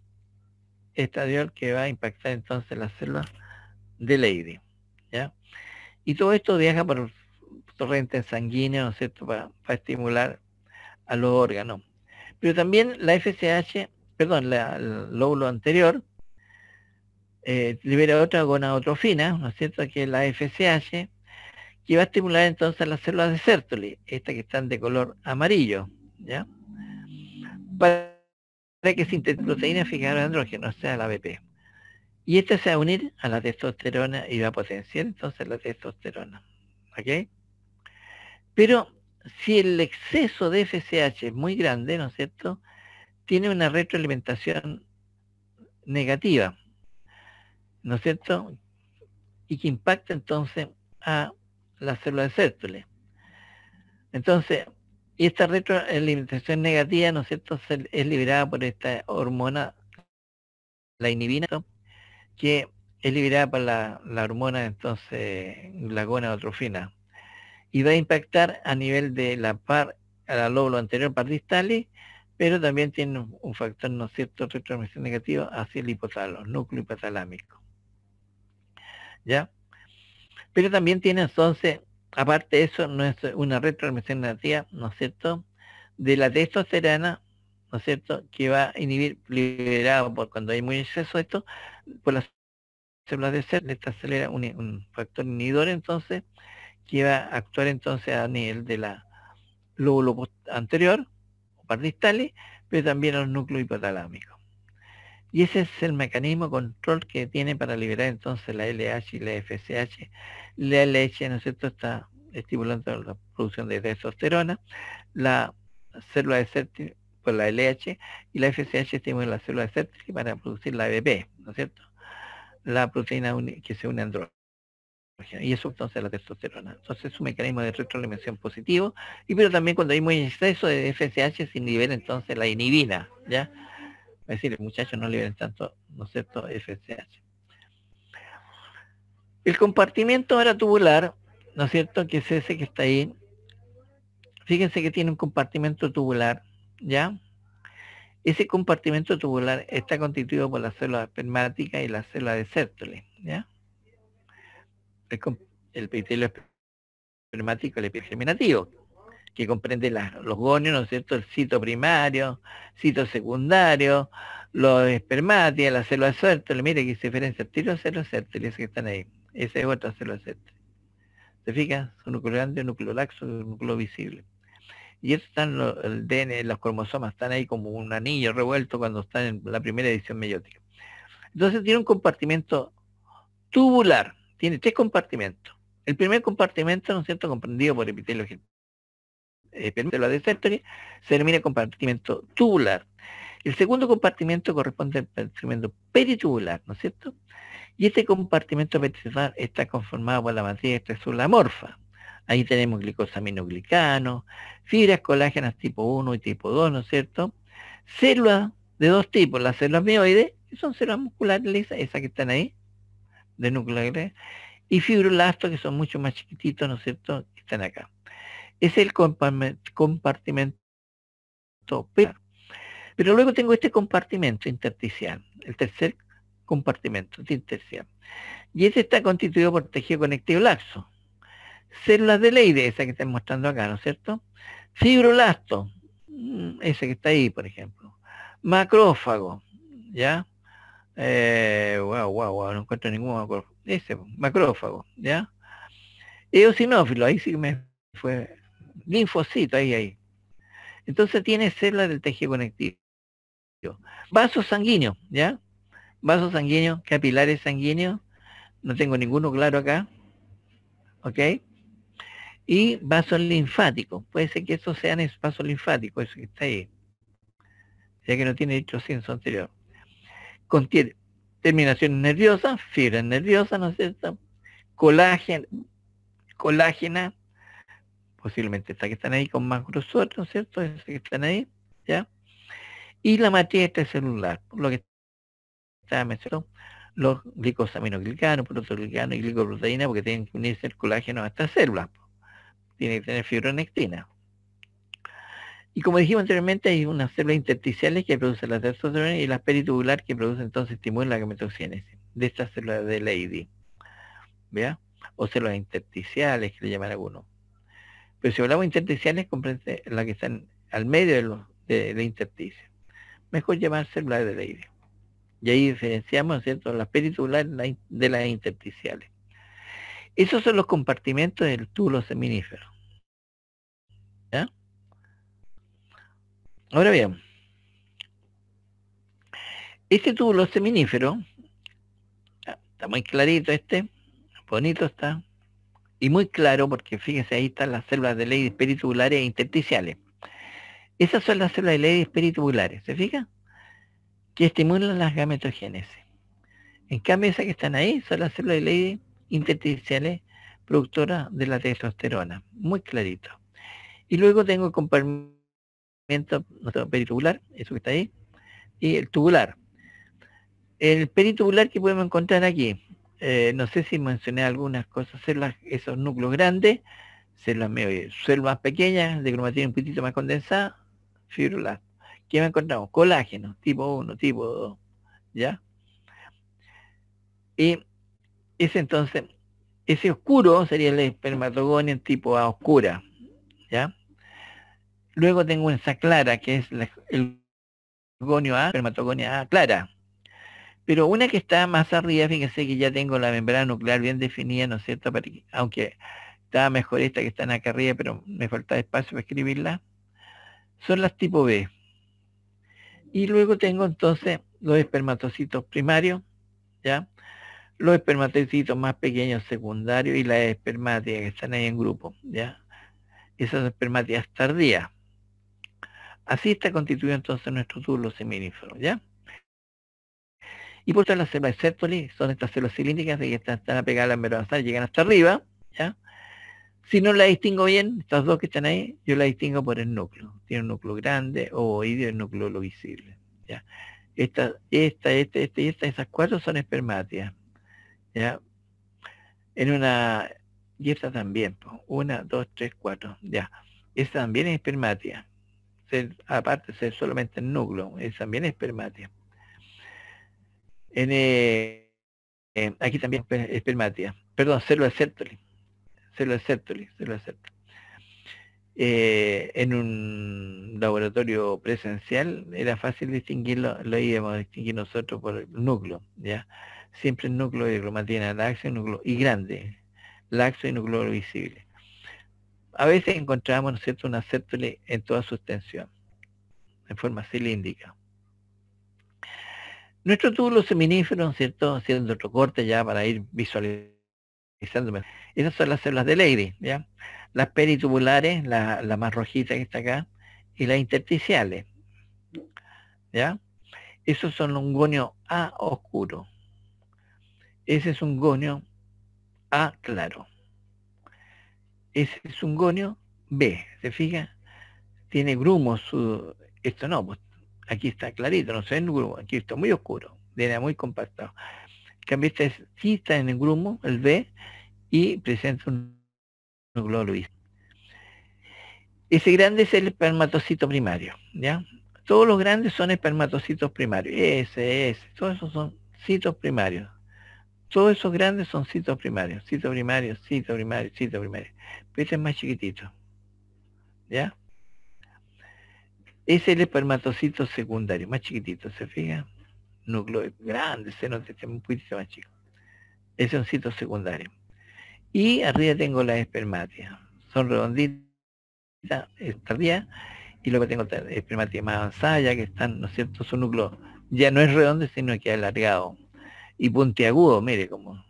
Estradiol que va a impactar entonces las célula de Leydig, ¿ya? Y todo esto viaja por torrentes sanguíneos ¿no es cierto?, para, estimular a los órganos. Pero también la FSH, perdón, el lóbulo anterior, eh, libera otra gonadotrofina, ¿no es cierto?, que es la FSH, que va a estimular entonces las células de Sertoli, estas que están de color amarillo, ¿ya? Para que sintetice proteínas fijadoras de andrógeno, o sea, la BP. Y esta se va a unir a la testosterona y va a potenciar entonces la testosterona, ¿ok? Pero si el exceso de FSH es muy grande, ¿no es cierto?, tiene una retroalimentación negativa. ¿no es cierto? Y que impacta entonces a la célula de sértules. Entonces, esta retroalimentación negativa, ¿no es cierto?, es liberada por esta hormona, la inhibina, que es liberada por la, hormona, entonces, la atrofina. Y va a impactar a nivel de la par, a la lóbulo anterior par distalis, pero también tiene un, factor, ¿no es cierto?, retroalimentación negativa hacia el hipotálamo, núcleo hipotalámico. Pero también tiene entonces, aparte de eso, no es una retroalimentación negativa, ¿no es cierto?, de la testosterona, ¿no es cierto?, que va a inhibir, liberado por cuando hay muy exceso de esto, por las células de ser, esta acelera un, factor inhibidor entonces, que va a actuar entonces a nivel de la lóbulo anterior, o distales, pero también a los núcleos hipotalámicos. Y ese es el mecanismo control que tiene para liberar entonces la LH y la FSH. La LH, ¿no es cierto?, está estimulando la producción de testosterona, la célula de por pues la LH y la FSH estimula la célula de CERTI para producir la ABP, ¿no es cierto? La proteína que se une a andrógeno. Y eso entonces la testosterona. Entonces es un mecanismo de retroalimentación positivo, y pero también cuando hay muy exceso de FSH se nivel entonces la inhibina, ¿ya? decir, el muchacho no ven tanto, ¿no es cierto?, FSH. El compartimiento ahora tubular, ¿no es cierto?, que es ese que está ahí. Fíjense que tiene un compartimento tubular, ¿ya? Ese compartimento tubular está constituido por la célula espermática y la célula de Sertoli, ¿ya? El, el epitelio espermático, el epitelio germinativo, que comprende los gonios, ¿no es cierto?, el cito primario, cito secundario, los espermatias, las células le mire que se diferencia tiros células sértiles que están ahí. Esa es otra célula suerte. ¿Se fija? Un núcleo grande, un núcleo laxo, un núcleo visible. Y estos están los, el los cromosomas están ahí como un anillo revuelto cuando están en la primera edición meiótica. Entonces tiene un compartimento tubular, tiene tres compartimentos. El primer compartimento, ¿no es cierto?, comprendido por epitelio eh, la desastre, se denomina compartimento tubular. El segundo compartimento corresponde al compartimento peritubular, ¿no es cierto? Y este compartimento peritubular está conformado por la materia extracelular morfa. Ahí tenemos glicosaminoglicano, fibras colágenas tipo 1 y tipo 2, ¿no es cierto? Células de dos tipos, las células mioides, que son células musculares lisas, esas que están ahí, de núcleo y fibroblastos, que son mucho más chiquititos, ¿no es cierto?, que están acá es el compartimento pero, pero luego tengo este compartimento intersticial, el tercer compartimento intersticial. Y ese está constituido por tejido conectivo laxo. Células de de esa que están mostrando acá, ¿no es cierto? fibroblasto mm, ese que está ahí, por ejemplo. Macrófago, ¿ya? Eh, wow, wow, no encuentro ningún macrófago. Ese, macrófago, ¿ya? Eosinófilo, ahí sí me fue linfocito, ahí, ahí. Entonces tiene células del tejido conectivo. Vasos sanguíneos, ¿ya? Vasos sanguíneos, capilares sanguíneos, no tengo ninguno claro acá, ¿ok? Y vasos linfáticos, puede ser que estos sean vaso linfáticos, eso que está ahí, ya que no tiene dicho censo anterior. Contiene terminaciones nerviosas, fibras nerviosas, ¿no es cierto? Colágeno, colágena, posiblemente estas que están ahí con más grosor, ¿no es cierto? Esas que están ahí, ¿ya? Y la matriz extracelular, este lo que está mencionado, los glicosaminoglicanos, protoglicanos y glicoproteína, porque tienen que unirse el colágeno a estas células. Tiene que tener fibronectina. Y como dijimos anteriormente, hay unas células intersticiales que producen la testosterona y las peritubular que produce entonces estimulan la gametoxénesis de estas células de Lady. ¿Vea? O células intersticiales que le llaman algunos. Pero pues, si hablamos de intersticiales, comprense la que están al medio de, la intersticia. Mejor llamar celulares de aire. Y ahí diferenciamos, ¿cierto?, las peritulares de las intersticiales. Esos son los compartimentos del túbulo seminífero. ¿Ya? Ahora bien, este túbulo seminífero, ah, está muy clarito este, bonito está, y muy claro, porque fíjense, ahí están las células de ley peritubulares e intersticiales. Esas son las células de ley peritubulares ¿se fija Que estimulan las gametogénesis. En cambio, esas que están ahí son las células de ley intersticiales productoras de la testosterona. Muy clarito. Y luego tengo el compartimento peritubular, eso que está ahí, y el tubular. El peritubular que podemos encontrar aquí, eh, no sé si mencioné algunas cosas, esos núcleos grandes, células medio, células pequeñas, de cromatina un poquito más condensada, que ¿Qué más encontramos? Colágeno, tipo 1, tipo 2, ¿ya? Y ese entonces, ese oscuro sería el espermatogonio tipo A oscura, ¿ya? Luego tengo esa clara, que es el gonio A, espermatogonia A clara, pero una que está más arriba, fíjense que ya tengo la membrana nuclear bien definida, ¿no es cierto? aunque estaba mejor esta que están acá arriba, pero me falta espacio para escribirla. Son las tipo B. Y luego tengo entonces los espermatocitos primarios, ¿ya? Los espermatocitos más pequeños secundarios y las espermáticas que están ahí en grupo, ¿ya? Esas espermáticas tardías. Así está constituido entonces nuestro turno seminífero, ¿ya? Y por todas las células de son estas células cilíndricas que están, están apegadas membrana y llegan hasta arriba, ¿ya? Si no la distingo bien, estas dos que están ahí, yo la distingo por el núcleo. Tiene un núcleo grande, ovoide, el núcleo lo visible. ¿ya? Esta, esta, este, este, y esta, esas cuatro son espermáticas. ¿ya? En una, y esta también, pues, una, dos, tres, cuatro, ya. Esta también es espermática. aparte de ser solamente el núcleo, es también es eh, aquí también espermatia, perdón, célula septoli, célula célula eh, en un laboratorio presencial era fácil distinguirlo, lo íbamos a distinguir nosotros por el núcleo, ¿ya? Siempre el núcleo de cromatina laxo y, núcleo, y grande, laxo y núcleo visible. A veces encontramos, cierto?, una séptula en toda su extensión, en forma cilíndrica. Nuestro túbulo seminífero, ¿cierto? Haciendo otro corte ya para ir visualizándome. Esas son las células de Leydig, ¿ya? Las peritubulares, la, más rojita que está acá, y las intersticiales, ¿ya? Esos son un gonio A oscuro. Ese es un gonio A claro. Ese es un gonio B, ¿se fija? Tiene grumos, esto no, pues aquí está clarito, no sé ve en grumo, aquí está muy oscuro, viene muy compactado. Cambia cambio, este en el grumo, el B, y presenta un glóbulo Ese grande es el espermatocito primario, ¿ya? Todos los grandes son espermatocitos primarios, ese, ese, todos esos son citos primarios. Todos esos grandes son citos primarios, cito primario, cito primario, cito primario. Pero este es más chiquitito, ¿ya? es el espermatocito secundario, más chiquitito, ¿se fija? Núcleo grande, seno un poquito más chico. Ese es un cito secundario. Y arriba tengo la espermatia. Son redonditas, tardía. y luego tengo espermatia más avanzada, ya que están, ¿no es cierto? Su núcleo ya no es redondo, sino que alargado. Y puntiagudo, mire cómo.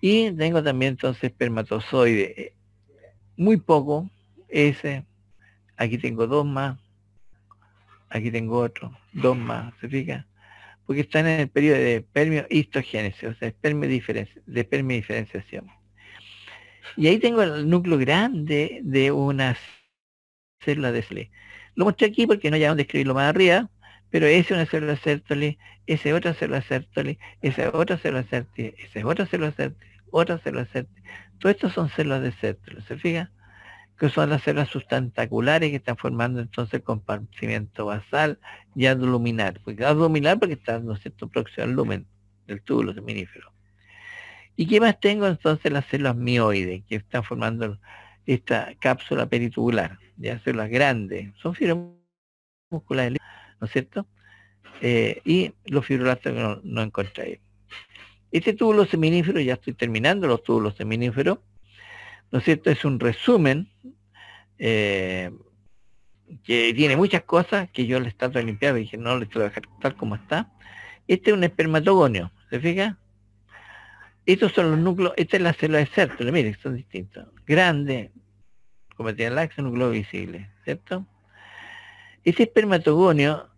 Y tengo también entonces espermatozoide. Muy poco, ese aquí tengo dos más, aquí tengo otro, dos más, ¿se fija? Porque están en el periodo de espermio histogénesis, o sea, de espermio diferenciación. Y ahí tengo el núcleo grande de una célula de Sle. Lo mostré aquí porque no hay a escribirlo más arriba, pero esa es una célula Sertoli, esa es otra célula Sertoli, esa es otra célula Sertoli, esa es otra célula de es otra célula de Sertoli. Todos estos son células de Sertoli, ¿se fija? que son las células sustentaculares que están formando entonces el compartimiento basal y luminar Porque dominar porque está, ¿no es cierto?, próximo al lumen del túbulo seminífero. ¿Y qué más tengo entonces las células mioides que están formando esta cápsula peritubular? Ya células grandes, son fibras musculares, ¿no es cierto? Eh, y los fibroblastos que no, no encontré. Este túbulo seminífero, ya estoy terminando los túbulos seminíferos, ¿no es cierto? Es un resumen eh, que tiene muchas cosas que yo le estaba limpiando y dije, no, les voy a dejar tal como está. Este es un espermatogonio, ¿se fija? Estos son los núcleos, esta es la célula de mire miren, son distintos. Grande, como tiene el núcleo visible, ¿cierto? Ese espermatogonio,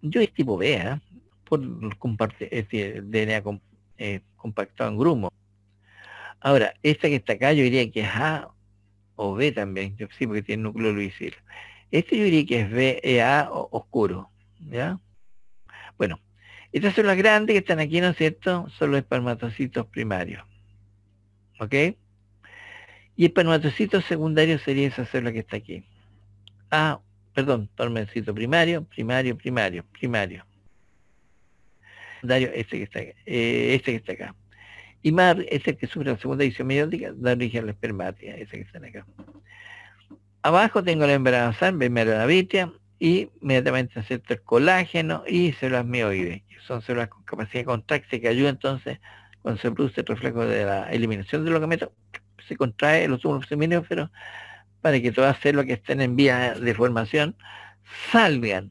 yo es tipo B, ¿eh? por compartir, este, DNA eh, compactado en grumo. Ahora, esta que está acá yo diría que es A o B también, sí, porque tiene núcleo luisil. Este yo diría que es B, e, A oscuro, ¿ya? Bueno, estas son las grandes que están aquí, ¿no es cierto? Son los espermatocitos primarios, ¿ok? Y el secundarios secundario sería esa célula que está aquí. Ah, perdón, tormencito primario, primario, primario, primario. Secundario, este que está eh, este que está acá. Y Mar es el que sufre la segunda edición mediótica, da origen a la espermatia, ese que están acá. Abajo tengo la me de la vitia, y inmediatamente acepto el colágeno y células mioides, que son células con capacidad de contracción que ayuda entonces cuando se produce el reflejo de la eliminación de los se contrae los túmulos seminíferos para que todas las células que estén en vía de formación salgan,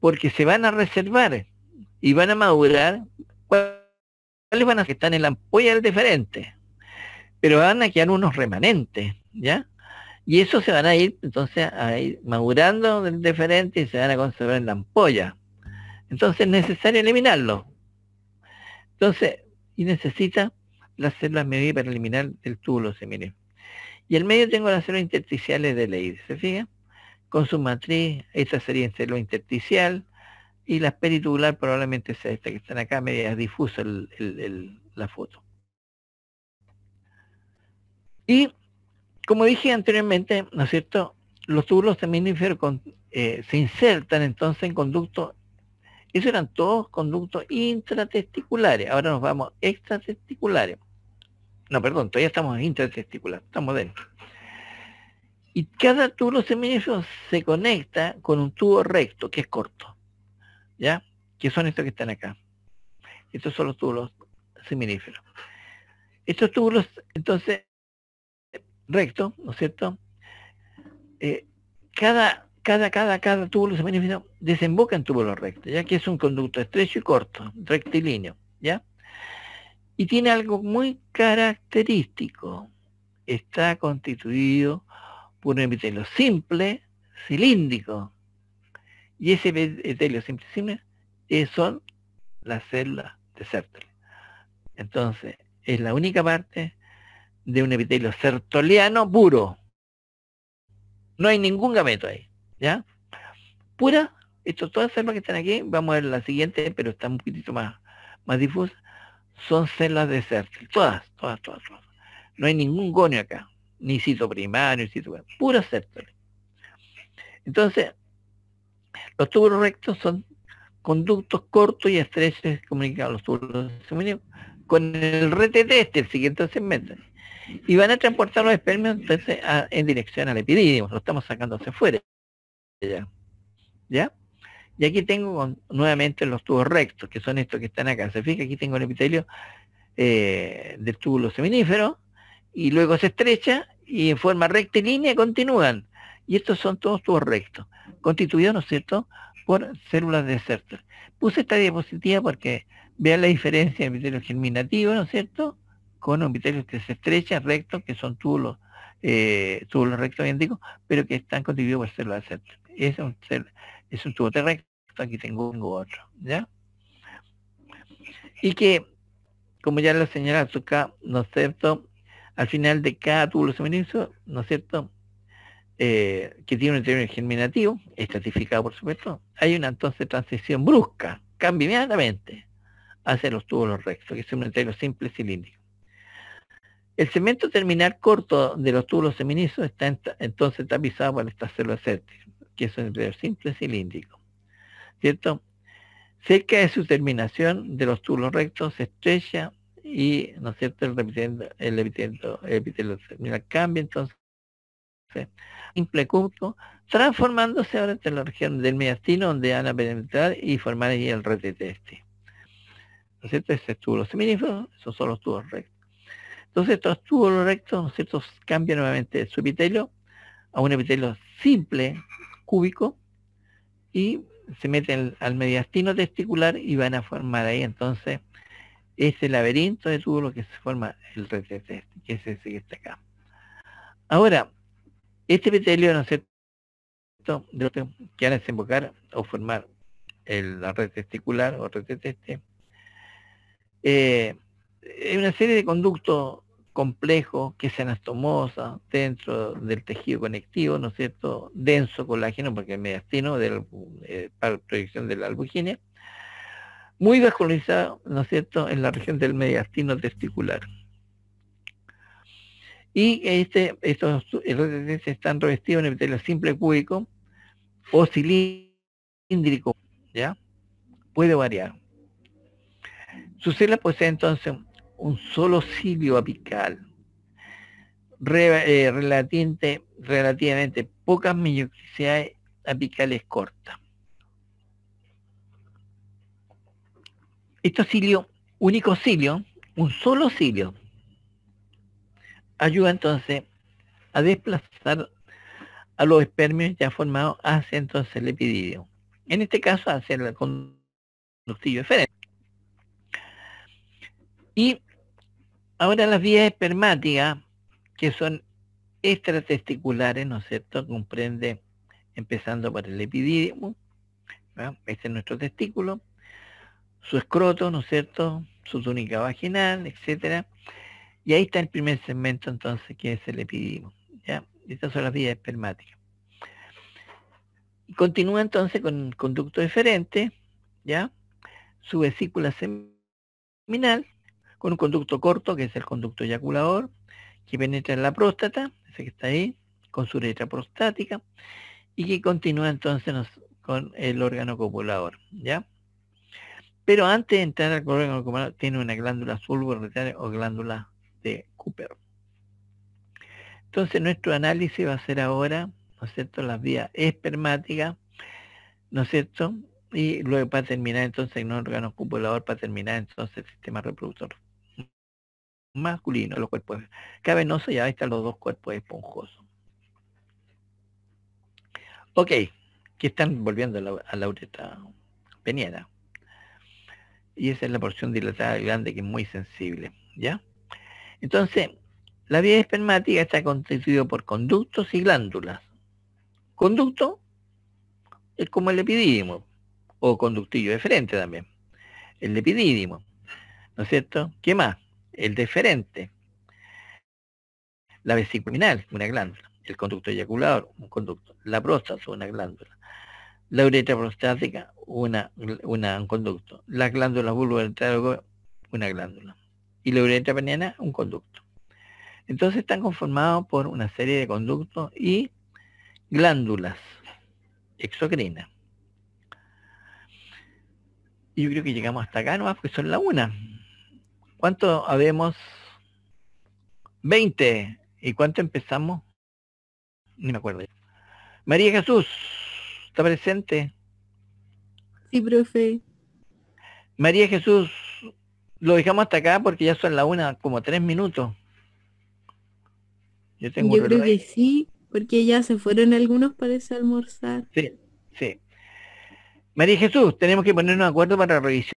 porque se van a reservar y van a madurar van a que están en la ampolla del diferente, pero van a quedar unos remanentes, ¿ya? Y eso se van a ir, entonces, a ir madurando del diferente y se van a conservar en la ampolla. Entonces es necesario eliminarlo. Entonces, y necesita las células medio para eliminar el túbulo seminal. Y el medio tengo las células intersticiales de ley, ¿se fija Con su matriz, esta sería el célula intersticial, y la peritubular probablemente sea esta que están acá, media difusa la foto. Y como dije anteriormente, ¿no es cierto? Los túbulos seminíferos eh, se insertan entonces en conductos, esos eran todos conductos intratesticulares, ahora nos vamos extratesticulares. No, perdón, todavía estamos intratesticulares, estamos dentro. Y cada túbulo seminífero se conecta con un tubo recto, que es corto. ¿ya? Que son estos que están acá. Estos son los túbulos seminíferos. Estos túbulos, entonces, recto, ¿no es cierto? Eh, cada, cada, cada, cada túbulo seminífero desemboca en túbulo recto, ya que es un conducto estrecho y corto, rectilíneo, ¿ya? Y tiene algo muy característico. Está constituido por un epitelio simple, cilíndrico, y ese epitelio simple, eh, son las células de Sertoli. Entonces, es la única parte de un epitelio sertoliano puro. No hay ningún gameto ahí, ¿ya? Pura, esto, todas las células que están aquí, vamos a ver la siguiente, pero está un poquitito más, más difusa, son células de Sertoli, todas, todas, todas, todas. No hay ningún gonio acá, ni cito primario, ni cito pura Sertoli. Entonces, los túbulos rectos son conductos cortos y estrechos comunicados los túbulos seminíferos con el RTT, este, el siguiente segmento. Y van a transportar los espermios en dirección al epididimo, lo estamos sacando hacia afuera. ¿Ya? Y aquí tengo nuevamente los tubos rectos, que son estos que están acá. Se fija, aquí tengo el epitelio eh, del túbulo seminífero, y luego se estrecha y en forma rectilínea continúan y estos son todos tubos rectos, constituidos, ¿no es cierto?, por células de desertas. Puse esta diapositiva porque vean la diferencia de los germinativos, ¿no es cierto?, con criterios que se estrechan, recto que son túbulos, eh, túbulos rectos pero que están constituidos por células de Es un, es un tubo recto, aquí tengo, otro, ¿ya? Y que, como ya lo señala acá, ¿no es cierto?, al final de cada túbulo seminoso, ¿no es cierto?, eh, que tiene un interior germinativo, estratificado por supuesto, hay una entonces transición brusca, cambia inmediatamente hacia los túbulos rectos, que es un interior simple cilíndrico. El cemento terminal corto de los túbulos seminizos está entonces tapizado por esta célula cérticas, que es un interior simple cilíndrico. ¿Cierto? Cerca de su terminación de los túbulos rectos se estrecha y, ¿no es cierto?, el epitelio, el terminal cambia entonces simple cúbico transformándose ahora en la región del mediastino donde van a penetrar y formar ahí el reteteste ¿No es cierto? Ese esos son los tubos rectos. Entonces estos túbulos rectos, cambian nuevamente su epitelio a un epitelio simple, cúbico, y se meten al mediastino testicular y van a formar ahí entonces ese laberinto de túbulos que se forma el reteteste, que es ese que está acá. Ahora, este epitelio, ¿no es cierto?, que van a desembocar o formar la red testicular o red teste, eh, es una serie de conductos complejos que se anastomosa dentro del tejido conectivo, ¿no es cierto?, denso colágeno, porque es mediastino eh, para la proyección de la albugina, muy vascularizado, ¿no es cierto?, en la región del mediastino testicular. Y este, estos están revestidos en epitelio simple cúbico o cilíndrico, ¿ya? Puede variar. su célula posee pues, entonces un solo cilio apical, eh, relativamente, pocas minuciosidades apicales cortas. Estos cilio único cilio, un solo cilio, ayuda entonces a desplazar a los espermios ya formados hacia entonces el epididio. En este caso hacia el conductillo eferente. Y ahora las vías espermáticas, que son extratesticulares, ¿no es cierto? Comprende empezando por el epididio, este es nuestro testículo, su escroto, ¿no es cierto? Su túnica vaginal, etc., y ahí está el primer segmento entonces que es el epidimo. ¿ya? Estas son las vías espermáticas. continúa entonces con un conducto diferente, ¿ya? su vesícula seminal, con un conducto corto, que es el conducto eyaculador, que penetra en la próstata, ese que está ahí, con su letra prostática, y que continúa entonces con el órgano copulador, ¿ya? Pero antes de entrar al órgano copulador, tiene una glándula vulvorretaria o glándula de Cooper. Entonces nuestro análisis va a ser ahora, ¿no es cierto?, las vías espermáticas, ¿no es cierto? Y luego para terminar entonces en un órgano para terminar entonces el sistema reproductor masculino, los cuerpos cavernoso ya están los dos cuerpos esponjosos. Ok, que están volviendo a la, uretra Y esa es la porción dilatada grande que es muy sensible, ¿ya? Entonces, la vía espermática está constituida por conductos y glándulas. Conducto es como el epidídimo, o conductillo deferente también. El epidídimo, ¿no es cierto? ¿Qué más? El deferente. La vesícula una glándula. El conducto eyaculador, un conducto. La próstata, una glándula. La uretra prostática, una, un conducto. La glándula vulvar una glándula y la uretra mañana un conducto. Entonces están conformados por una serie de conductos y glándulas exocrinas. Y yo creo que llegamos hasta acá nomás porque son la una. ¿Cuánto habemos? 20. ¿Y cuánto empezamos? Ni me acuerdo. María Jesús, ¿está presente? Sí, profe. María Jesús, lo dejamos hasta acá porque ya son la una, como tres minutos. Yo, creo que sí, porque ya se fueron algunos para almorzar. Sí, sí. María Jesús, tenemos que ponernos de acuerdo para revisar.